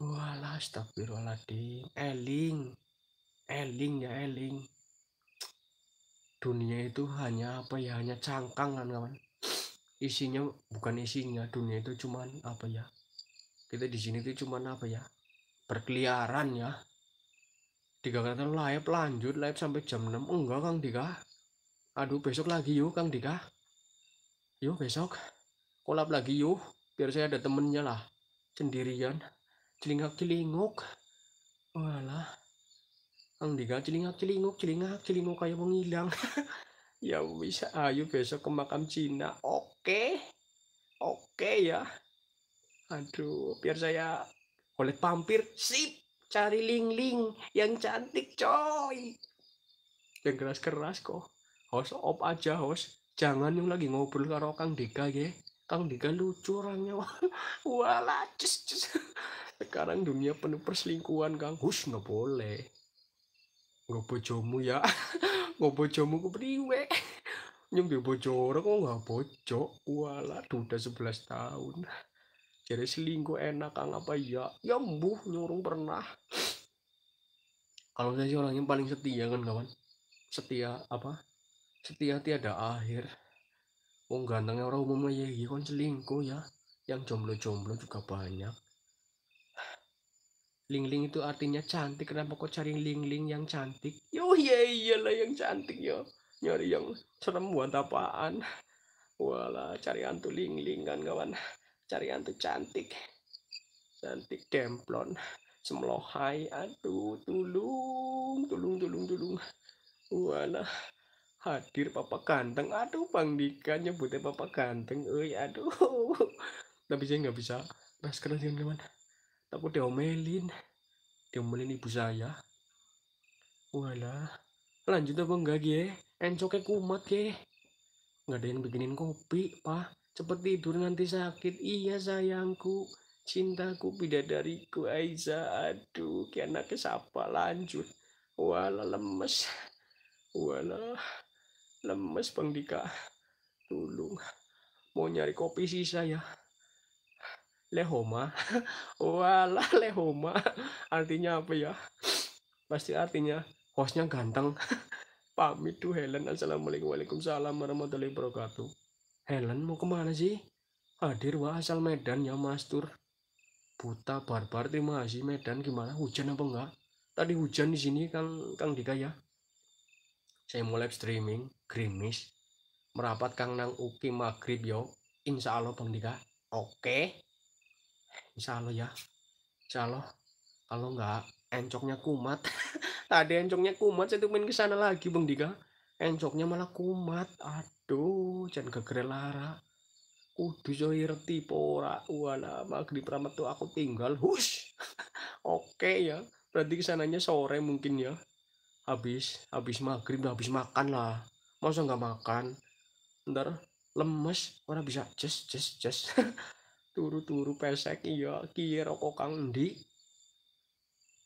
walah astagfirullahaladzim eling eling ya eling dunia itu hanya apa ya hanya cangkang kan kawan isinya bukan isinya dunia itu cuman apa ya kita di sini itu cuman apa ya berkeliaran ya Tiga kata live lanjut live sampai jam 6 enggak Kang Dika aduh besok lagi yuk Kang Dika yuk besok kolab lagi yuk biar saya ada temennya lah sendirian celingak celinguk walah Kang Dika celingak celinguk celingak celinguk kayak menghilang ya bisa ayo besok ke makam Cina oke oke ya aduh biar saya oleh pampir sip cari ling ling yang cantik coy yang keras-keras kok host op aja host jangan yang lagi ngobrol karo Kang Dika ya Kang Dika lucu orangnya wala cus, cus. sekarang dunia penuh perselingkuhan Kang Hus nggak boleh nggak bojomu ya nggak bojomu ku priwe nyung bojo orang kok nggak bojo wala udah sebelas tahun jadi selingkuh enak kang apa ya ya mbuh nyurung pernah kalau saya sih orangnya paling setia kan kawan setia apa setia tiada akhir Wong gantengnya orang umumnya ya iya kan selingkuh ya yang jomblo-jomblo juga banyak Lingling ling itu artinya cantik. Kenapa kok cari lingling ling yang cantik? Yo, ya oh iya, iyalah yang cantik yo. Ya. Nyari yang serem buat apaan? Walah, cari hantu lingling ling kan kawan. Cari tuh cantik cantik demplon semlohai aduh tulung tulung tulung tulung wala, hadir papa ganteng aduh bang Dika nyebutnya papa ganteng eh, aduh tapi saya nggak bisa maskeran dengan teman takut diomelin diomelin ibu saya wala, lanjut apa enggak ya encoknya kumat ya, nggak ada yang bikinin kopi pak cepet tidur nanti sakit iya sayangku cintaku bidadariku Aiza aduh anaknya siapa lanjut wala lemes wala lemes Bang Dika tolong mau nyari kopi sih saya, lehoma wala lehoma artinya apa ya pasti artinya hostnya ganteng pamit tuh Helen assalamualaikum waalaikumsalam warahmatullahi wabarakatuh Helen mau kemana sih? Hadir wah asal Medan ya Mas Tur. Buta barbar terima kasih Medan gimana hujan apa enggak? Tadi hujan di sini Kang Kang Dika ya. Saya mulai streaming, gerimis. Merapat Kang Nang Uki maghrib yo. Insya Allah Bang Dika. Oke. Insya Allah ya. Insya Allah. Kalau enggak encoknya kumat. Tadi encoknya kumat saya tuh main ke sana lagi Bang Dika encoknya malah kumat aduh jangan geger lara kudu tipe pora wala magrib ramat tuh aku tinggal hush oke okay, ya berarti kesananya sore mungkin ya habis habis magrib, habis makan lah masa nggak makan ntar lemes orang bisa jes jes jes turu-turu pesek iya kiye rokok kang endi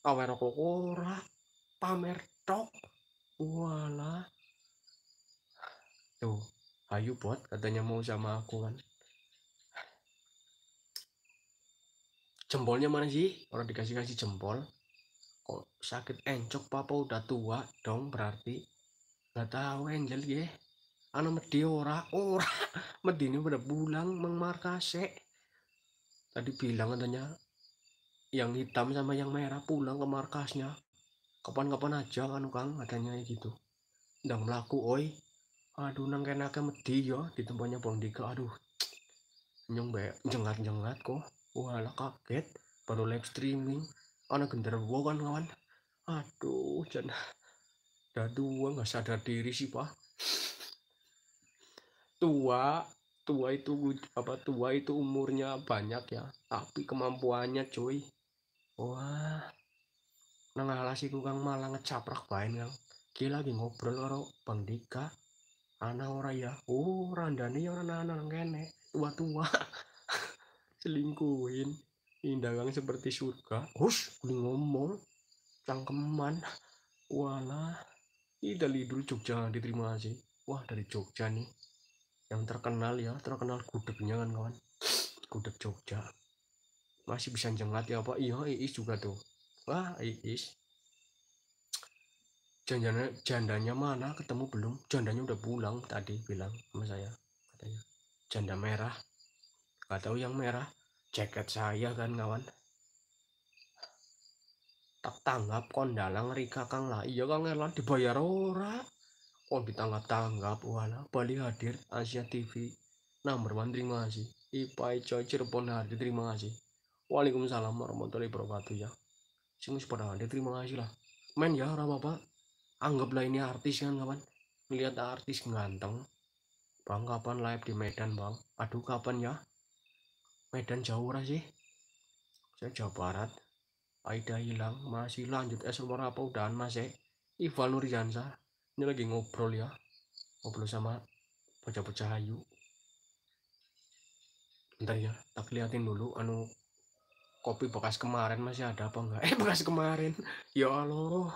awer rokok ora pamer tok wala tuh Ayu buat katanya mau sama aku kan jempolnya mana sih orang dikasih kasih jempol kok sakit encok papa udah tua dong berarti nggak tahu Angel ya anak medi ora ora medine pada pulang mengmarkase tadi bilang katanya yang hitam sama yang merah pulang ke markasnya kapan-kapan aja kan kang katanya gitu udah melaku oi aduh nang kena ke medi yo ya, di tempatnya bang Dika aduh nyong be jengat jengat kok wala kaget baru live streaming anak genderwo kan kawan aduh jen dah tua nggak sadar diri sih pak tua tua itu apa tua itu umurnya banyak ya tapi kemampuannya cuy wah nang alas iku kang malah ngecaprak bain gila lagi ngobrol karo Bang Dika anak orang ya orang ndane orang ya orang anak kene tua-tua selingkuhin indagang seperti surga hush udah ngomong cangkeman wala dari dulu Jogja diterima sih wah dari Jogja nih yang terkenal ya terkenal gudegnya kan kawan gudeg Jogja masih bisa jengat ya pak iya Iis juga tuh wah Iis jandanya jandanya mana ketemu belum jandanya udah pulang tadi bilang sama saya katanya janda merah nggak tahu yang merah jaket saya kan kawan tak tanggap kon dalang rika kang lah iya kang elan dibayar ora kon ditanggap tanggap wala Bali hadir Asia TV number one terima kasih Ipai Coy Cirebon hadir terima kasih Waalaikumsalam warahmatullahi wabarakatuh ya Sing pada hadir terima kasih lah men ya ora bapak anggaplah ini artis kan kawan melihat artis ganteng bang kapan live di Medan bang aduh kapan ya Medan jauh lah sih saya Jawa Barat Aida hilang masih lanjut es eh, apa udahan mas eh Ival Nurjansa ini lagi ngobrol ya ngobrol sama bocah-bocah ayu bentar ya tak liatin dulu anu kopi bekas kemarin masih ada apa enggak eh bekas kemarin ya Allah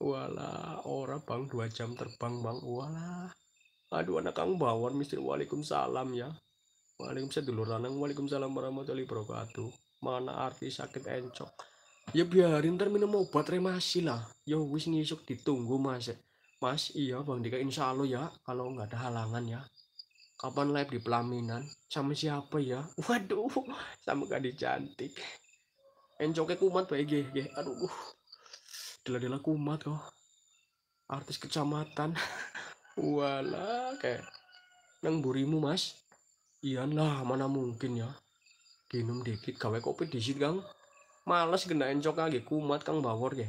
wala ora bang dua jam terbang bang wala aduh anak kang bawan mister salam ya waalaikumsalam dulur lanang waalaikumsalam warahmatullahi wabarakatuh mana arti sakit encok ya biarin ntar minum obat remasi lah yo ya, wis ngisuk ditunggu mas mas iya bang Dika insya Allah ya kalau nggak ada halangan ya kapan live di pelaminan sama siapa ya waduh sama gadis cantik encoknya kumat baik aduh uh dela-dela kumat kok artis kecamatan wala kayak nang burimu mas iyalah mana mungkin ya minum dikit gawe kopi disit kang males gena encok lagi kumat kang bawor ya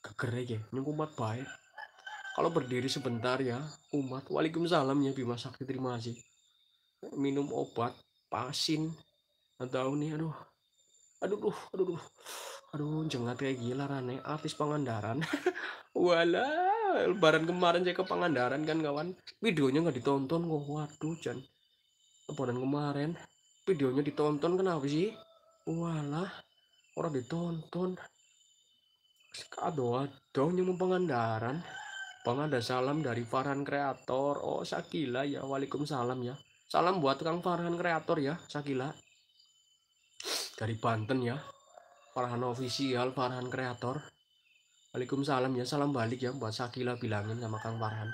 kegere ya ini kumat baik kalau berdiri sebentar ya kumat waalaikumsalam ya Bima Sakti terima kasih minum obat pasin atau nih aduh aduh aduh, aduh aduh jengat kayak gila Rane ya. artis Pangandaran wala lebaran kemarin saya ke Pangandaran kan kawan videonya nggak ditonton kok waduh Jan lebaran kemarin videonya ditonton kenapa sih wala orang ditonton kado dong nyemung Pangandaran ada salam dari Farhan Kreator. Oh, Sakila ya. Waalaikumsalam ya. Salam buat Kang Farhan Kreator ya, Sakila. Dari Banten ya. Farhan official Farhan kreator Waalaikumsalam ya salam balik ya buat Sakila bilangin sama Kang Farhan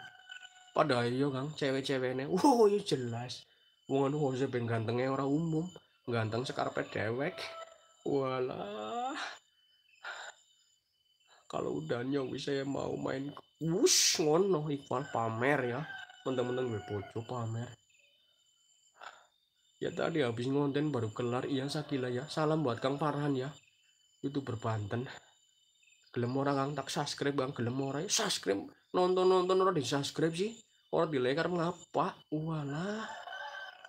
pada ayo iya, Kang cewek-ceweknya wow ya jelas wongan Jose ben gantengnya orang umum ganteng sekarpet dewek walah kalau udah bisa saya mau main wush ngono Iqbal pamer ya teman-teman gue bocor pamer ya tadi habis ngonten baru kelar iya Sakila ya salam buat Kang Farhan ya itu berbanten, gelem ora kang tak subscribe bang, gelem ora ya, subscribe nonton nonton ora di subscribe sih orang di lekar ngapa walah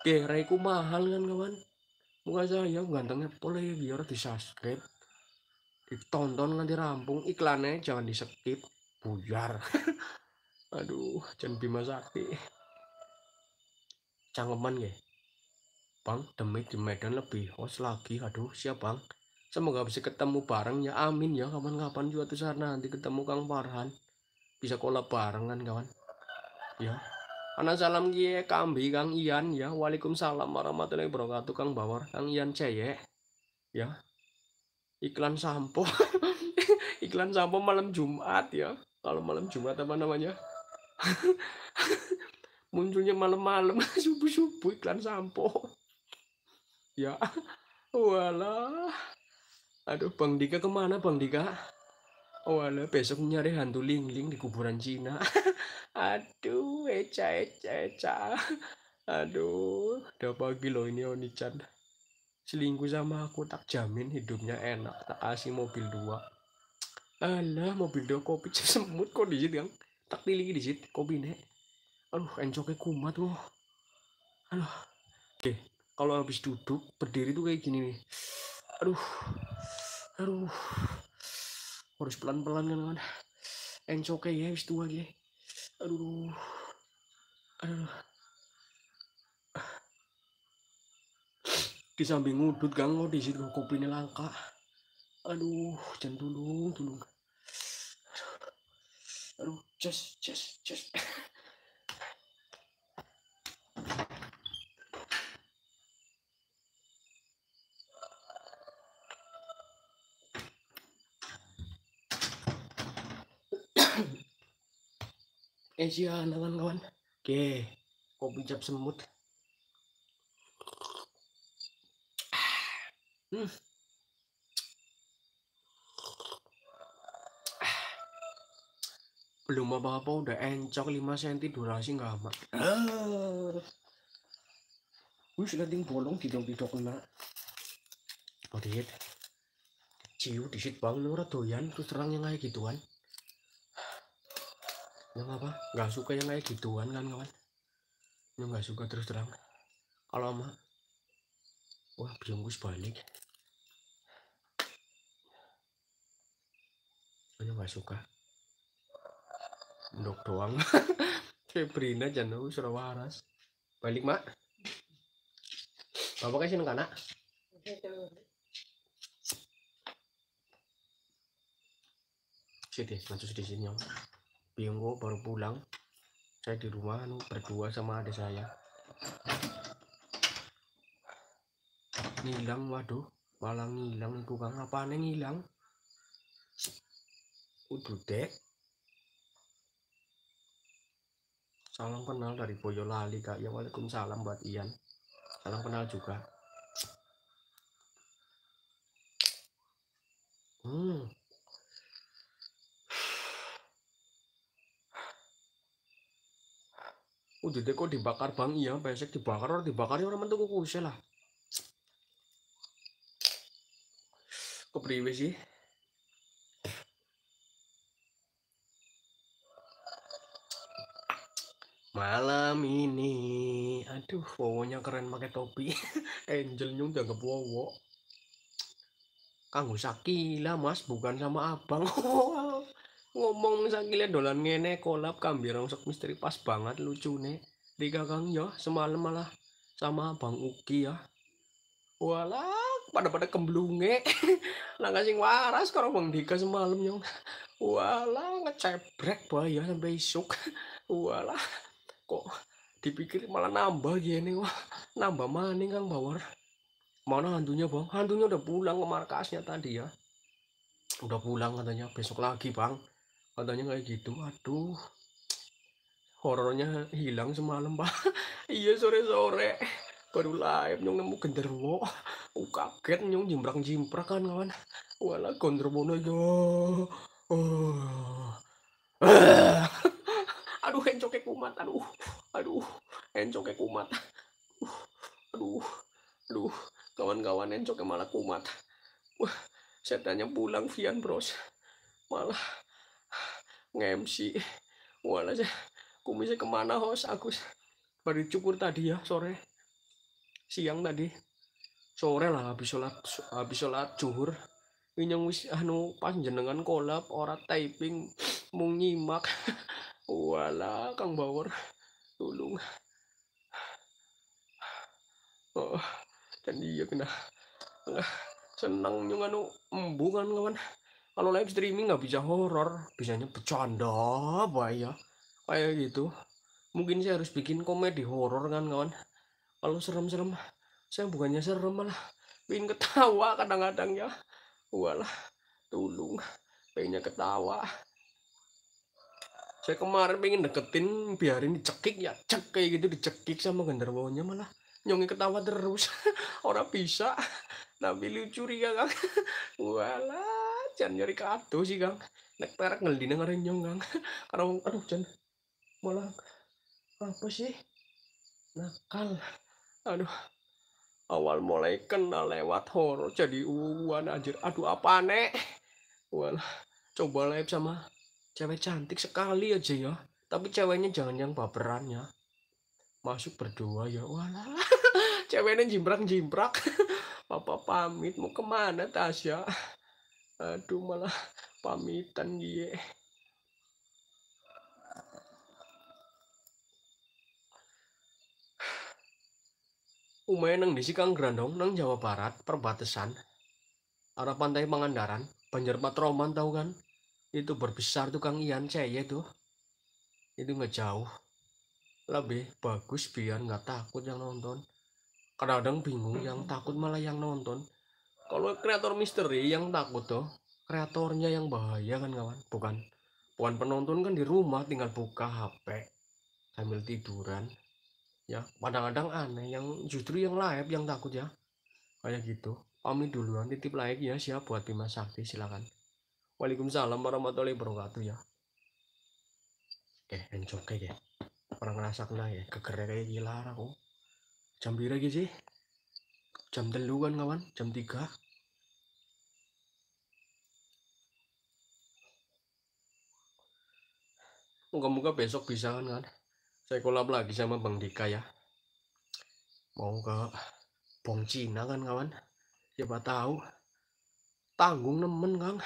kira iku mahal kan kawan muka saya gantengnya boleh ya, biar di subscribe ditonton nanti rampung iklannya jangan di skip buyar aduh jangan Bima Sakti cangkeman ya bang demi di Medan lebih host lagi aduh siap bang Semoga bisa ketemu bareng ya. Amin ya. Kapan-kapan juga tuh sana nanti ketemu Kang Farhan. Bisa kolab barengan kawan. Ya. Anak salam kie kambi Kang Ian ya. Waalaikumsalam warahmatullahi wabarakatuh Kang Bawar. Kang Ian ceye. Ya. Iklan sampo. Iklan sampo malam Jumat ya. Kalau malam Jumat apa namanya? Munculnya malam-malam subuh-subuh iklan sampo. Ya. Walah. Aduh, Bang Dika kemana Bang Dika? Walah, oh, besok nyari hantu lingling di kuburan Cina. Aduh, eca, eca, eca. Aduh, udah pagi loh ini Oni-chan. Selingkuh sama aku tak jamin hidupnya enak. Tak asing mobil dua. Alah, mobil dua kopi semut kok dijit yang Tak pilih situ kopi nek. Aduh, encoknya kumat loh. Aduh. Oke, kalau habis duduk, berdiri tuh kayak gini nih aduh aduh harus pelan-pelan kan kan encoke ya wis tua ya aduh aduh di samping ngudut gang lo di situ kopinya langka aduh jangan tulung tulung aduh aduh just just just Eh, Asia iya, kawan-kawan oke kopi cap semut hmm. belum apa-apa udah encok 5 cm durasi nggak apa. ah. wis ding bolong di dong kena Cium di disit banget ora doyan terus terang yang kayak gituan nggak apa nggak suka yang kayak gituan kan kawan ini nggak suka terus terang kalau mah wah bingkus balik ini oh, nggak suka dok doang kayak Brina jangan suruh waras balik mak bapak kasih nengkana sedih lanjut di sini Bingo baru pulang saya di rumah nu berdua sama adik saya Hilang, waduh malah hilang, tukang apa nih hilang, udah dek salam kenal dari Boyolali kak ya waalaikumsalam buat Ian salam kenal juga hmm udah oh, deh kok dibakar bang iya besek dibakar orang dibakar ya, orang mantu kok kusel lah kok priwe sih malam ini aduh wawonya keren pakai topi angel nyung dianggap wowo kang sakila mas bukan sama abang ngomong gila dolan ngene kolab kambir rongsok misteri pas banget lucu nih di gagang ya semalam malah sama Bang Uki ya walah pada pada kemblunge lah sing waras karo Bang Dika semalam yang walah ngecebrek ya sampai isuk walah kok dipikir malah nambah gini wah nambah maning Kang Bawar mana hantunya Bang hantunya udah pulang ke markasnya tadi ya udah pulang katanya besok lagi Bang katanya kayak gitu aduh horornya hilang semalam pak iya sore sore baru live nyong nemu genderwo aku kaget nyong jimbrang jimprak kan kawan wala genderwo yo ya. oh. Uh. aduh encokek kumat aduh aduh encokek kumat aduh aduh kawan-kawan encoknya malah kumat wah setannya pulang Vian bros malah nge-MC wala sih kumisnya kemana host? Aku baru cukur tadi ya sore siang tadi sore lah habis sholat habis sholat zuhur inyong wis anu dengan kolab ora typing mung nyimak wala kang bawor tulung oh dan dia kena seneng nyung anu embungan kawan kalau live streaming nggak bisa horor bisanya bercanda bahaya ya kayak gitu mungkin saya harus bikin komedi horor kan kawan kalau serem-serem saya bukannya serem malah pengen ketawa kadang-kadang ya walah tolong pengennya ketawa saya kemarin pengen deketin biarin dicekik ya cek kayak gitu dicekik sama genderwonya malah nyongi ketawa terus orang bisa tapi lucu ya kan walah jan nyari kado sih kang nek perak ngeldina nyong kang karena aduh jan malah apa sih nakal aduh awal mulai kenal lewat horor jadi uwan anjir aduh apa nek wala coba live sama cewek cantik sekali aja ya tapi ceweknya jangan yang baperan ya masuk berdua ya wala ceweknya jimbrak jimbrak papa pamit mau kemana Tasya aduh malah pamitan dia Umay nang di Sikang Grandong nang Jawa Barat perbatasan arah pantai Pangandaran Banjar Roman tahu kan itu berbesar tuh kang Ian saya tuh itu nggak jauh lebih bagus biar nggak takut yang nonton kadang-kadang bingung yang takut malah yang nonton kalau kreator misteri yang takut tuh kreatornya yang bahaya kan kawan bukan bukan penonton kan di rumah tinggal buka HP sambil tiduran ya kadang-kadang aneh yang justru yang live yang takut ya kayak gitu pamit duluan titip tip like ya siap buat Bima Sakti silakan Waalaikumsalam warahmatullahi wabarakatuh ya eh enjoy kayak ya orang ngerasa kena ya kegerai kayak gila aku oh. jambir gizi. sih jam teluan kawan jam tiga moga-moga besok bisa kan kan saya kolab lagi sama Bang Dika ya mau ke Bong Cina kan kawan siapa tahu tanggung nemen kang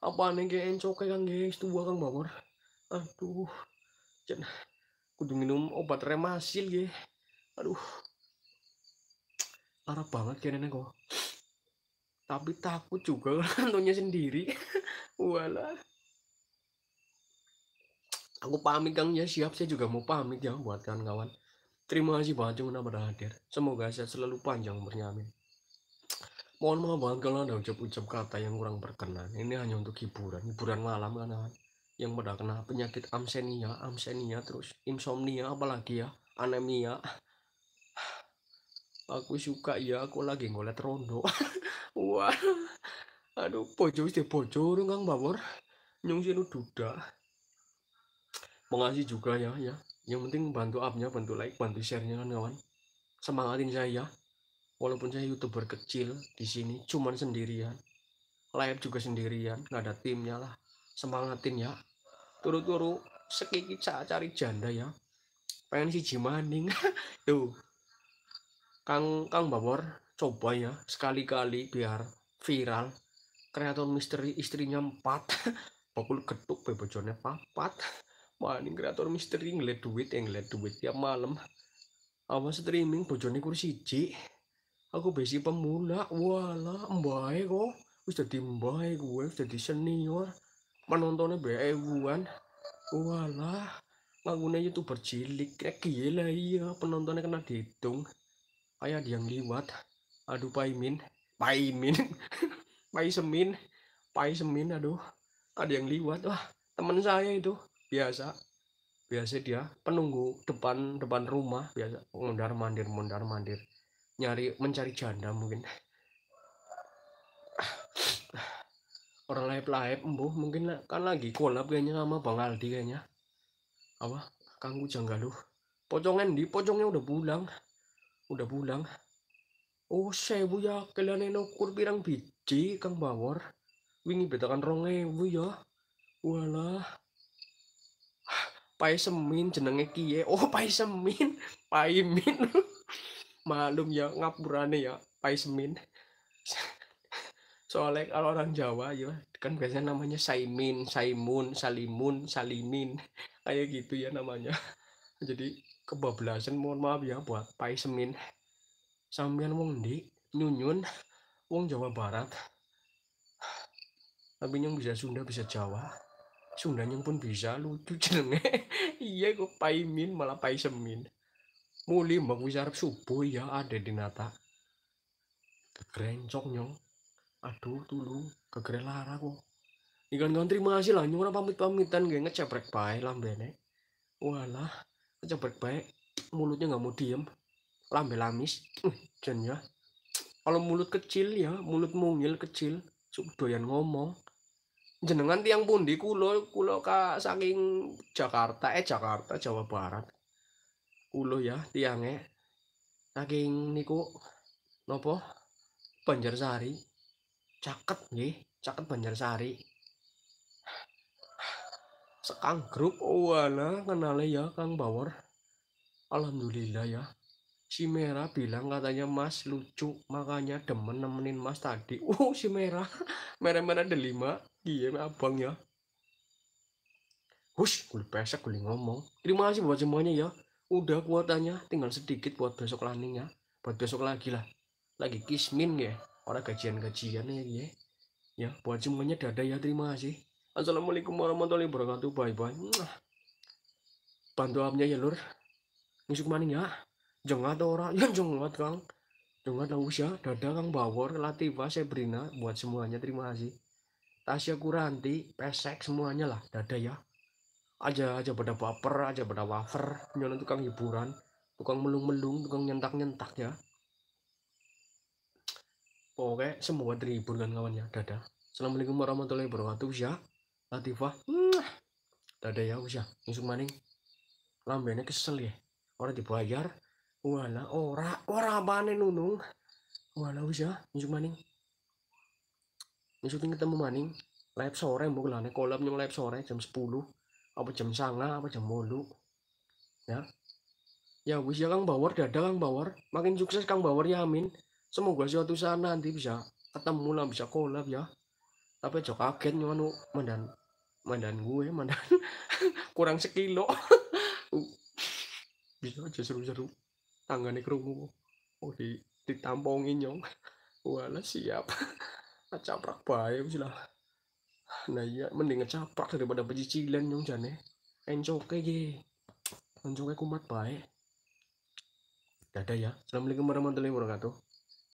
apa nih kayak kayak kang guys tuh kang bangor aduh jangan kudu minum obat remasil ya aduh parah banget kayaknya kok tapi takut juga kantornya sendiri wala aku pamit kang ya siap saya juga mau pamit ya buat kawan-kawan terima kasih banyak yang udah hadir semoga saya selalu panjang umurnya mohon maaf banget kalau ada ucap-ucap kata yang kurang berkenan ini hanya untuk hiburan hiburan malam kan yang pada kena penyakit amsenia amsenia terus insomnia apalagi ya anemia aku suka ya aku lagi ngolet rondo wah aduh bojo sih bojo urung Kang Bawor nyung sinu duda pengasih juga ya ya yang penting bantu upnya bantu like bantu sharenya kan kawan semangatin saya ya. walaupun saya youtuber kecil di sini cuman sendirian live juga sendirian nggak ada timnya lah semangatin ya turu-turu sekiki cari janda ya pengen si jimaning tuh Kang Kang Bawor coba ya sekali-kali biar viral kreator misteri istrinya empat bakul getuk bebojonnya papat maning kreator misteri ngeliat duit yang ngeliat duit tiap malam Awas streaming bojone kursi siji aku besi pemula wala mbae kok wis dadi mbae gue wis dadi senior penontonnya bae guan wala ngakune youtuber cilik kayak gila iya penontonnya kena dihitung ayah yang liwat aduh paimin paimin pai semin pai semin aduh ada yang liwat wah teman saya itu biasa biasa dia penunggu depan depan rumah biasa mondar mandir mondar mandir nyari mencari janda mungkin orang lain lain embuh mungkin kan lagi kolab kayaknya sama bang Aldi kayaknya apa kanggu janggaluh pocongan di pocongnya udah pulang udah pulang oh saya bu ya kalian ukur pirang biji kang bawor wingi betakan ronge ewu ya walah pai semin jenenge kie oh pai semin pai min malum ya ngapurane ya pai semin soalnya kalau orang Jawa ya kan biasanya namanya Saimin, Saimun, Salimun, Salimin kayak gitu ya namanya jadi kebablasan mohon maaf ya buat Pak Semin. sampean wong di nyunyun wong Jawa Barat tapi yang bisa Sunda bisa Jawa Sunda yang pun bisa lucu jenenge iya kok Imin malah Semin. muli mbak wis arep subuh ya ada di nata kerencok nyong aduh tulu kegeren lara kok ikan kan terima kasih lah nyong pamit pamitan gak ngeceprek pai lambene walah yang baik mulutnya nggak mau diem lambe lamis dan ya kalau mulut kecil ya mulut mungil kecil doyan ngomong jenengan tiang pundi kulo kulo ka saking Jakarta eh Jakarta Jawa Barat kulo ya tiangnya saking niku nopo Banjarsari caket nggih caket Banjarsari sekang grup wana kenalnya ya Kang Bawor Alhamdulillah ya si Merah bilang katanya Mas lucu makanya demen nemenin Mas tadi uh si Merah merah-merah ada lima iya abang ya Hush, gue pesek gue ngomong. Terima kasih buat semuanya ya. Udah kuotanya, tinggal sedikit buat besok landing ya. Buat besok lagi lah. Lagi kismin ya. Orang gajian-gajian ya. Ya, ya buat semuanya dadah ya. Terima kasih. Assalamualaikum warahmatullahi wabarakatuh. Bye bye. Bantu abnya ya lur. Musik maning ya. Jengat orang, ya jengat Kang. Jengat usia, ya. Dada Kang Bawor, Latifah, Sabrina buat semuanya terima kasih. Tasya Kuranti, Pesek semuanya lah, Dada ya. Aja aja pada baper, aja pada wafer, nyonya tukang hiburan, tukang melung-melung, tukang nyentak-nyentak ya. Oke, semua terhibur kan kawan ya, dadah. Assalamualaikum warahmatullahi wabarakatuh ya. Latifah ada ya usah langsung maning lambene kesel ya orang dibayar wala ora ora banenunung, nunung wala usah langsung maning langsung ketemu maning live sore mbok lane kolam nyong live sore jam 10 apa jam sanga apa jam mulu ya ya wis ya Kang Bawar dadah Kang Bawar makin sukses Kang Bawar ya amin semoga suatu saat nanti bisa ketemu lah bisa kolam ya tapi aja kaget nyono mandan gue mandan kurang sekilo uh. bisa aja seru-seru tanggane kerungu oh di ditampongin nyong wala siap caprak bae wis lah nah iya mending ngecaprak daripada pecicilan nyong jane encoke ge encoke kumat bae dadah ya assalamualaikum warahmatullahi wabarakatuh